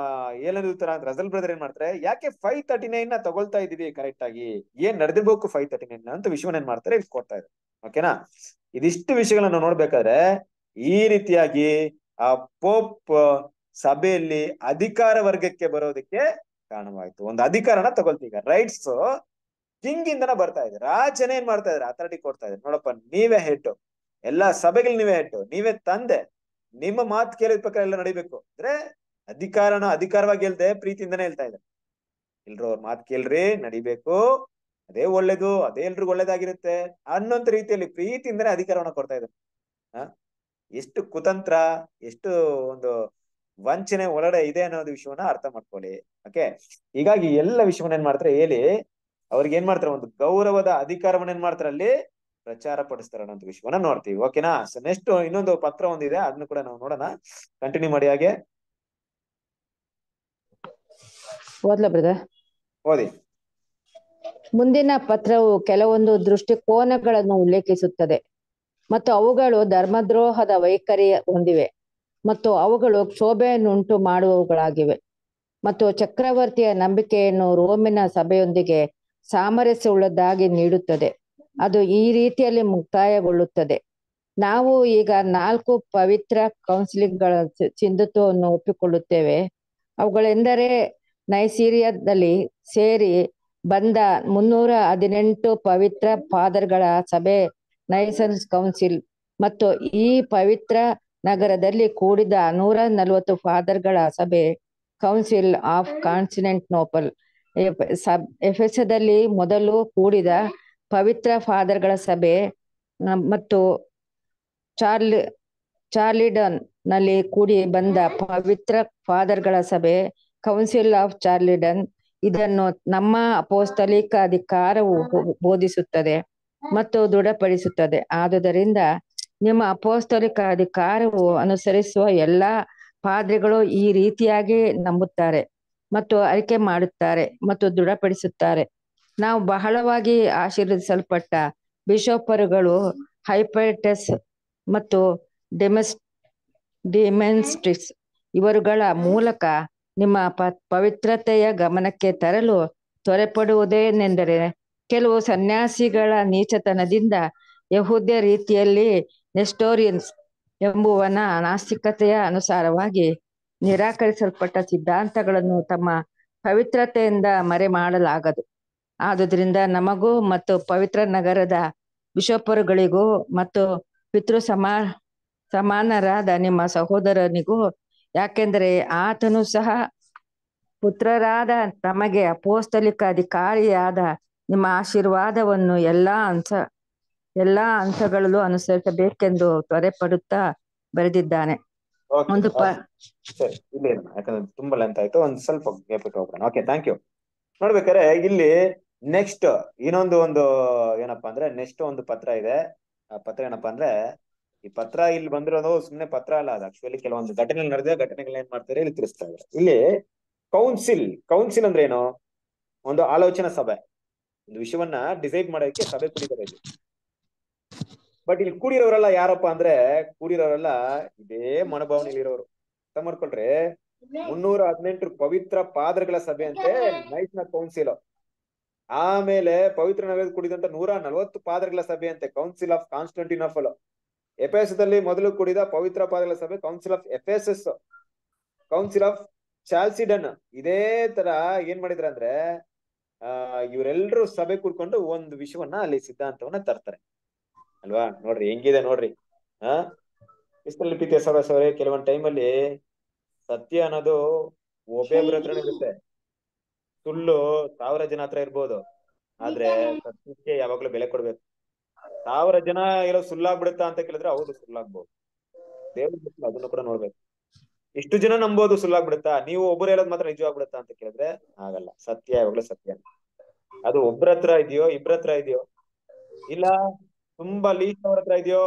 ಉತ್ತರ ಅಂತ ರಜಲ್ ಬ್ರದರ್ ಏನ್ ಮಾಡ್ತಾರೆ ಯಾಕೆ ಫೈವ್ ತರ್ಟಿ ನೈನ್ ನ ತಗೊಳ್ತಾ ಇದೀವಿ ಕರೆಕ್ಟ್ ಆಗಿ ಏನ್ ನಡೆದಿರ್ಬೇಕು ಫೈವ್ ತರ್ಟಿ ನೈನ್ ಅಂತ ವಿಷಯವನ್ನ ಏನ್ ಮಾಡ್ತಾರೆ ಇಲ್ಲಿ ಕೊಡ್ತಾ ಇದ್ರು ಓಕೆನಾ ಇದಿಷ್ಟು ವಿಷಯಗಳನ್ನ ನೋಡ್ಬೇಕಾದ್ರೆ ಈ ರೀತಿಯಾಗಿ ಆ ಪೋಪ್ ಸಭೆಯಲ್ಲಿ ಅಧಿಕಾರ ವರ್ಗಕ್ಕೆ ಬರೋದಕ್ಕೆ ಕಾರಣವಾಯ್ತು ಒಂದು ಅಧಿಕಾರನ ತಗೊಳ್ತೀಗ ರೈಟ್ಸ್ ಕಿಂಗ್ ಇಂದನ ಬರ್ತಾ ಇದೆ ರಾಜನ ಏನ್ ಮಾಡ್ತಾ ಇದಾರೆ ಅಥಾರಿಟಿ ಕೊಡ್ತಾ ಇದ್ದಾರೆ ನೋಡಪ್ಪ ನೀವೇ ಹೆಡ್ ಎಲ್ಲಾ ಸಭೆಗಳು ನೀವೇ ಹೆಡ್ ನೀವೇ ತಂದೆ ನಿಮ್ಮ ಮಾತು ಕೇಳಿದ ಪ್ರಕಾರ ಎಲ್ಲ ನಡಿಬೇಕು ಅಂದ್ರೆ ಅಧಿಕಾರನ ಅಧಿಕಾರವಾಗಿ ಹೇಳ್ದೆ ಪ್ರೀತಿಯಿಂದನೇ ಹೇಳ್ತಾ ಇದ್ದಾರೆ ಎಲ್ರು ಅವ್ರ ಮಾತು ಕೇಳ್ರಿ ನಡಿಬೇಕು ಅದೇ ಒಳ್ಳೇದು ಅದೇ ಎಲ್ರಿಗೂ ಒಳ್ಳೇದಾಗಿರುತ್ತೆ ಅನ್ನೋಂತ ರೀತಿಯಲ್ಲಿ ಪ್ರೀತಿಯಿಂದನೇ ಅಧಿಕಾರವನ್ನ ಕೊಡ್ತಾ ಇದ್ದಾರೆ ಹ ಎಷ್ಟು ಕುತಂತ್ರ ಎಷ್ಟು ಒಂದು ವಂಚನೆ ಒಳಗಡೆ ಇದೆ ಅನ್ನೋದು ವಿಷಯವನ್ನ ಅರ್ಥ ಮಾಡ್ಕೊಳ್ಳಿ ಓಕೆ ಹೀಗಾಗಿ ಎಲ್ಲ ವಿಷಯವನ್ನ ಏನ್ ಮಾಡ್ತಾರೆ ಹೇಳಿ ಅವ್ರಿಗೆ ಏನ್ ಮಾಡ್ತಾರೆ ಒಂದು ಗೌರವದ ಅಧಿಕಾರವನ್ನ ಏನ್ ಮಾಡ್ತಾರೆ ಅಲ್ಲಿ ಪ್ರಚಾರ ಪಡಿಸ್ತಾರ ಅನ್ನೋ ವಿಷಯವನ್ನ ನೋಡ್ತೀವಿ ಓಕೆನಾ ಸೊ ನೆಕ್ಸ್ಟ್ ಇನ್ನೊಂದು ಪತ್ರ ಒಂದಿದೆ ಅದನ್ನ ಕೂಡ ನಾವು ನೋಡೋಣ ಕಂಟಿನ್ಯೂ ಮಾಡಿ ಹಾಗೆ ಓದಿ ಮುಂದಿನ ಪತ್ರವು ಕೆಲವೊಂದು ದೃಷ್ಟಿಕೋನಗಳನ್ನು ಉಲ್ಲೇಖಿಸುತ್ತದೆ ಮತ್ತು ಅವುಗಳು ಧರ್ಮದ್ರೋಹದ ವೈಖರಿ ಹೊಂದಿವೆ ಮತ್ತು ಅವುಗಳು ಕ್ಷೋಭೆಯನ್ನುಂಟು ಮಾಡುವವುಗಳಾಗಿವೆ ಮತ್ತು ಚಕ್ರವರ್ತಿಯ ನಂಬಿಕೆಯನ್ನು ರೋಮಿನ ಸಭೆಯೊಂದಿಗೆ ಸಾಮರಸ್ಯ ಉಳ್ಳದಾಗಿ ನೀಡುತ್ತದೆ ಅದು ಈ ರೀತಿಯಲ್ಲಿ ಮುಕ್ತಾಯಗೊಳ್ಳುತ್ತದೆ ನಾವು ಈಗ ನಾಲ್ಕು ಪವಿತ್ರ ಕೌನ್ಸಿಲಿಂಗ್ಗಳ ಸಿಂಧುತ್ವವನ್ನು ಒಪ್ಪಿಕೊಳ್ಳುತ್ತೇವೆ ಅವುಗಳೆಂದರೆ ನೈಸೀರಿಯಾದಲ್ಲಿ ಸೇರಿ ಬಂದ ಮುನ್ನೂರ ಹದಿನೆಂಟು ಪವಿತ್ರ ಫಾದರ್ಗಳ ಸಭೆ ನೈಸನ್ಸ್ ಕೌನ್ಸಿಲ್ ಮತ್ತು ಈ ಪವಿತ್ರ ನಗರದಲ್ಲಿ ಕೂಡಿದ ನೂರ ನಲವತ್ತು ಫಾದರ್ಗಳ ಸಭೆ ಕೌನ್ಸಿಲ್ ಆಫ್ ಕಾನ್ಸಿನೆಂಟ್ ನೋಪಲ್ ಎಫೆಸದಲ್ಲಿ ಮೊದಲು ಕೂಡಿದ ಪವಿತ್ರ ಫಾದರ್ಗಳ ಸಭೆ ಮತ್ತು ಚಾರ್ಲಿ ಚಾರ್ಲಿಡನ್ ನಲ್ಲಿ ಕೂಡಿ ಬಂದ ಪವಿತ್ರ ಫಾದರ್ಗಳ ಸಭೆ ಕೌನ್ಸಿಲ್ ಆಫ್ ಚಾರ್ಲಿಡನ್ ಇದನ್ನು ನಮ್ಮ ಅಪೋಸ್ತಲಿಕ ಅಧಿಕಾರವು ಬೋಧಿಸುತ್ತದೆ ಮತ್ತು ದೃಢಪಡಿಸುತ್ತದೆ ಆದುದರಿಂದ ನಿಮ್ಮ ಅಪೋಸ್ತಲಿಕ ಅಧಿಕಾರವು ಅನುಸರಿಸುವ ಎಲ್ಲಾ ಪಾದ್ರಿಗಳು ಈ ರೀತಿಯಾಗಿ ನಂಬುತ್ತಾರೆ ಮತ್ತು ಅರಿಕೆ ಮಾಡುತ್ತಾರೆ ಮತ್ತು ದೃಢಪಡಿಸುತ್ತಾರೆ ನಾವು ಬಹಳವಾಗಿ ಆಶೀರ್ವದಿಸಲ್ಪಟ್ಟ ಬಿಷೋಪರುಗಳು ಹೈಪೈಟಸ್ ಮತ್ತು ಡೆಮೆಸ್ ಡಿಮೆನ್ಸ್ಟಿಸ್ ಇವರುಗಳ ಮೂಲಕ ನಿಮ್ಮ ಪ ಪವಿತ್ರತೆಯ ಗಮನಕ್ಕೆ ತರಲು ತ್ವರೆಪಡುವುದೇನೆಂದರೆ ಕೆಲವು ಸನ್ಯಾಸಿಗಳ ನೀಚತನದಿಂದ ಯಹೂದ್ಯ ರೀತಿಯಲ್ಲಿ ನೆಸ್ಟೋರಿಯನ್ಸ್ ಎಂಬುವನ ನಾಸ್ತಿಕತೆಯ ಅನುಸಾರವಾಗಿ ನಿರಾಕರಿಸಲ್ಪಟ್ಟ ಸಿದ್ಧಾಂತಗಳನ್ನು ತಮ್ಮ ಪವಿತ್ರತೆಯಿಂದ ಮರೆ ಮಾಡಲಾಗದು ಆದುದರಿಂದ ನಮಗೂ ಮತ್ತು ಪವಿತ್ರ ನಗರದ ಬಿಷಪರುಗಳಿಗೂ ಮತ್ತು ಪಿತೃ ಸಮಾ ಸಮಾನರಾದ ನಿಮ್ಮ ಸಹೋದರನಿಗೂ ಯಾಕೆಂದರೆ ಆತನು ಸಹ ಪುತ್ರರಾದ ತಮಗೆ ಅಪೋಸ್ತಲಿಕ ಅಧಿಕಾರಿಯಾದ ನಿಮ್ಮ ಆಶೀರ್ವಾದವನ್ನು ಎಲ್ಲಾ ಅಂಶ ಎಲ್ಲಾ ಅಂಶಗಳಲ್ಲೂ ಅನುಸರಿಸಬೇಕೆಂದು ತ್ವರೆ ಪಡುತ್ತಾ ಬರೆದಿದ್ದಾನೆ ಒಂದು ತುಂಬಾ ಲೆಂತ್ ಆಯ್ತು ಸ್ವಲ್ಪ ಓಕೆ ಥ್ಯಾಂಕ್ ಯು ನೋಡ್ಬೇಕಾರೆ ಇಲ್ಲಿ ನೆಕ್ಸ್ಟ್ ಇನ್ನೊಂದು ಒಂದು ಏನಪ್ಪಾ ಅಂದ್ರೆ ನೆಕ್ಸ್ಟ್ ಒಂದು ಪತ್ರ ಇದೆ ಆ ಪತ್ರ ಏನಪ್ಪಾ ಅಂದ್ರೆ ಈ ಪತ್ರ ಇಲ್ಲಿ ಬಂದಿರೋದು ಸುಮ್ಮನೆ ಪತ್ರ ಅಲ್ಲ ಅದು ಆಕ್ಚುಲಿ ಕೆಲವೊಂದು ಘಟನೆ ನಡೆದ ಘಟನೆಗಳು ಏನ್ ಮಾಡ್ತಾರೆ ಇಲ್ಲಿ ತಿಳಿಸ್ತಾ ಇದ್ದಾರೆ ಇಲ್ಲಿ ಕೌನ್ಸಿಲ್ ಕೌನ್ಸಿಲ್ ಅಂದ್ರೆ ಏನು ಒಂದು ಆಲೋಚನಾ ಸಭೆ ಒಂದು ವಿಷಯವನ್ನ ಡಿಸೈಡ್ ಮಾಡೋದಕ್ಕೆ ಸಭೆ ಕೂಡಿದ್ದಾರೆ ಬಟ್ ಇಲ್ಲಿ ಕೂಡಿರೋರೆಲ್ಲ ಯಾರಪ್ಪ ಅಂದ್ರೆ ಕೂಡಿರೋರೆಲ್ಲ ಇದೇ ಮನೋಭಾವನೆಯಲ್ಲಿ ಇರೋರು ಅರ್ಥ ಮಾಡ್ಕೊಳ್ರಿ ಮುನ್ನೂರ ಹದಿನೆಂಟು ಪವಿತ್ರ ಪಾದ್ರಗಳ ಸಭೆ ಅಂತೆ ನೈಟ್ನ ಕೌನ್ಸಿಲ್ ಆಮೇಲೆ ಪವಿತ್ರ ನಗರದ ಕೂಡಿದಂತ ನೂರ ನಲವತ್ತು ಪಾದಗಳ ಅಂತೆ ಕೌನ್ಸಿಲ್ ಆಫ್ ಕಾನ್ಸ್ಟಂಟಿನೋಫಲ್ ಎಫೆಸದಲ್ಲಿ ಮೊದಲು ಕೂಡಿದ ಪವಿತ್ರ ಪಾದಗಳ ಸಭೆ council of Ephesus council of Chalcedon ಇದೇ ತರ ಏನ್ ಮಾಡಿದ್ರ ಅಂದ್ರೆ ಆ ಇವರೆಲ್ಲರೂ ಸಭೆ ಕೂಡ್ಕೊಂಡು ಒಂದು ವಿಷಯವನ್ನ ಅಲ್ಲಿ ಸಿದ್ಧಾಂತವನ್ನ ತರ್ತಾರೆ ಅಲ್ವಾ ನೋಡ್ರಿ ಹೆಂಗಿದೆ ನೋಡ್ರಿ ಆ ಇಷ್ಟಲ್ಲಿ ಪಿತ್ಯ ಸಭೆ ಕೆಲವೊಂದ್ ಟೈಮಲ್ಲಿ ಸತ್ಯ ಅನ್ನೋದು ಒಬ್ಬೊಬ್ರ ಹತ್ರ ಇರುತ್ತೆ ಸುಳ್ಳು ಸಾವಿರ ಜನ ಹತ್ರ ಇರ್ಬೋದು ಆದ್ರೆ ಸತ್ಯಕ್ಕೆ ಯಾವಾಗ್ಲೂ ಬೆಲೆ ಕೊಡ್ಬೇಕು ಸಾವಿರ ಜನ ಇರೋ ಸುಳ್ಳಾಗ್ಬಿಡುತ್ತಾ ಅಂತ ಕೇಳಿದ್ರೆ ಹೌದು ಸುಳ್ಳಾಗ್ಬೋದು ದೇವ್ರ ಅದನ್ನು ಕೂಡ ನೋಡ್ಬೇಕು ಇಷ್ಟು ಜನ ನಂಬೋದು ಸುಳ್ಳಾಗ್ಬಿಡುತ್ತಾ ನೀವು ಒಬ್ಬರು ಹೇಳೋದ್ ಮಾತ್ರ ನಿಜವಾಗ್ಬಿಡುತ್ತಾ ಅಂತ ಕೇಳಿದ್ರೆ ಆಗಲ್ಲ ಸತ್ಯ ಯಾವಾಗ್ಲೂ ಸತ್ಯ ಅದು ಒಬ್ರ ಹತ್ರ ಇದೆಯೋ ಇಬ್ಬರ ಹತ್ರ ಇದೆಯೋ ಇಲ್ಲ ತುಂಬಾ ಲೀಸ್ಟ್ ಅವ್ರ ಹತ್ರ ಇದೆಯೋ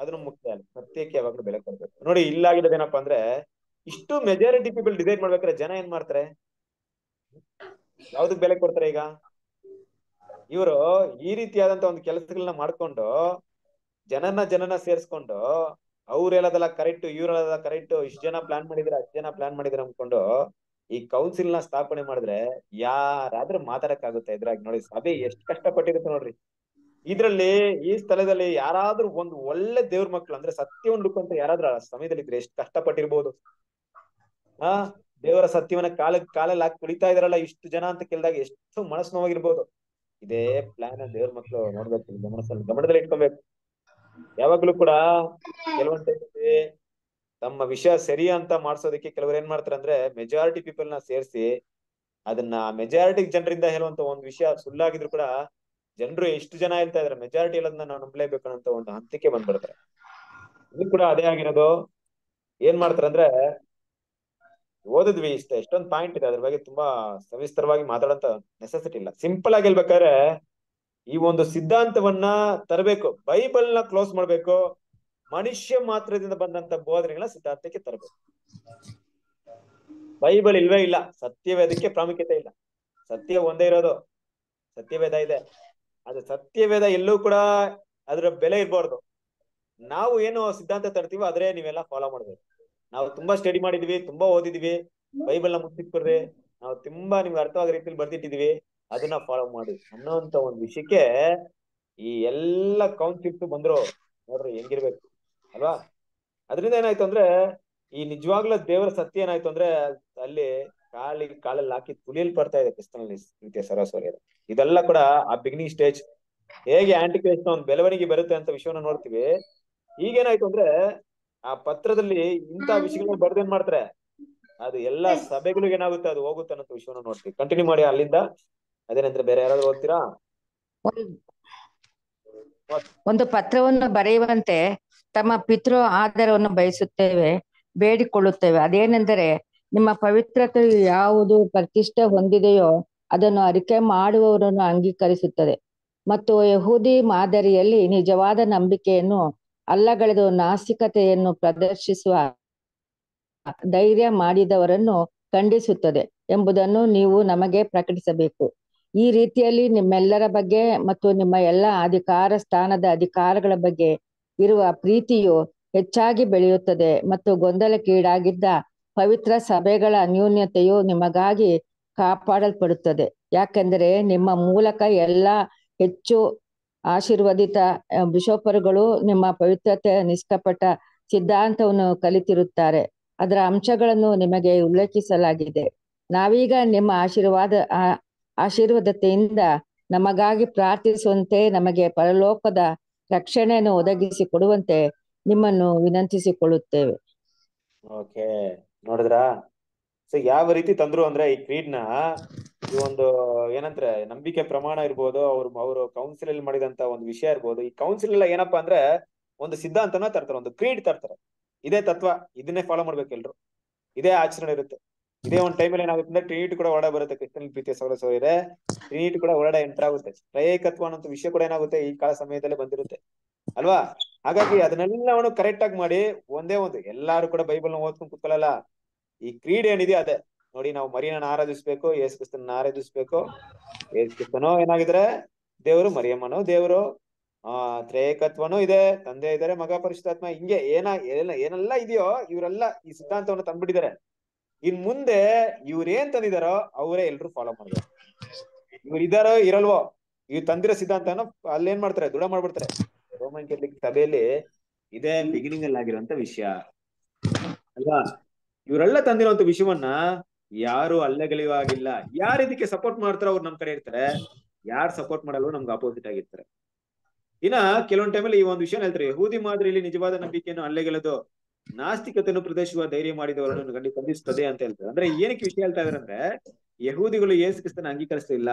ಅದನ್ನು ಮುಖ್ಯ ಅಲ್ಲ ಸತ್ಯಕ್ಕೆ ಯಾವಾಗ್ಲೂ ಬೆಲೆ ಕೊಡ್ಬೇಕು ನೋಡಿ ಇಲ್ಲಾಗಿರೋದೇನಪ್ಪಾ ಅಂದ್ರೆ ಇಷ್ಟು ಮೆಜಾರಿಟಿ ಪೀಪಲ್ ಡಿಸೈಡ್ ಮಾಡ್ಬೇಕಾದ್ರೆ ಜನ ಏನ್ ಮಾಡ್ತಾರೆ ಯಾವ್ದಕ್ ಬೆಲೆ ಕೊಡ್ತಾರೆ ಈಗ ಇವರು ಈ ರೀತಿಯಾದಂತ ಒಂದು ಕೆಲಸಗಳನ್ನ ಮಾಡ್ಕೊಂಡು ಜನನ ಜನನ ಸೇರ್ಸ್ಕೊಂಡು ಅವ್ರ ಹೇಳೋದಲ್ಲ ಕರೆಕ್ಟ್ ಇವ್ರ ಹೇಳೋದ ಕರೆಕ್ಟ್ ಇಷ್ಟು ಜನ ಪ್ಲಾನ್ ಮಾಡಿದ್ರೆ ಅಷ್ಟು ಜನ ಪ್ಲಾನ್ ಮಾಡಿದ್ರೆ ಅನ್ಕೊಂಡು ಈ ಕೌನ್ಸಿಲ್ ನ ಸ್ಥಾಪನೆ ಮಾಡಿದ್ರೆ ಯಾರಾದ್ರೂ ಮಾತಾಡಕ್ಕಾಗುತ್ತೆ ಆಗುತ್ತೆ ಇದ್ರಾಗ ನೋಡಿ ಸಭೆ ಎಷ್ಟು ಕಷ್ಟಪಟ್ಟಿರುತ್ತೆ ನೋಡ್ರಿ ಇದ್ರಲ್ಲಿ ಈ ಸ್ಥಳದಲ್ಲಿ ಯಾರಾದ್ರೂ ಒಂದು ಒಳ್ಳೆ ದೇವ್ರ ಮಕ್ಳು ಅಂದ್ರೆ ಸತ್ಯವನ್ನು ಅಂತ ಯಾರಾದ್ರೂ ಆ ಸಮಯದಲ್ಲಿ ಇದ್ರೆ ಎಷ್ಟು ಕಷ್ಟಪಟ್ಟಿರ್ಬೋದು ಹಾ ದೇವರ ಸತ್ಯವನ್ನ ಕಾಲ ಕಾಲಲ್ಲಿ ಹಾಕಿ ಕುಳಿತಾ ಇದಾರಲ್ಲ ಇಷ್ಟು ಜನ ಅಂತ ಕೇಳಿದಾಗ ಎಷ್ಟು ಮನಸ್ಸು ನೋವಾಗಿರ್ಬೋದು ಇದೇ ಪ್ಲಾನ್ ದೇವ್ರ ಮಕ್ಕಳು ನೋಡ್ಬೇಕು ಗಮನದಲ್ಲಿ ಗಮನದಲ್ಲಿ ಇಟ್ಕೊಬೇಕು ಯಾವಾಗ್ಲೂ ಕೂಡ ಕೆಲವೊಂದ್ ತಮ್ಮ ವಿಷಯ ಸರಿ ಅಂತ ಮಾಡ್ಸೋದಕ್ಕೆ ಕೆಲವರು ಏನ್ ಮಾಡ್ತಾರೆ ಅಂದ್ರೆ ಮೆಜಾರಿಟಿ ಪೀಪಲ್ ನ ಸೇರಿಸಿ ಅದನ್ನ ಮೆಜಾರಿಟಿ ಜನರಿಂದ ಹೇಳುವಂತ ಒಂದ್ ವಿಷಯ ಸುಳ್ಳಾಗಿದ್ರು ಕೂಡ ಜನರು ಎಷ್ಟು ಜನ ಹೇಳ್ತಾ ಇದಾರೆ ಮೆಜಾರಿಟಿ ಎಲ್ಲದನ್ನ ನಾವು ನಂಬಲೇಬೇಕು ಅನ್ನೋ ಒಂದು ಹಂತಕ್ಕೆ ಬಂದ್ಬಿಡ್ತಾರೆ ಇದು ಕೂಡ ಅದೇ ಆಗಿರೋದು ಏನ್ ಮಾಡ್ತಾರಂದ್ರೆ ಓದಿದ್ವಿ ಇಷ್ಟೇ ಎಷ್ಟೊಂದು ಪಾಯಿಂಟ್ ಇದೆ ಅದ್ರ ಬಗ್ಗೆ ತುಂಬಾ ಸವಿಸ್ತರವಾಗಿ ಮಾತಾಡಂತ ನೆಸೆಸಿಟಿ ಇಲ್ಲ ಸಿಂಪಲ್ ಆಗಿ ಹೇಳ್ಬೇಕಾದ್ರೆ ಈ ಒಂದು ಸಿದ್ಧಾಂತವನ್ನ ತರಬೇಕು ಬೈಬಲ್ ನ ಕ್ಲೋಸ್ ಮಾಡ್ಬೇಕು ಮನುಷ್ಯ ಮಾತ್ರದಿಂದ ಬಂದಂತ ಬೋಧನೆಗಳ ಸಿದ್ಧಾಂತಕ್ಕೆ ತರಬೇಕು ಬೈಬಲ್ ಇಲ್ವೇ ಇಲ್ಲ ಸತ್ಯವೇದಕ್ಕೆ ಪ್ರಾಮುಖ್ಯತೆ ಇಲ್ಲ ಸತ್ಯ ಒಂದೇ ಇರೋದು ಸತ್ಯವೇದ ಇದೆ ಅದು ಸತ್ಯವೇದ ಎಲ್ಲೂ ಕೂಡ ಅದರ ಬೆಲೆ ಇರಬಾರ್ದು ನಾವು ಏನು ಸಿದ್ಧಾಂತ ತರ್ತೀವೋ ಅದ್ರೆ ನೀವೆಲ್ಲ ಫಾಲೋ ಮಾಡ್ಬೇಕು ನಾವು ತುಂಬಾ ಸ್ಟಡಿ ಮಾಡಿದ್ವಿ ತುಂಬಾ ಓದಿದ್ವಿ ಬೈಬಲ್ ನ ಮುಚ್ಚಿಟ್ಬಿಡ್ರಿ ನಾವು ತುಂಬಾ ನಿಮ್ಗೆ ಅರ್ಥವಾಗ ರೀತಿಯಲ್ಲಿ ಬರ್ದಿಟ್ಟಿದ್ವಿ ಅದನ್ನ ಫಾಲೋ ಮಾಡಿ ಅನ್ನೋಂತ ಒಂದ್ ವಿಷಯಕ್ಕೆ ಈ ಎಲ್ಲ ಕೌನ್ಸಿಲ್ಸ್ ಬಂದ್ರು ನೋಡ್ರಿ ಹೆಂಗಿರ್ಬೇಕು ಅಲ್ವಾ ಅದರಿಂದ ಏನಾಯ್ತು ಅಂದ್ರೆ ಈ ನಿಜವಾಗ್ಲೂ ದೇವರ ಸತ್ಯ ಏನಾಯ್ತು ಅಂದ್ರೆ ಅಲ್ಲಿ ಕಾಲಿ ಕಾಲಲ್ಲಿ ಹಾಕಿ ತುಳಿಯಲ್ ಬರ್ತಾ ಇದೆ ಕ್ರಿಸ್ತನಲ್ಲಿ ರೀತಿಯ ಸರಾಸರಿ ಇದೆಲ್ಲ ಕೂಡ ಆ ಬಿಗಿನಿಂಗ್ ಸ್ಟೇಜ್ ಹೇಗೆ ಆಂಟಿ ಒಂದು ಬೆಳವಣಿಗೆ ಬರುತ್ತೆ ಅಂತ ವಿಷಯವನ್ನ ನೋಡ್ತೀವಿ ಈಗೇನಾಯ್ತು ಅಂದ್ರೆ ಆ ಪತ್ರದಲ್ಲಿ ಇಂತ ವಿಷಯಗಳನ್ನ ಬರ್ದೇನ್ ಮಾಡ್ತಾರೆ ಅದು ಎಲ್ಲಾ ಸಭೆಗಳಿಗೆ ಏನಾಗುತ್ತೆ ಅದು ಹೋಗುತ್ತೆ ಅನ್ನೋ ವಿಷಯವನ್ನು ನೋಡ್ತೀವಿ ಕಂಟಿನ್ಯೂ ಮಾಡಿ ಅಲ್ಲಿಂದ ಅದೇನಂದ್ರೆ ಬೇರೆ ಯಾರಾದ್ರೂ ಓದ್ತೀರಾ ಒಂದು ಪತ್ರವನ್ನು ಬರೆಯುವಂತೆ ತಮ್ಮ ಪಿತೃ ಆಧಾರವನ್ನು ಬಯಸುತ್ತೇವೆ ಬೇಡಿಕೊಳ್ಳುತ್ತೇವೆ ಅದೇನೆಂದರೆ ನಿಮ್ಮ ಪವಿತ್ರತೆಯು ಯಾವುದು ಪ್ರತಿಷ್ಠೆ ಹೊಂದಿದೆಯೋ ಅದನ್ನು ಅರಿಕೆ ಮಾಡುವವರನ್ನು ಅಂಗೀಕರಿಸುತ್ತದೆ ಮತ್ತು ಯಹೂದಿ ಮಾದರಿಯಲ್ಲಿ ನಿಜವಾದ ನಂಬಿಕೆಯನ್ನು ಅಲ್ಲಗಳೆದು ನಾಸ್ತಿಕತೆಯನ್ನು ಪ್ರದರ್ಶಿಸುವ ಧೈರ್ಯ ಮಾಡಿದವರನ್ನು ಖಂಡಿಸುತ್ತದೆ ಎಂಬುದನ್ನು ನೀವು ನಮಗೆ ಪ್ರಕಟಿಸಬೇಕು ಈ ರೀತಿಯಲ್ಲಿ ನಿಮ್ಮೆಲ್ಲರ ಬಗ್ಗೆ ಮತ್ತು ನಿಮ್ಮ ಎಲ್ಲ ಅಧಿಕಾರ ಸ್ಥಾನದ ಅಧಿಕಾರಗಳ ಬಗ್ಗೆ ಇರುವ ಪ್ರೀತಿಯು ಹೆಚ್ಚಾಗಿ ಬೆಳೆಯುತ್ತದೆ ಮತ್ತು ಗೊಂದಲಕ್ಕೀಡಾಗಿದ್ದ ಪವಿತ್ರ ಸಭೆಗಳ ನ್ಯೂನ್ಯತೆಯು ನಿಮಗಾಗಿ ಕಾಪಾಡಲ್ಪಡುತ್ತದೆ ಯಾಕೆಂದರೆ ನಿಮ್ಮ ಮೂಲಕ ಎಲ್ಲ ಹೆಚ್ಚು ಆಶೀರ್ವದಿತ ಬಿಷೋಪರುಗಳು ನಿಮ್ಮ ಪವಿತ್ರತೆ ನಿಷ್ಕಪಟ ಸಿದ್ಧಾಂತವನ್ನು ಕಲಿತಿರುತ್ತಾರೆ ಅದರ ಅಂಶಗಳನ್ನು ನಿಮಗೆ ಉಲ್ಲೇಖಿಸಲಾಗಿದೆ ನಾವೀಗ ನಿಮ್ಮ ಆಶೀರ್ವಾದ ಆಶೀರ್ವಾದತೆಯಿಂದ ನಮಗಾಗಿ ಪ್ರಾರ್ಥಿಸುವಂತೆ ನಮಗೆ ಪರಲೋಕದ ರಕ್ಷಣೆಯನ್ನು ಒದಗಿಸಿ ಕೊಡುವಂತೆ ನಿಮ್ಮನ್ನು ವಿನಂತಿಸಿಕೊಳ್ಳುತ್ತೇವೆ ಓಕೆ ನೋಡಿದ್ರಾ ಯಾವ ರೀತಿ ತಂದ್ರು ಅಂದ್ರೆ ಈ ಕ್ರೀಡ್ನ ಈ ಒಂದು ಏನಂದ್ರೆ ನಂಬಿಕೆ ಪ್ರಮಾಣ ಇರ್ಬೋದು ಅವ್ರು ಅವರು ಕೌನ್ಸಿಲ್ ಅಲ್ಲಿ ಮಾಡಿದಂತ ಒಂದು ವಿಷಯ ಇರ್ಬೋದು ಈ ಕೌನ್ಸಿಲ್ ಎಲ್ಲ ಏನಪ್ಪಾ ಅಂದ್ರೆ ಒಂದು ಸಿದ್ಧಾಂತನ ತರ್ತಾರೆ ಒಂದು ಕ್ರೀಡ್ ತರ್ತಾರೆ ಇದೇ ತತ್ವ ಇದನ್ನೇ ಫಾಲೋ ಮಾಡ್ಬೇಕು ಎಲ್ರು ಇದೇ ಆಚರಣೆ ಇರುತ್ತೆ ಇದೇ ಒಂದ್ ಟೈಮಲ್ಲಿ ಏನಾಗುತ್ತೆ ಅಂದ್ರೆ ಟ್ರಿನಿಟ್ ಕೂಡ ಓಡಾ ಬರುತ್ತೆ ಕ್ರಿಶ್ಚಿಯನ್ ಪ್ರೀತಿಯ ಸೌಲಭ್ಯ ಇದೆ ಟ್ರಿನಿಟ್ ಕೂಡ ಓಡಾಡ ಎಂಟರ್ ಆಗುತ್ತೆ ಅನ್ನೋ ವಿಷಯ ಕೂಡ ಏನಾಗುತ್ತೆ ಈ ಕಾಲ ಸಮಯದಲ್ಲಿ ಬಂದಿರುತ್ತೆ ಅಲ್ವಾ ಹಾಗಾಗಿ ಅದನ್ನೆಲ್ಲವನ್ನು ಕರೆಕ್ಟ್ ಆಗಿ ಮಾಡಿ ಒಂದೇ ಒಂದು ಎಲ್ಲಾರು ಕೂಡ ಬೈಬಲ್ ನ ಓದ್ಕೊಂಡ್ ಕುತ್ಕೊಳ್ಳಲ್ಲ ಈ ಕ್ರೀಡೆ ಏನಿದೆ ಅದೇ ನೋಡಿ ನಾವು ಮರಿಯನ್ನ ಆರಾಧಿಸ್ಬೇಕು ಯೇಸು ಕ್ರಿಸ್ತನ ಆರಾಧಿಸ್ಬೇಕು ಯೇಸು ಕ್ರಿಸ್ತನೋ ಏನಾಗಿದ್ರೆ ದೇವರು ಮರಿಯಮ್ಮನೋ ದೇವರು ಆ ತ್ರೇಕತ್ವನೂ ಇದೆ ತಂದೆ ಇದಾರೆ ಮಗ ಪರಿಶುದ್ಧಾತ್ಮ ಹಿಂಗೆ ಏನ ಏನೆಲ್ಲ ಇದೆಯೋ ಇವರೆಲ್ಲ ಈ ಸಿದ್ಧಾಂತವನ್ನು ತಂದ್ಬಿಟ್ಟಿದ್ದಾರೆ ಇನ್ ಮುಂದೆ ಇವ್ರೇನ್ ತಂದಿದಾರೋ ಅವರೇ ಎಲ್ರು ಫಾಲೋ ಮಾಡಿದ್ರು ಇವ್ರು ಇದಾರೋ ಇರಲ್ವೋ ಇವ್ ತಂದಿರೋ ಸಿದ್ಧಾಂತನ ಏನ್ ಮಾಡ್ತಾರೆ ದೃಢ ಮಾಡ್ಬಿಡ್ತಾರೆ ರೋಮನ್ ಕೆಥಲಿಕ್ ಸಭೆಯಲ್ಲಿ ಇದೇ ಬಿಗಿನಿಂಗ್ ಅಲ್ಲಿ ಆಗಿರುವಂತ ವಿಷಯ ಅಲ್ವಾ ಇವರೆಲ್ಲ ತಂದಿರುವಂತ ವಿಷಯವನ್ನ ಯಾರು ಅಲ್ಲಗಳಿವಾಗಿಲ್ಲ ಯಾರು ಇದಕ್ಕೆ ಸಪೋರ್ಟ್ ಮಾಡ್ತಾರೋ ಅವ್ರು ನಮ್ ಕಡೆ ಇರ್ತಾರೆ ಯಾರು ಸಪೋರ್ಟ್ ಮಾಡಲ್ವೋ ನಮ್ಗೆ ಅಪೋಸಿಟ್ ಆಗಿರ್ತಾರೆ ಇನ್ನ ಕೆಲವೊಂದ್ ಟೈಮಲ್ಲಿ ಈ ಒಂದು ವಿಷಯ ಹೇಳ್ತಾರೆ ಯಹೂದಿ ಮಾದರಿಯಲ್ಲಿ ನಿಜವಾದ ನಂಬಿಕೆಯನ್ನು ಅಲ್ಲೆಗೆಲದು ನಾಸ್ತಿಕತೆಯನ್ನು ಪ್ರದರ್ಶಿಸುವ ಧೈರ್ಯ ಮಾಡಿದವರನ್ನು ಗಂಡಿ ಅಂತ ಹೇಳ್ತಾರೆ ಅಂದ್ರೆ ಏನಕ್ಕೆ ವಿಷಯ ಹೇಳ್ತಾ ಇದಾರೆ ಅಂದ್ರೆ ಯಹೂದಿಗಳು ಯೇಸು ಕ್ರಿಸ್ತನ ಅಂಗೀಕರಿಸಲಿಲ್ಲ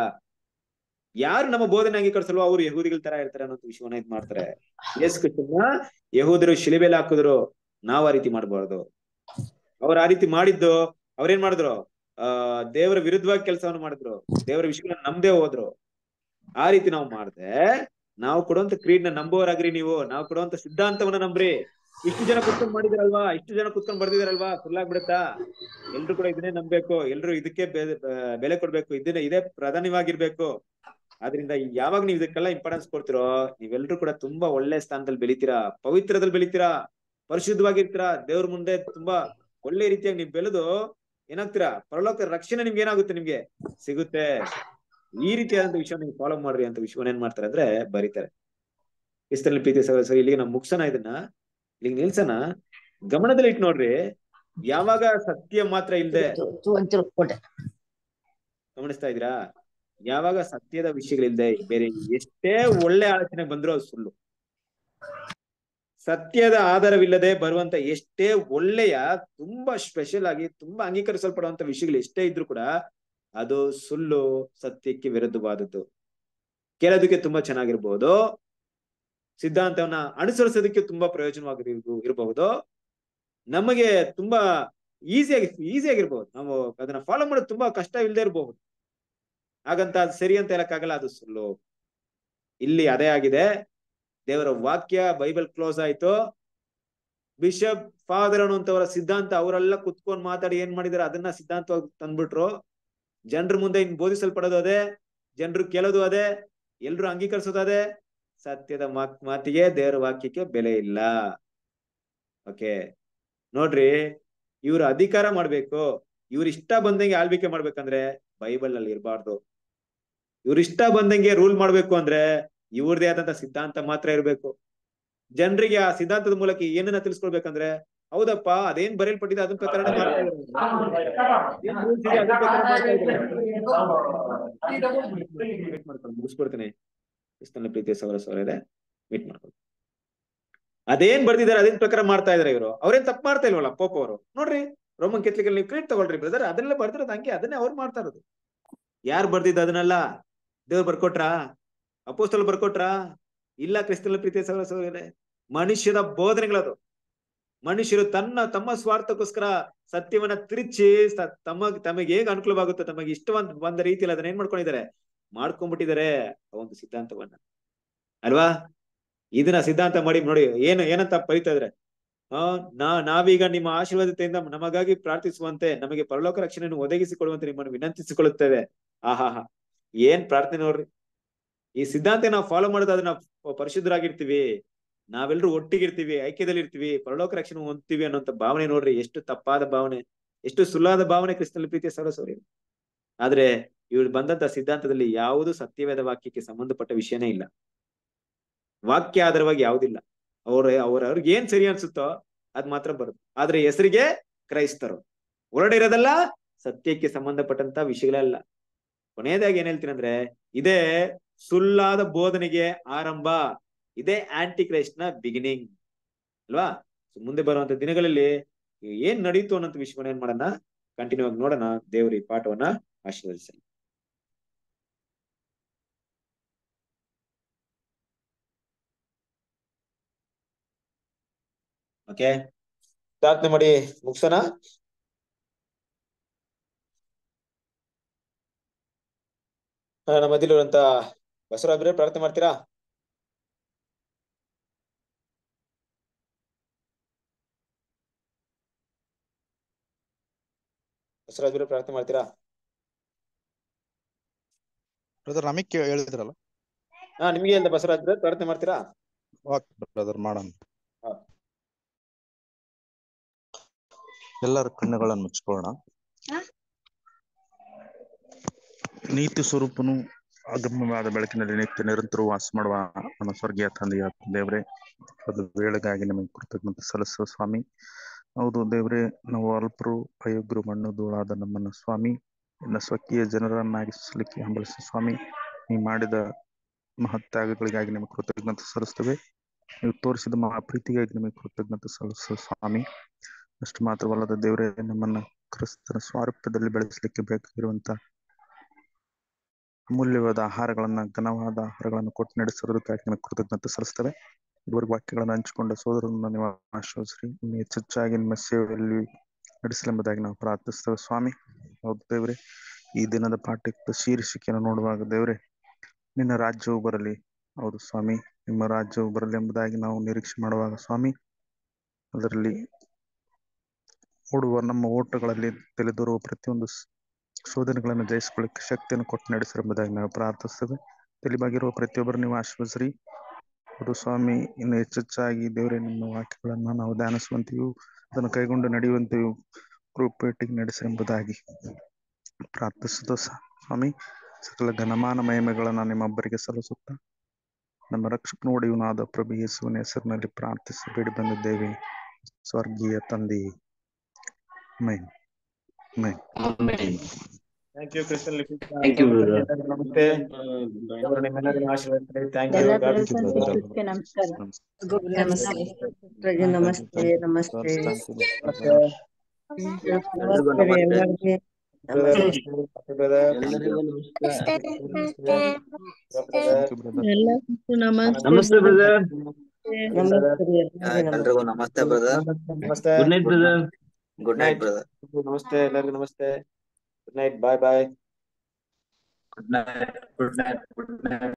ಯಾರು ನಮ್ಮ ಬೋಧನೆ ಅಂಗೀಕರಿಸಲ್ವ ಅವ್ರು ಯಹೂದಿಗಳ ತರ ಇರ್ತಾರೆ ಅನ್ನೋ ವಿಷಯವನ್ನ ಇದ್ ಮಾಡ್ತಾರೆ ಯೇಸು ಕ್ರಿಸ್ತನ ಯಹೂದಿರು ಶಿಲೆಬೇಲಿ ಹಾಕಿದ್ರು ನಾವ್ ಆ ರೀತಿ ಮಾಡಬಾರ್ದು ಅವ್ರ ಆ ರೀತಿ ಮಾಡಿದ್ದು ಅವ್ರೇನ್ ಮಾಡಿದ್ರು ಆ ದೇವರ ವಿರುದ್ಧವಾಗಿ ಕೆಲಸವನ್ನು ಮಾಡಿದ್ರು ದೇವರ ವಿಷಯಗಳನ್ನ ನಮ್ದೇ ಹೋದ್ರು ಆ ರೀತಿ ನಾವು ಮಾಡ್ದೆ ನಾವು ಕೊಡುವಂತ ಕ್ರೀಡ್ನ ನಂಬೋರಾಗ್ರಿ ನೀವು ನಾವು ಕೊಡುವಂತ ಸಿದ್ಧಾಂತವನ್ನ ನಂಬ್ರಿ ಇಷ್ಟು ಜನ ಕುತ್ಕೊಂಡ್ ಮಾಡಿದ್ರಲ್ವಾ ಇಷ್ಟು ಜನ ಕುತ್ಕೊಂಡ್ ಬರ್ದಿದಾರಲ್ವಾ ಸುಳ್ಳಾಗ್ಬಿಡತ್ತಾ ಎಲ್ರು ಕೂಡ ಇದನ್ನೇ ನಂಬೇಕು ಎಲ್ರು ಇದಕ್ಕೆ ಬೆಲೆ ಕೊಡ್ಬೇಕು ಇದನ್ನ ಇದೇ ಪ್ರಧಾನವಾಗಿರ್ಬೇಕು ಆದ್ರಿಂದ ಯಾವಾಗ ನೀವ್ ಇದಕ್ಕೆಲ್ಲ ಇಂಪಾರ್ಟೆನ್ಸ್ ಕೊಡ್ತಿರೋ ನೀವೆಲ್ರು ಕೂಡ ತುಂಬಾ ಒಳ್ಳೆ ಸ್ಥಾನದಲ್ಲಿ ಬೆಳಿತೀರಾ ಪವಿತ್ರದಲ್ಲಿ ಬೆಳಿತೀರಾ ಪರಿಶುದ್ಧವಾಗಿರ್ತೀರಾ ದೇವ್ರ ಮುಂದೆ ತುಂಬಾ ಒಳ್ಳೆ ರೀತಿಯಾಗಿ ನೀವ್ ಬೆಳೆದು ಏನಾಗ್ತೀರಾ ಪರಲೋಕ ರಕ್ಷಣೆ ನಿಮ್ಗೆ ಏನಾಗುತ್ತೆ ನಿಮ್ಗೆ ಸಿಗುತ್ತೆ ಈ ರೀತಿಯಾದಂತ ವಿಷಯ ನೀವು ಫಾಲೋ ಮಾಡ್ರಿ ಅಂತ ವಿಷಯವನ್ನ ಏನ್ ಮಾಡ್ತಾರೆ ಅಂದ್ರೆ ಬರೀತಾರೆ ಇಷ್ಟರಲ್ಲಿ ಪ್ರೀತಿ ಸರಿ ಇಲ್ಲಿಗೆ ನಾವು ಮುಗ್ಸೋಣ ಇದನ್ನ ಇಲ್ಲಿಗೆ ನಿಲ್ಸೋಣ ಗಮನದಲ್ಲಿ ಇಟ್ ನೋಡ್ರಿ ಯಾವಾಗ ಸತ್ಯ ಮಾತ್ರ ಇಲ್ಲದೆ ಗಮನಿಸ್ತಾ ಇದೀರಾ ಯಾವಾಗ ಸತ್ಯದ ವಿಷಯಗಳಿಲ್ಲದೆ ಬೇರೆ ಎಷ್ಟೇ ಒಳ್ಳೆ ಆಲೋಚನೆ ಬಂದ್ರು ಅದು ಸುಳ್ಳು ಸತ್ಯದ ಆಧಾರವಿಲ್ಲದೆ ಬರುವಂತ ಎಷ್ಟೇ ಒಳ್ಳೆಯ ತುಂಬಾ ಸ್ಪೆಷಲ್ ಆಗಿ ತುಂಬಾ ಅಂಗೀಕರಿಸಲ್ಪಡುವಂತ ವಿಷಯಗಳು ಎಷ್ಟೇ ಇದ್ರು ಕೂಡ ಅದು ಸುಳ್ಳು ಸತ್ಯಕ್ಕೆ ವಿರುದ್ಧವಾದದ್ದು ಕೇಳೋದಕ್ಕೆ ತುಂಬಾ ಚೆನ್ನಾಗಿರ್ಬಹುದು ಸಿದ್ಧಾಂತವನ್ನ ಅನುಸರಿಸೋದಕ್ಕೆ ತುಂಬಾ ಪ್ರಯೋಜನವಾಗಿ ಇರಬಹುದು ನಮಗೆ ತುಂಬಾ ಈಸಿಯಾಗಿ ಈಸಿಯಾಗಿರ್ಬಹುದು ನಾವು ಅದನ್ನ ಫಾಲೋ ಮಾಡೋದು ತುಂಬಾ ಕಷ್ಟ ಇಲ್ಲದೆ ಇರಬಹುದು ಹಾಗಂತ ಅದು ಸರಿ ಅಂತ ಹೇಳಕ್ಕಾಗಲ್ಲ ಅದು ಸುಳ್ಳು ಇಲ್ಲಿ ಅದೇ ಆಗಿದೆ ದೇವರ ವಾಕ್ಯ ಬೈಬಲ್ ಕ್ಲೋಸ್ ಆಯ್ತು ಬಿಷಪ್ ಫಾದರ್ ಅನ್ನುವಂಥವರ ಸಿದ್ಧಾಂತ ಅವರೆಲ್ಲ ಕುತ್ಕೊಂಡು ಮಾತಾಡಿ ಏನ್ ಮಾಡಿದಾರೆ ಅದನ್ನ ಸಿದ್ಧಾಂತವಾಗಿ ತಂದ್ಬಿಟ್ರು ಜನರ ಮುಂದೆ ಇನ್ ಬೋಧಿಸಲ್ಪಡೋದು ಅದೇ ಜನರು ಕೇಳೋದು ಅದೇ ಎಲ್ರು ಅಂಗೀಕರಿಸೋದು ಅದೇ ಸತ್ಯದ ಮಾತಿಗೆ ದೇವರ ವಾಕ್ಯಕ್ಕೆ ಬೆಲೆ ಇಲ್ಲ ಓಕೆ ನೋಡ್ರಿ ಇವ್ರ ಅಧಿಕಾರ ಮಾಡ್ಬೇಕು ಇವ್ರ ಇಷ್ಟ ಬಂದಂಗೆ ಆಳ್ವಿಕೆ ಮಾಡ್ಬೇಕಂದ್ರೆ ಬೈಬಲ್ ನಲ್ಲಿ ಇರಬಾರ್ದು ಇವ್ರ ಇಷ್ಟ ಬಂದಂಗೆ ರೂಲ್ ಮಾಡ್ಬೇಕು ಅಂದ್ರೆ ಇವ್ರದೇ ಆದಂತ ಸಿದ್ಧಾಂತ ಮಾತ್ರ ಇರಬೇಕು ಜನರಿಗೆ ಆ ಸಿದ್ಧಾಂತದ ಮೂಲಕ ಏನನ್ನ ತಿಳಿಸ್ಕೊಳ್ಬೇಕಂದ್ರೆ ಹೌದಪ್ಪ ಅದೇನ್ ಬರೆಯಲ್ಪಟ್ಟಿದೆ ಅದನ್ನ ಪ್ರಕಾರ ಮುಗಿಸ್ಕೊಡ್ತೀನಿ ಇಷ್ಟನ್ನ ಮೀಟ್ ಅದೇನ್ ಬರ್ದಿದ್ದಾರೆ ಅದೇನ್ ಪ್ರಕಾರ ಮಾಡ್ತಾ ಇದಾರೆ ಇವರು ಅವ್ರೇನ್ ತಪ್ಪು ಮಾಡ್ತಾ ಇಲ್ವಲ್ಲ ಪೋಪ ಅವರು ನೋಡ್ರಿ ರೋಮನ್ ಕೆತ್ತಲಿಕ್ಕೆ ನೀವು ಕ್ರೀಟ್ ತಗೊಳ್ರಿ ಬ್ರದರ್ ಅದನ್ನೆಲ್ಲ ಬರ್ದಿರೋದು ಹಂಗೆ ಅದನ್ನೇ ಅವ್ರು ಮಾಡ್ತಾ ಇರೋದು ಯಾರು ಬರ್ದಿದ್ದ ಅದನ್ನೆಲ್ಲ ದೇವ್ರು ಬರ್ಕೊಟ್ರಾ ಅಪೋಸ್ತಲ್ ಬರ್ಕೊಟ್ರ ಇಲ್ಲ ಕ್ರಿಸ್ತನ ಪ್ರೀತಿ ಸಹೋದರ ಮನುಷ್ಯರ ಬೋಧನೆಗಳದು ಮನುಷ್ಯರು ತನ್ನ ತಮ್ಮ ಸ್ವಾರ್ಥಕ್ಕೋಸ್ಕರ ಸತ್ಯವನ್ನ ತಿರುಚಿ ತಮ್ಮ ತಮಗೆ ಹೇಗೆ ಅನುಕೂಲವಾಗುತ್ತೋ ತಮಗೆ ಇಷ್ಟವಂತ ಬಂದ ರೀತಿಯಲ್ಲಿ ಅದನ್ನ ಏನ್ ಮಾಡ್ಕೊಂಡಿದ್ದಾರೆ ಮಾಡ್ಕೊಂಡ್ಬಿಟ್ಟಿದ್ದಾರೆ ಒಂದು ಸಿದ್ಧಾಂತವನ್ನ ಅಲ್ವಾ ಇದನ್ನ ಸಿದ್ಧಾಂತ ಮಾಡಿ ನೋಡಿ ಏನು ಏನಂತ ಪರಿತಾದ್ರೆ ಇದ್ರೆ ಆ ನಾ ನಾವೀಗ ನಿಮ್ಮ ಆಶೀರ್ವಾದತೆಯಿಂದ ನಮಗಾಗಿ ಪ್ರಾರ್ಥಿಸುವಂತೆ ನಮಗೆ ಪರಲೋಕ ರಕ್ಷಣೆಯನ್ನು ಒದಗಿಸಿಕೊಳ್ಳುವಂತೆ ನಿಮ್ಮನ್ನು ವಿನಂತಿಸಿಕೊಳ್ಳುತ್ತೇವೆ ಆಹಾ ಏನ್ ಪ್ರಾರ್ಥನೆ ನೋಡ್ರಿ ಈ ಸಿದ್ಧಾಂತ ನಾವು ಫಾಲೋ ಮಾಡೋದು ಅದನ್ನ ಪರಿಶುದ್ಧರಾಗಿರ್ತೀವಿ ನಾವೆಲ್ಲರೂ ಒಟ್ಟಿಗಿರ್ತೀವಿ ಐಕ್ಯದಲ್ಲಿ ಇರ್ತೀವಿ ಪರಲೋಕ ರಕ್ಷಣೆ ಹೊಂದ್ತೀವಿ ಅನ್ನೋಂತ ಭಾವನೆ ನೋಡ್ರಿ ಎಷ್ಟು ತಪ್ಪಾದ ಭಾವನೆ ಎಷ್ಟು ಸುಳ್ಳಾದ ಭಾವನೆ ಕ್ರಿಸ್ತನ ಪ್ರೀತಿಯ ಸರಸೋರಿ ಆದ್ರೆ ಇವ್ರು ಬಂದಂತ ಸಿದ್ಧಾಂತದಲ್ಲಿ ಯಾವುದು ಸತ್ಯವೇದ ವಾಕ್ಯಕ್ಕೆ ಸಂಬಂಧಪಟ್ಟ ವಿಷಯನೇ ಇಲ್ಲ ವಾಕ್ಯ ಆಧಾರವಾಗಿ ಯಾವ್ದಿಲ್ಲ ಅವ್ರ ಅವ್ರ ಅವ್ರಿಗೆ ಏನ್ ಸರಿ ಅನ್ಸುತ್ತೋ ಅದ್ ಮಾತ್ರ ಬರುತ್ತೆ ಆದ್ರೆ ಹೆಸರಿಗೆ ಕ್ರೈಸ್ತರು ಹೊರಡಿರೋದಲ್ಲ ಸತ್ಯಕ್ಕೆ ಸಂಬಂಧಪಟ್ಟಂತ ವಿಷಯಗಳಲ್ಲ ಕೊನೆಯದಾಗಿ ಏನ್ ಹೇಳ್ತೀನಿ ಅಂದ್ರೆ ಇದೇ ಸುಳ್ಳಾದ ಬೋಧನೆಗೆ ಆರಂಭ ಇದೇ ಆಂಟಿ ಕ್ರೈಸ್ಟ್ ನ ಬಿಗಿನಿಂಗ್ ಅಲ್ವಾ ಮುಂದೆ ಬರುವಂತ ದಿನಗಳಲ್ಲಿ ಏನ್ ನಡೀತು ಅನ್ನೋ ವಿಷಯವನ್ನ ಏನ್ ಮಾಡೋಣ ಕಂಟಿನ್ಯೂ ಆಗಿ ನೋಡೋಣ ದೇವರು ಈ ಪಾಠವನ್ನ ಆಶೀರ್ವದಿಸಲಿ ಓಕೆ ಪ್ರಾರ್ಥನೆ ಮಾಡಿ ಮುಗಿಸೋಣ ನಮ್ಮ ಮಧ್ಯಲಿರುವಂತ ಬಸವರಾಬ್ರೆ ಪ್ರಾರ್ಥನೆ ಮಾಡ್ತೀರಾ ಬಸವರಾಜ್ರೆ ಪ್ರಾರ್ಥನೆ ಮಾಡ್ತೀರಾ ಬ್ರದರ್ ನಮಗ್ ಹೇಳಿದ್ರಲ್ಲ ಹಾ ನಿಮಗೆ ಇಲ್ಲ ಬಸರಾಜ್ ಬ್ರದರ್ ಪ್ರಾರ್ಥನೆ ಮಾಡ್ತೀರಾ ಓಕೆ ಬ್ರದರ್ ಮಾಡೋಣ ಎಲ್ಲರ ಕಣ್ಣುಗಳನ್ನು ಮುಚ್ಕೊಳ್ಳೋಣ ನೀತಿ ಸ್ವರೂಪನು ಅಗಮ್ಯವಾದ ಬೆಳಕಿನಲ್ಲಿ ನಿತ್ಯ ನಿರಂತರ ವಾಸ ಮಾಡುವ ನಮ್ಮ ಸ್ವರ್ಗೀಯ ತಂದೆಯ ದೇವ್ರೆ ಅದು ವೇಳೆಗಾಗಿ ನಮಗೆ ಕೃತಜ್ಞತೆ ಸಲ್ಲಿಸುವ ಸ್ವಾಮಿ ಹೌದು ದೇವ್ರೆ ನಾವು ಅಲ್ಪರು ಅಯೋಗ್ಯರು ಮಣ್ಣು ಧೂಳಾದ ನಮ್ಮನ್ನ ಸ್ವಾಮಿ ಇನ್ನ ಸ್ವಕೀಯ ಜನರನ್ನಾಗಿಸಲಿಕ್ಕೆ ಹಂಬಲಿಸ ಸ್ವಾಮಿ ನೀವು ಮಾಡಿದ ಮಹತ್ಯಾಗಗಳಿಗಾಗಿ ನಿಮಗೆ ಕೃತಜ್ಞತೆ ಸಲ್ಲಿಸ್ತೇವೆ ನೀವು ತೋರಿಸಿದ ಮಹಾ ಪ್ರೀತಿಗಾಗಿ ನಿಮಗೆ ಕೃತಜ್ಞತೆ ಸಲ್ಲಿಸುವ ಸ್ವಾಮಿ ಅಷ್ಟು ಮಾತ್ರವಲ್ಲದ ದೇವರೇ ನಮ್ಮನ್ನ ಕ್ರಿಸ್ತನ ಸ್ವಾರೂಪ್ಯದಲ್ಲಿ ಬೆಳೆಸಲಿಕ್ಕೆ ಬೇಕಾಗಿರುವಂತ ಮೂಲ್ಯವಾದ ಆಹಾರಗಳನ್ನ ಘನವಾದ ಆಹಾರಗಳನ್ನು ಕೊಟ್ಟು ನಡೆಸಿರೋದಕ್ಕಾಗಿ ನಿಮಗೆ ಕೃತಜ್ಞತೆ ಸಲ್ಲಿಸ್ತವೆ ಇದುವರೆಗೂ ವಾಕ್ಯಗಳನ್ನು ಹಂಚಿಕೊಂಡ ಸೋದರನ್ನ ನೀವು ಆಶ್ರಯಿಸ್ರಿ ಇನ್ನು ಹೆಚ್ಚೆಚ್ಚಾಗಿ ನಿಮ್ಮ ಸೇವೆಯಲ್ಲಿ ನಡೆಸಲೆಂಬುದಾಗಿ ನಾವು ಪ್ರಾರ್ಥಿಸ್ತೇವೆ ಸ್ವಾಮಿ ಹೌದು ದೇವ್ರೆ ಈ ದಿನದ ಪಾಠಕ್ಕೆ ಶೀರ್ಷಿಕೆಯನ್ನು ನೋಡುವಾಗ ದೇವ್ರೆ ನಿನ್ನ ರಾಜ್ಯವು ಬರಲಿ ಹೌದು ಸ್ವಾಮಿ ನಿಮ್ಮ ರಾಜ್ಯವು ಬರಲಿ ಎಂಬುದಾಗಿ ನಾವು ನಿರೀಕ್ಷೆ ಮಾಡುವಾಗ ಸ್ವಾಮಿ ಅದರಲ್ಲಿ ಓಡುವ ನಮ್ಮ ಓಟಗಳಲ್ಲಿ ತಲೆದೋರುವ ಪ್ರತಿಯೊಂದು ಶೋಧನೆಗಳನ್ನು ಜಯಿಸಿಕೊಳ್ಳಕ್ಕೆ ಶಕ್ತಿಯನ್ನು ಕೊಟ್ಟು ನಡೆಸಿರುವುದಾಗಿ ನಾವು ಪ್ರಾರ್ಥಿಸ್ತೇವೆ ತಿಳಿಬಾಗಿರುವ ಪ್ರತಿಯೊಬ್ಬರು ನೀವು ಗುರು ಸ್ವಾಮಿ ಇನ್ನು ಹೆಚ್ಚೆಚ್ಚಾಗಿ ದೇವರೇ ನಿಮ್ಮ ವಾಕ್ಯಗಳನ್ನು ನಾವು ಧ್ಯಾನಿಸುವಂತೆಯೂ ಅದನ್ನು ಕೈಗೊಂಡು ನಡೆಯುವಂತೆಯೂ ಮೀಟಿಂಗ್ ನಡೆಸಿರುವುದಾಗಿ ಪ್ರಾರ್ಥಿಸುತ್ತ ಸ್ವಾಮಿ ಸಕಲ ಘನಮಾನ ಮಹಿಮೆಗಳನ್ನು ನಿಮ್ಮೊಬ್ಬರಿಗೆ ಸಲ್ಲಿಸುತ್ತ ನಮ್ಮ ರಕ್ಷಕ ನೋಡಿಯುನಾದ ಪ್ರಭು ಯೇಸುವಿನ ಹೆಸರಿನಲ್ಲಿ ಪ್ರಾರ್ಥಿಸಿ ಬೇಡಿ ಬಂದಿದ್ದೇವೆ ಸ್ವರ್ಗೀಯ ತಂದೆಯೇ ಮೈ Amen. Amen. Thank you, Krishna Lipika. Thank you, brother. Namaste. Thank you. Namaste. Namaste. Namaste. Namaste. Namaste. Namaste brother namaste brother good night brother good night namaste ಎಲ್ಲರಿಗೂ namaste good night bye bye good night good night good night